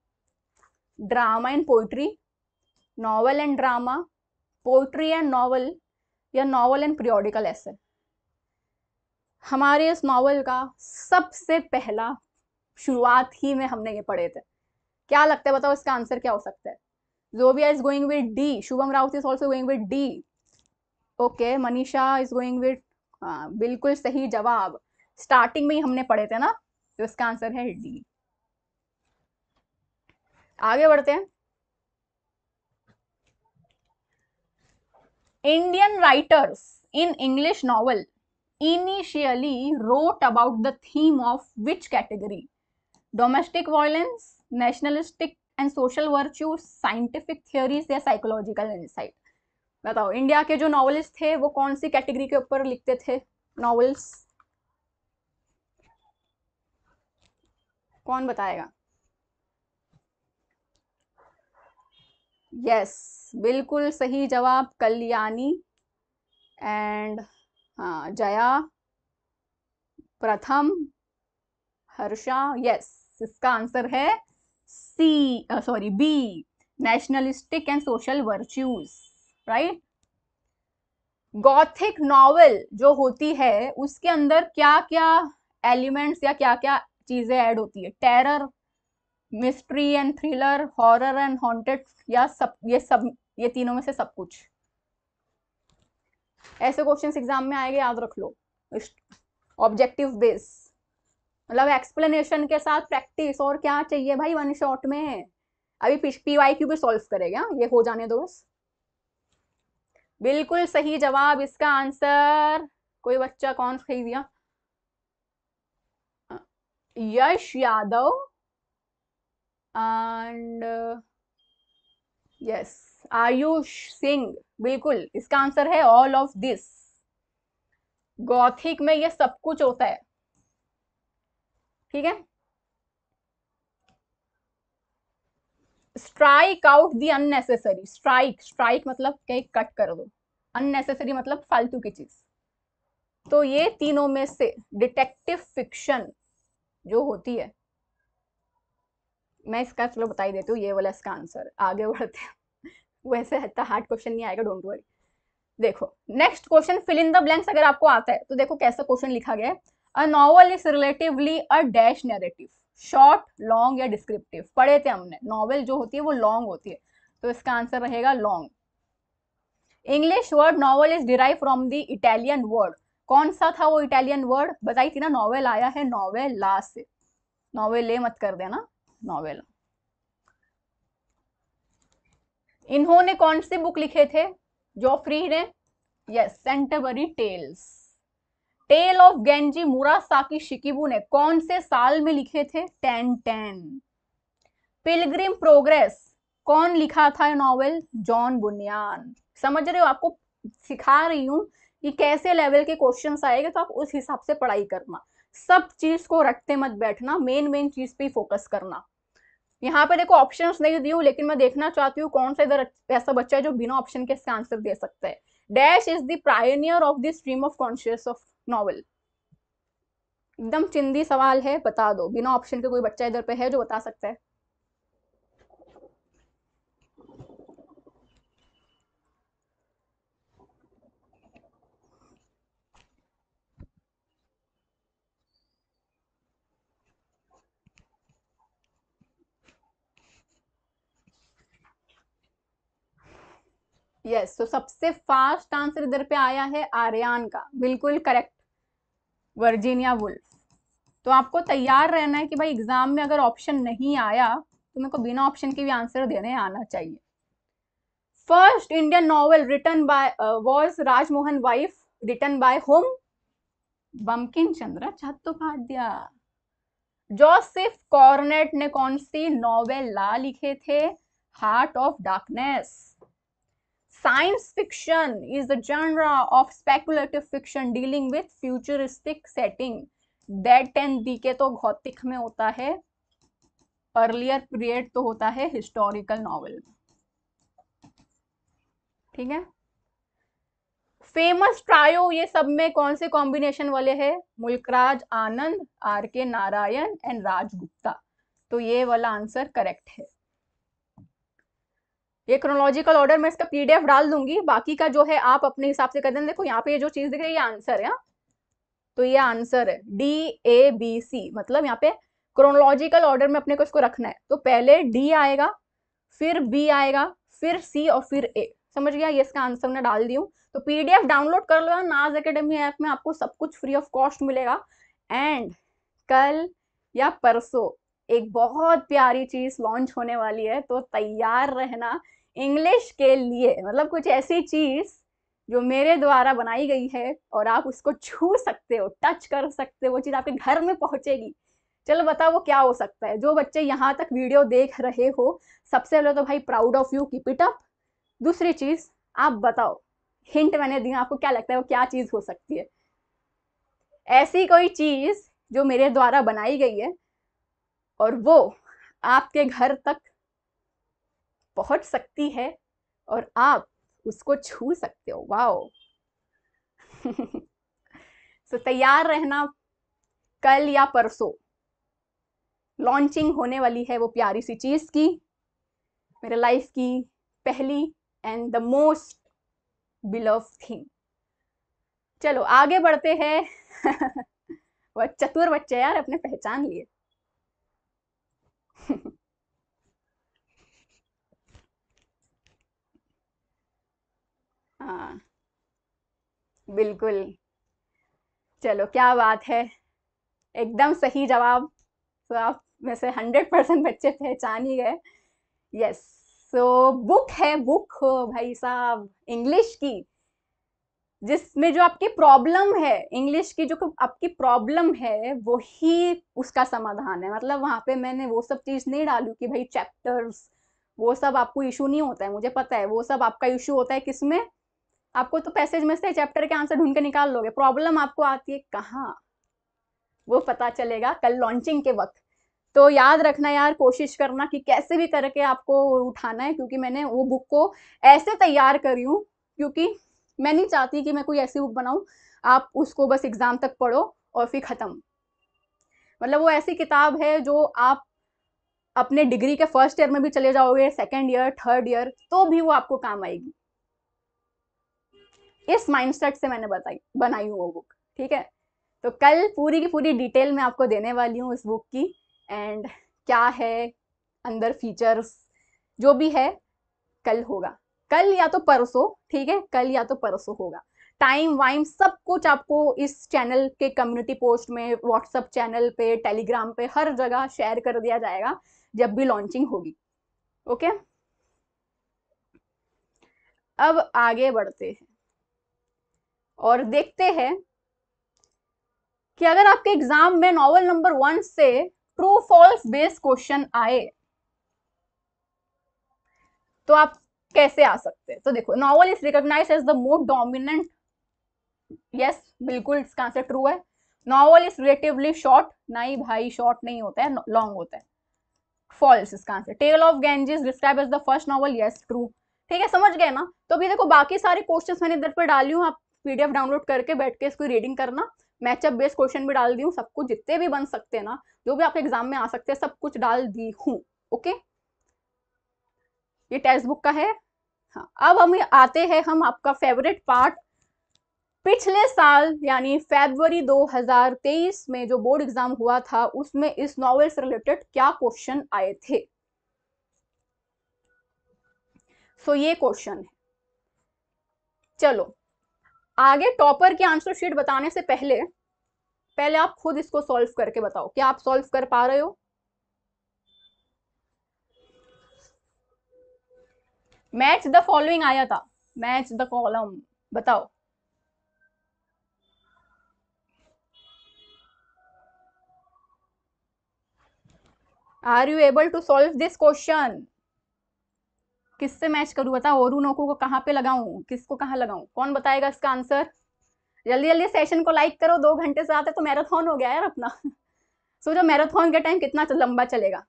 drama and poetry novel and drama poetry and novel या नॉवल एंड पीरियोडिकल ऐसे हमारे इस नॉवल का सबसे पहला शुरुआत ही में हमने ये पढ़े थे क्या लगता है बताओ इसका आंसर क्या हो सकता है Zobia is going with D Shubham Raut is also going with D okay Manisha is going with बिल्कुल सही जवाब स्टार्टिंग में ही हमने पढ़े थे ना तो इसका आंसर है डी आगे बढ़ते हैं Indian writers in English novel initially wrote about the theme of which category domestic violence nationalistic and social virtue scientific theories या साइकोलॉजिकल इंसाइट बताओ इंडिया के जो नॉवलिस्ट थे वो कौन सी कैटेगरी के ऊपर लिखते थे नॉवेल्स कौन बताएगा यस बिल्कुल सही जवाब कल्याणी एंड हाँ जया प्रथम हर्षा यस इसका आंसर है C sorry B nationalistic and social virtues right gothic novel जो होती है उसके अंदर क्या क्या एलिमेंट्स या क्या क्या चीजें ऐड होती है terror mystery and thriller horror and haunted या सब ये सब ये तीनों में से सब कुछ ऐसे क्वेश्चंस एग्जाम में आएंगे याद रख लो ऑब्जेक्टिव बेस मतलब एक्सप्लेनेशन के साथ प्रैक्टिस और क्या चाहिए भाई वन शॉट में अभी पी वाई क्यू भी सॉल्व करेगा ये हो जाने दो बस बिल्कुल सही जवाब इसका आंसर कोई बच्चा कौन सही दिया यश यादव एंड यस आयुष सिंह बिल्कुल इसका आंसर है ऑल ऑफ दिस गौथिक में ये सब कुछ होता है ठीक है strike out the unnecessary strike strike मतलब कहीं कट कर दो अननेसेसरी मतलब फालतू की चीज तो ये तीनों में से डिटेक्टिव फिक्शन जो होती है मैं इसका चलो बताई देती हूँ ये वाला इसका आंसर आगे बढ़ते हैं वैसे इतना हार्ड क्वेश्चन नहीं आएगा डोंट वरी देखो next question fill in the blanks अगर आपको आता है तो देखो कैसा क्वेश्चन लिखा गया है a novel is relatively a dash narrative short long या डिस्क्रिप्टिव पढ़े थे हमने नॉवल जो होती है वो लॉन्ग होती है तो इसका आंसर रहेगा long English word novel is derive from the Italian word कौन सा था वो इटालियन वर्ड बताई थी ना नॉवेल आया है नॉवेल ला से नॉवेल ले मत कर देना नॉवेल इन्होंने कौन से बुक लिखे थे जॉफ्री ने yes Canterbury tales tale of Genji Murasaki Shikibu ने कौन से साल में लिखे थे टेन टेन पिलग्रिम प्रोग्रेस कौन लिखा था नॉवेल जॉन बुनियान समझ रहे हो आपको सिखा रही हूं कि कैसे लेवल के क्वेश्चंस आएंगे तो आप उस हिसाब से पढ़ाई करना सब चीज को रटते मत बैठना मेन मेन चीज पे फोकस करना यहाँ पे देखो ऑप्शन नहीं दी हूँ लेकिन मैं देखना चाहती हूँ कौन सा इधर ऐसा बच्चा है जो बिना ऑप्शन के इसका आंसर दे सकता है dash is pioneer of the stream of conscious of novel एकदम चिंदी सवाल है बता दो बिना ऑप्शन के कोई बच्चा इधर पे है जो बता सकता है यस तो सबसे फास्ट आंसर इधर पे आया है आर्यन का बिल्कुल करेक्ट वर्जीनिया वुल्फ तो आपको तैयार रहना है कि भाई एग्जाम में अगर ऑप्शन नहीं आया तो मेरे को बिना ऑप्शन के भी आंसर देने आना चाहिए first Indian novel written by was Rajmohan wife written by home Bankim Chandra Chattopadhyay Joseph Conrad ने कौन सी नॉवेल ला लिखे थे heart of darkness science fiction is the genre of speculative fiction dealing with futuristic setting that टेन दी के तो भौतिक में होता है अर्लियर पीरियड तो होता है हिस्टोरिकल नॉवल ठीक है फेमस ट्रायो ये सब में कौन से कॉम्बिनेशन वाले हैं मुल्कराज आनंद आर के नारायण एंड राजगुप्ता तो ये वाला आंसर करेक्ट है ये क्रोनोलॉजिकल ऑर्डर मैं इसका पीडीएफ डाल दूंगी बाकी का जो है आप अपने हिसाब से कर देना देखो यहाँ पे ये जो चीज दिख रही है ये आंसर है हाँ। तो ये आंसर है डी ए बी सी मतलब यहाँ पे क्रोनोलॉजिकल ऑर्डर में अपने को इसको रखना है तो पहले डी आएगा फिर बी आएगा फिर सी और फिर ए समझ गया ये इसका आंसर मैं डाल दी हूँ तो पीडीएफ डाउनलोड कर लो नाज अकेडमी ऐप में आपको सब कुछ फ्री ऑफ कॉस्ट मिलेगा एंड कल या परसों एक बहुत प्यारी चीज लॉन्च होने वाली है तो तैयार रहना इंग्लिश के लिए मतलब कुछ ऐसी चीज़ जो मेरे द्वारा बनाई गई है और आप उसको छू सकते हो टच कर सकते हो वो चीज़ आपके घर में पहुंचेगी चलो बताओ वो क्या हो सकता है जो बच्चे यहाँ तक वीडियो देख रहे हो सबसे पहले तो भाई proud of you keep it up दूसरी चीज़ आप बताओ हिंट मैंने दिया आपको क्या लगता है वो क्या चीज़ हो सकती है ऐसी कोई चीज़ जो मेरे द्वारा बनाई गई है और वो आपके घर तक पहुंच सकती है और आप उसको छू सकते हो वाओ सो तो so, तैयार रहना कल या परसों लॉन्चिंग होने वाली है वो प्यारी सी चीज़ की मेरे लाइफ की पहली and the most beloved thing चलो आगे बढ़ते हैं वह चतुर बच्चे यार अपने पहचान लिए हाँ बिल्कुल चलो क्या बात है एकदम सही जवाब तो आप में से हंड्रेड परसेंट बच्चे पहचान ही गए यस सो बुक है बुक भाई साहब इंग्लिश की जिसमें जो आपकी प्रॉब्लम है इंग्लिश की जो आपकी प्रॉब्लम है वही उसका समाधान है मतलब वहाँ पे मैंने वो सब चीज़ नहीं डाली कि भाई चैप्टर्स वो सब आपको इशू नहीं होता है मुझे पता है वो सब आपका इशू होता है किसमें आपको तो पैसेज में से चैप्टर के आंसर ढूंढ के निकाल लोगे प्रॉब्लम आपको आती है कहाँ वो पता चलेगा कल लॉन्चिंग के वक्त तो याद रखना यार कोशिश करना कि कैसे भी करके आपको उठाना है क्योंकि मैंने वो बुक को ऐसे तैयार करी हूँ क्योंकि मैं नहीं चाहती कि मैं कोई ऐसी बुक बनाऊँ आप उसको बस एग्ज़ाम तक पढ़ो और फिर ख़त्म मतलब वो ऐसी किताब है जो आप अपने डिग्री के फर्स्ट ईयर में भी चले जाओगे सेकेंड ईयर थर्ड ईयर तो भी वो आपको काम आएगी इस माइंडसेट से मैंने बताई बनाई हूँ वो बुक ठीक है तो कल पूरी की पूरी डिटेल मैं आपको देने वाली हूँ उस बुक की एंड क्या है अंदर फीचर्स जो भी है कल होगा कल या तो परसों ठीक है कल या तो परसों होगा टाइम वाइम सब कुछ आपको इस चैनल के कम्युनिटी पोस्ट में व्हाट्सअप चैनल पे टेलीग्राम पे हर जगह शेयर कर दिया जाएगा जब भी लॉन्चिंग होगी ओके अब आगे बढ़ते हैं और देखते हैं कि अगर आपके एग्जाम में नॉवल नंबर वन से ट्रू फॉल्स बेस्ड क्वेश्चन आए तो आप कैसे आ सकते हैं तो देखो novel is recognize as the most dominant yes बिल्कुल इसका आंसर ट्रू है नॉवल इज रिलेटिवली शॉर्ट नहीं भाई शॉर्ट नहीं होता है लॉन्ग होता है फॉल्स इसका answer tale of Ganges describe as the first novel yes true ठीक है समझ गए ना तो अभी देखो बाकी सारे क्वेश्चंस मैंने इधर पर डाली हूँ आप पीडीएफ डाउनलोड करके बैठ के इसको रीडिंग करना मैचअप बेस्ड क्वेश्चन भी डाल दी हूँ सब कुछ जितने भी बन सकते हैं ना जो भी आपके एग्जाम में आ सकते हैं सब कुछ डाल दी हूँ ओके ये टेक्स्ट बुक का है हाँ अब हम आते हैं हम आपका फेवरेट पार्ट पिछले साल यानी फरवरी 2023 में जो बोर्ड एग्जाम हुआ था उसमें इस नॉवेल से रिलेटेड क्या क्वेश्चन आए थे सो so, ये क्वेश्चन है चलो आगे टॉपर की आंसर शीट बताने से पहले पहले आप खुद इसको सॉल्व करके बताओ क्या आप सॉल्व कर पा रहे हो मैच द फॉलोइंग आया था मैच द कॉलम बताओ are you able to solve this question किससे मैच करूँ बता ओरू नोको को कहाँ पे लगाऊँ किसको कहाँ लगाऊँ कौन बताएगा इसका आंसर जल्दी जल्दी सेशन को लाइक करो दो घंटे से आते तो मैराथन हो गया यार अपना सोचो मैराथन का टाइम कितना लंबा चलेगा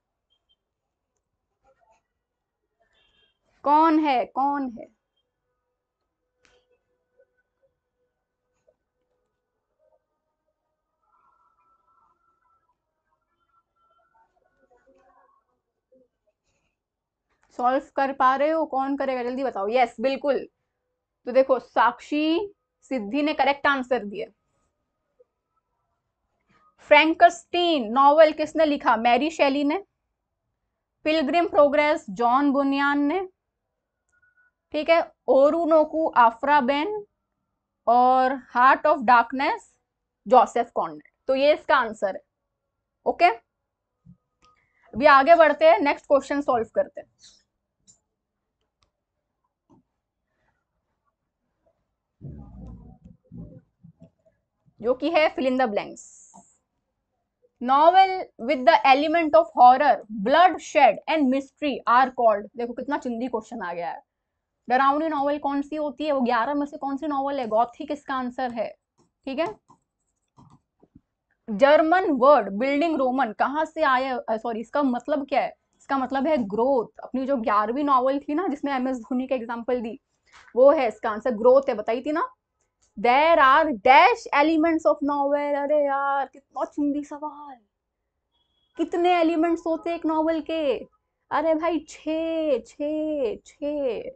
कौन है कौन है सॉल्व कर पा रहे हो कौन करेगा जल्दी बताओ यस बिल्कुल तो देखो साक्षी सिद्धि ने करेक्ट आंसर दिया फ्रेंकस्टीन नॉवल किसने लिखा मैरी शैली ने पिलग्रिम प्रोग्रेस जॉन बुनियान ने ठीक है ओरुनोकू आफरा बेन और heart of darkness Joseph Conrad तो ये इसका आंसर है ओके अभी आगे बढ़ते हैं नेक्स्ट क्वेश्चन सॉल्व करते हैं जो कि है fill in the blanks novel with the element of horror bloodshed and mystery are called देखो कितना चिंदी क्वेश्चन आ गया है डरावनी नॉवल कौन सी होती है वो ग्यारह में से कौन सी नॉवल है गौथिक इसका आंसर है ठीक है जर्मन वर्ड बिल्डिंग रोमन कहाँ से आया सॉरी इसका मतलब क्या है इसका मतलब है ग्रोथ अपनी जो ग्यारहवीं नॉवल थी ना जिसमें एम एस धोनी का एग्जाम्पल दी वो है इसका आंसर ग्रोथ है बताई थी ना there are dash elements of novel अरे यार कितना चुंदी सवाल कितने एलिमेंट्स होते एक नॉवेल के अरे भाई छे छे छे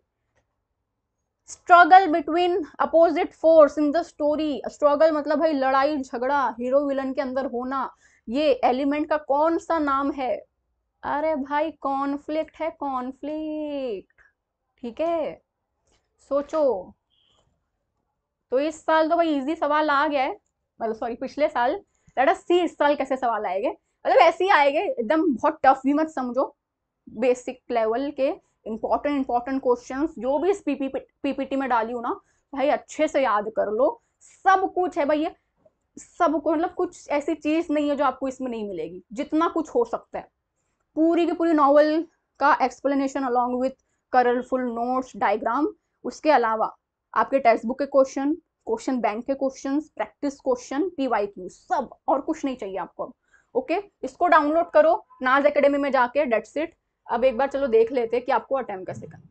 struggle between opposite force in the story struggle मतलब भाई लड़ाई झगड़ा हीरो विलन के अंदर होना ये एलिमेंट का कौन सा नाम है अरे भाई कॉन्फ्लिक्ट है कॉन्फ्लिक्ट ठीक है सोचो तो इस साल तो भाई इजी सवाल आ गया है मतलब सॉरी पिछले साल डाटा सी इस साल कैसे सवाल आएंगे मतलब ऐसे ही आएंगे एकदम बहुत टफ भी मत समझो बेसिक लेवल के इम्पॉर्टेंट इंपॉर्टेंट क्वेश्चन जो भी इस पीपी पी में डाली हूँ ना भाई अच्छे से याद कर लो सब कुछ है भाई सब कुछ मतलब कुछ ऐसी चीज़ नहीं है जो आपको इसमें नहीं मिलेगी जितना कुछ हो सकता है पूरी की पूरी नॉवल का explanation along with colourful notes diagram उसके अलावा आपके टेक्स्ट बुक के क्वेश्चन क्वेश्चन बैंक के क्वेश्चन प्रैक्टिस क्वेश्चन क्यू सब और कुछ नहीं चाहिए आपको ओके इसको डाउनलोड करो नाज एकेडमी में जाके डेट इट अब एक बार चलो देख लेते कि आपको अटैम्प कैसे करना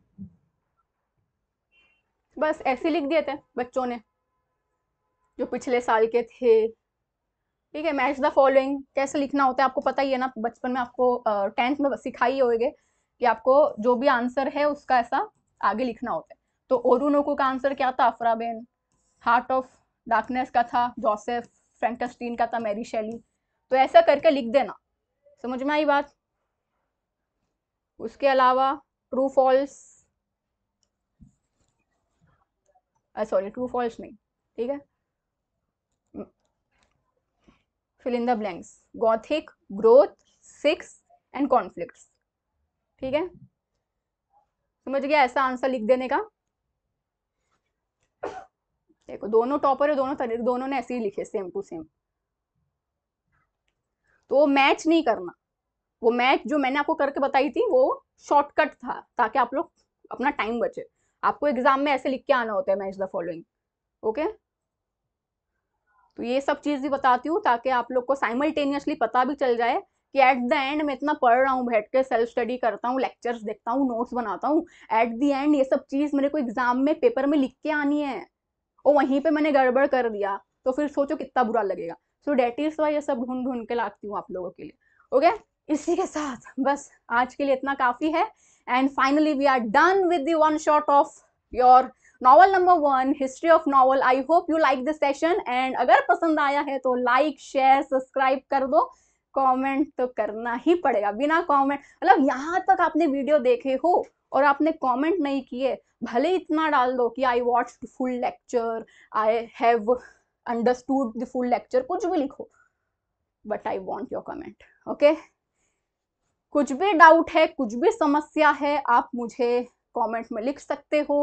बस ऐसे लिख दिए थे बच्चों ने जो पिछले साल के थे ठीक है मैच द फॉलोइंग कैसे लिखना होता है आपको पता ही है ना बचपन में आपको टेंथ में सिखाई होगी कि आपको जो भी आंसर है उसका ऐसा आगे लिखना होता है तो ओरुनोको का आंसर क्या था अफराबेन हार्ट ऑफ डार्कनेस का था जोसेफ फ्रेंकस्टीन का था मैरी शैली तो ऐसा करके लिख देना समझ में आई बात उसके अलावा true false sorry true false नहीं ठीक है fill in the blanks gothic growth six and conflicts ठीक है समझ गया ऐसा आंसर लिख देने का देखो दोनों टॉपर है दोनों तरीके दोनों ने ऐसे ही लिखे सेम टू सेम तो वो मैच नहीं करना वो मैच जो मैंने आपको करके बताई थी वो शॉर्टकट था ताकि आप लोग अपना टाइम बचे आपको एग्जाम में ऐसे लिख के आना होता है मैच द फॉलोइंग ओके तो ये सब चीज़ भी बताती हूँ ताकि आप लोग को साइमल्टेनियसली पता भी चल जाए कि एट द एंड मैं इतना पढ़ रहा हूँ बैठ के सेल्फ स्टडी करता हूँ लेक्चर्स देखता हूँ नोट्स बनाता हूँ एट द एंड ये सब चीज़ मेरे को एग्जाम में पेपर में लिख के आनी है और वहीं पे मैंने गड़बड़ कर दिया तो फिर सोचो कितना बुरा लगेगा सो डेट इज वाई ये सब ढूंढ ढूंढ के लाती हूँ आप लोगों के लिए ओके इसी के साथ बस आज के लिए इतना काफ़ी है and finally we are done with one shot of your novel number one history of novel I hope you like this session and अगर पसंद आया है तो लाइक शेयर सब्सक्राइब कर दो कमेंट तो करना ही पड़ेगा बिना कमेंट मतलब यहाँ तक आपने वीडियो देखे हो और आपने कमेंट नहीं किए भले इतना डाल दो कि I watch full lecture I have understood the full lecture कुछ भी लिखो but I want your comment okay कुछ भी डाउट है कुछ भी समस्या है आप मुझे कमेंट में लिख सकते हो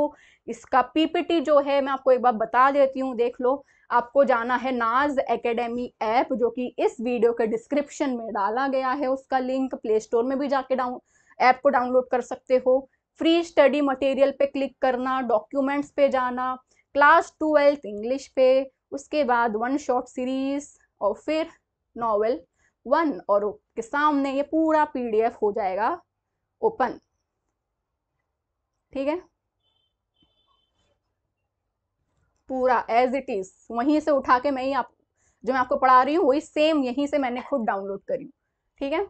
इसका पीपीटी जो है मैं आपको एक बार बता देती हूँ देख लो आपको जाना है नाज एकेडमी ऐप जो कि इस वीडियो के डिस्क्रिप्शन में डाला गया है उसका लिंक प्ले स्टोर में भी जाके डाउन ऐप को डाउनलोड कर सकते हो फ्री स्टडी मटेरियल पे क्लिक करना डॉक्यूमेंट्स पे जाना क्लास ट्वेल्थ इंग्लिश पे उसके बाद वन शॉर्ट सीरीज और फिर नॉवेल वन और के सामने ये पूरा पीडीएफ हो जाएगा ओपन ठीक है पूरा एज इट इज वहीं से उठा के मैं ही आप जो मैं आपको पढ़ा रही हूँ वही सेम यहीं से मैंने खुद डाउनलोड करी ठीक है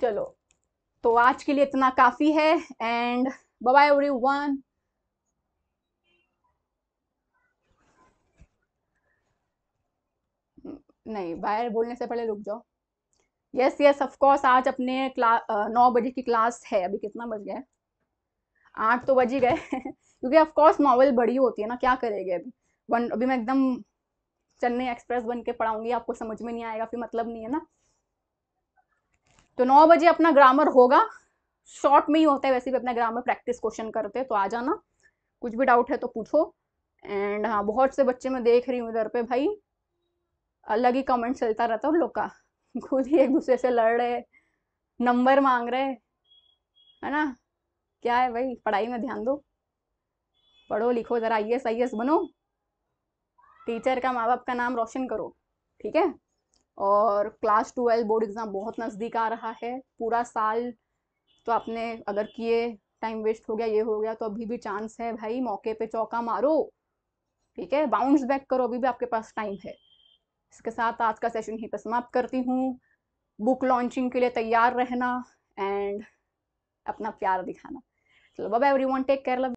चलो तो आज के लिए इतना काफ़ी है एंड बाय एवरी वन नहीं बाहर बोलने से पहले रुक जाओ यस यस ऑफकोर्स आज अपने क्लास नौ बजे की क्लास है अभी कितना बज गया आठ तो बज ही गए क्योंकि ऑफकोर्स नॉवल बड़ी होती है ना क्या करेंगे अभी वन अभी मैं एकदम चेन्नई एक्सप्रेस बन के पढ़ाऊंगी आपको समझ में नहीं आएगा फिर मतलब नहीं है ना तो नौ बजे अपना ग्रामर होगा शॉर्ट में ही होता है वैसे भी अपना ग्रामर प्रैक्टिस क्वेश्चन करते हैं तो आ जाना कुछ भी डाउट है तो पूछो एंड हाँ बहुत से बच्चे मैं देख रही हूँ इधर पे भाई अलग ही कमेंट चलता रहता उन लोग का खुद ही एक दूसरे से लड़ रहे नंबर मांग रहे है ना क्या है भाई पढ़ाई में ध्यान दो पढ़ो लिखो ज़रा आई एस आई एस बनो टीचर का माँ बाप का नाम रोशन करो ठीक है और क्लास ट्वेल्व बोर्ड एग्ज़ाम बहुत नज़दीक आ रहा है पूरा साल तो आपने अगर किए टाइम वेस्ट हो गया ये हो गया तो अभी भी चांस है भाई मौके पे चौका मारो ठीक है बाउंस बैक करो अभी भी आपके पास टाइम है इसके साथ आज का सेशन ही पर समाप्त करती हूँ बुक लॉन्चिंग के लिए तैयार रहना एंड अपना प्यार दिखाना चलो एवरी वन टेक केयर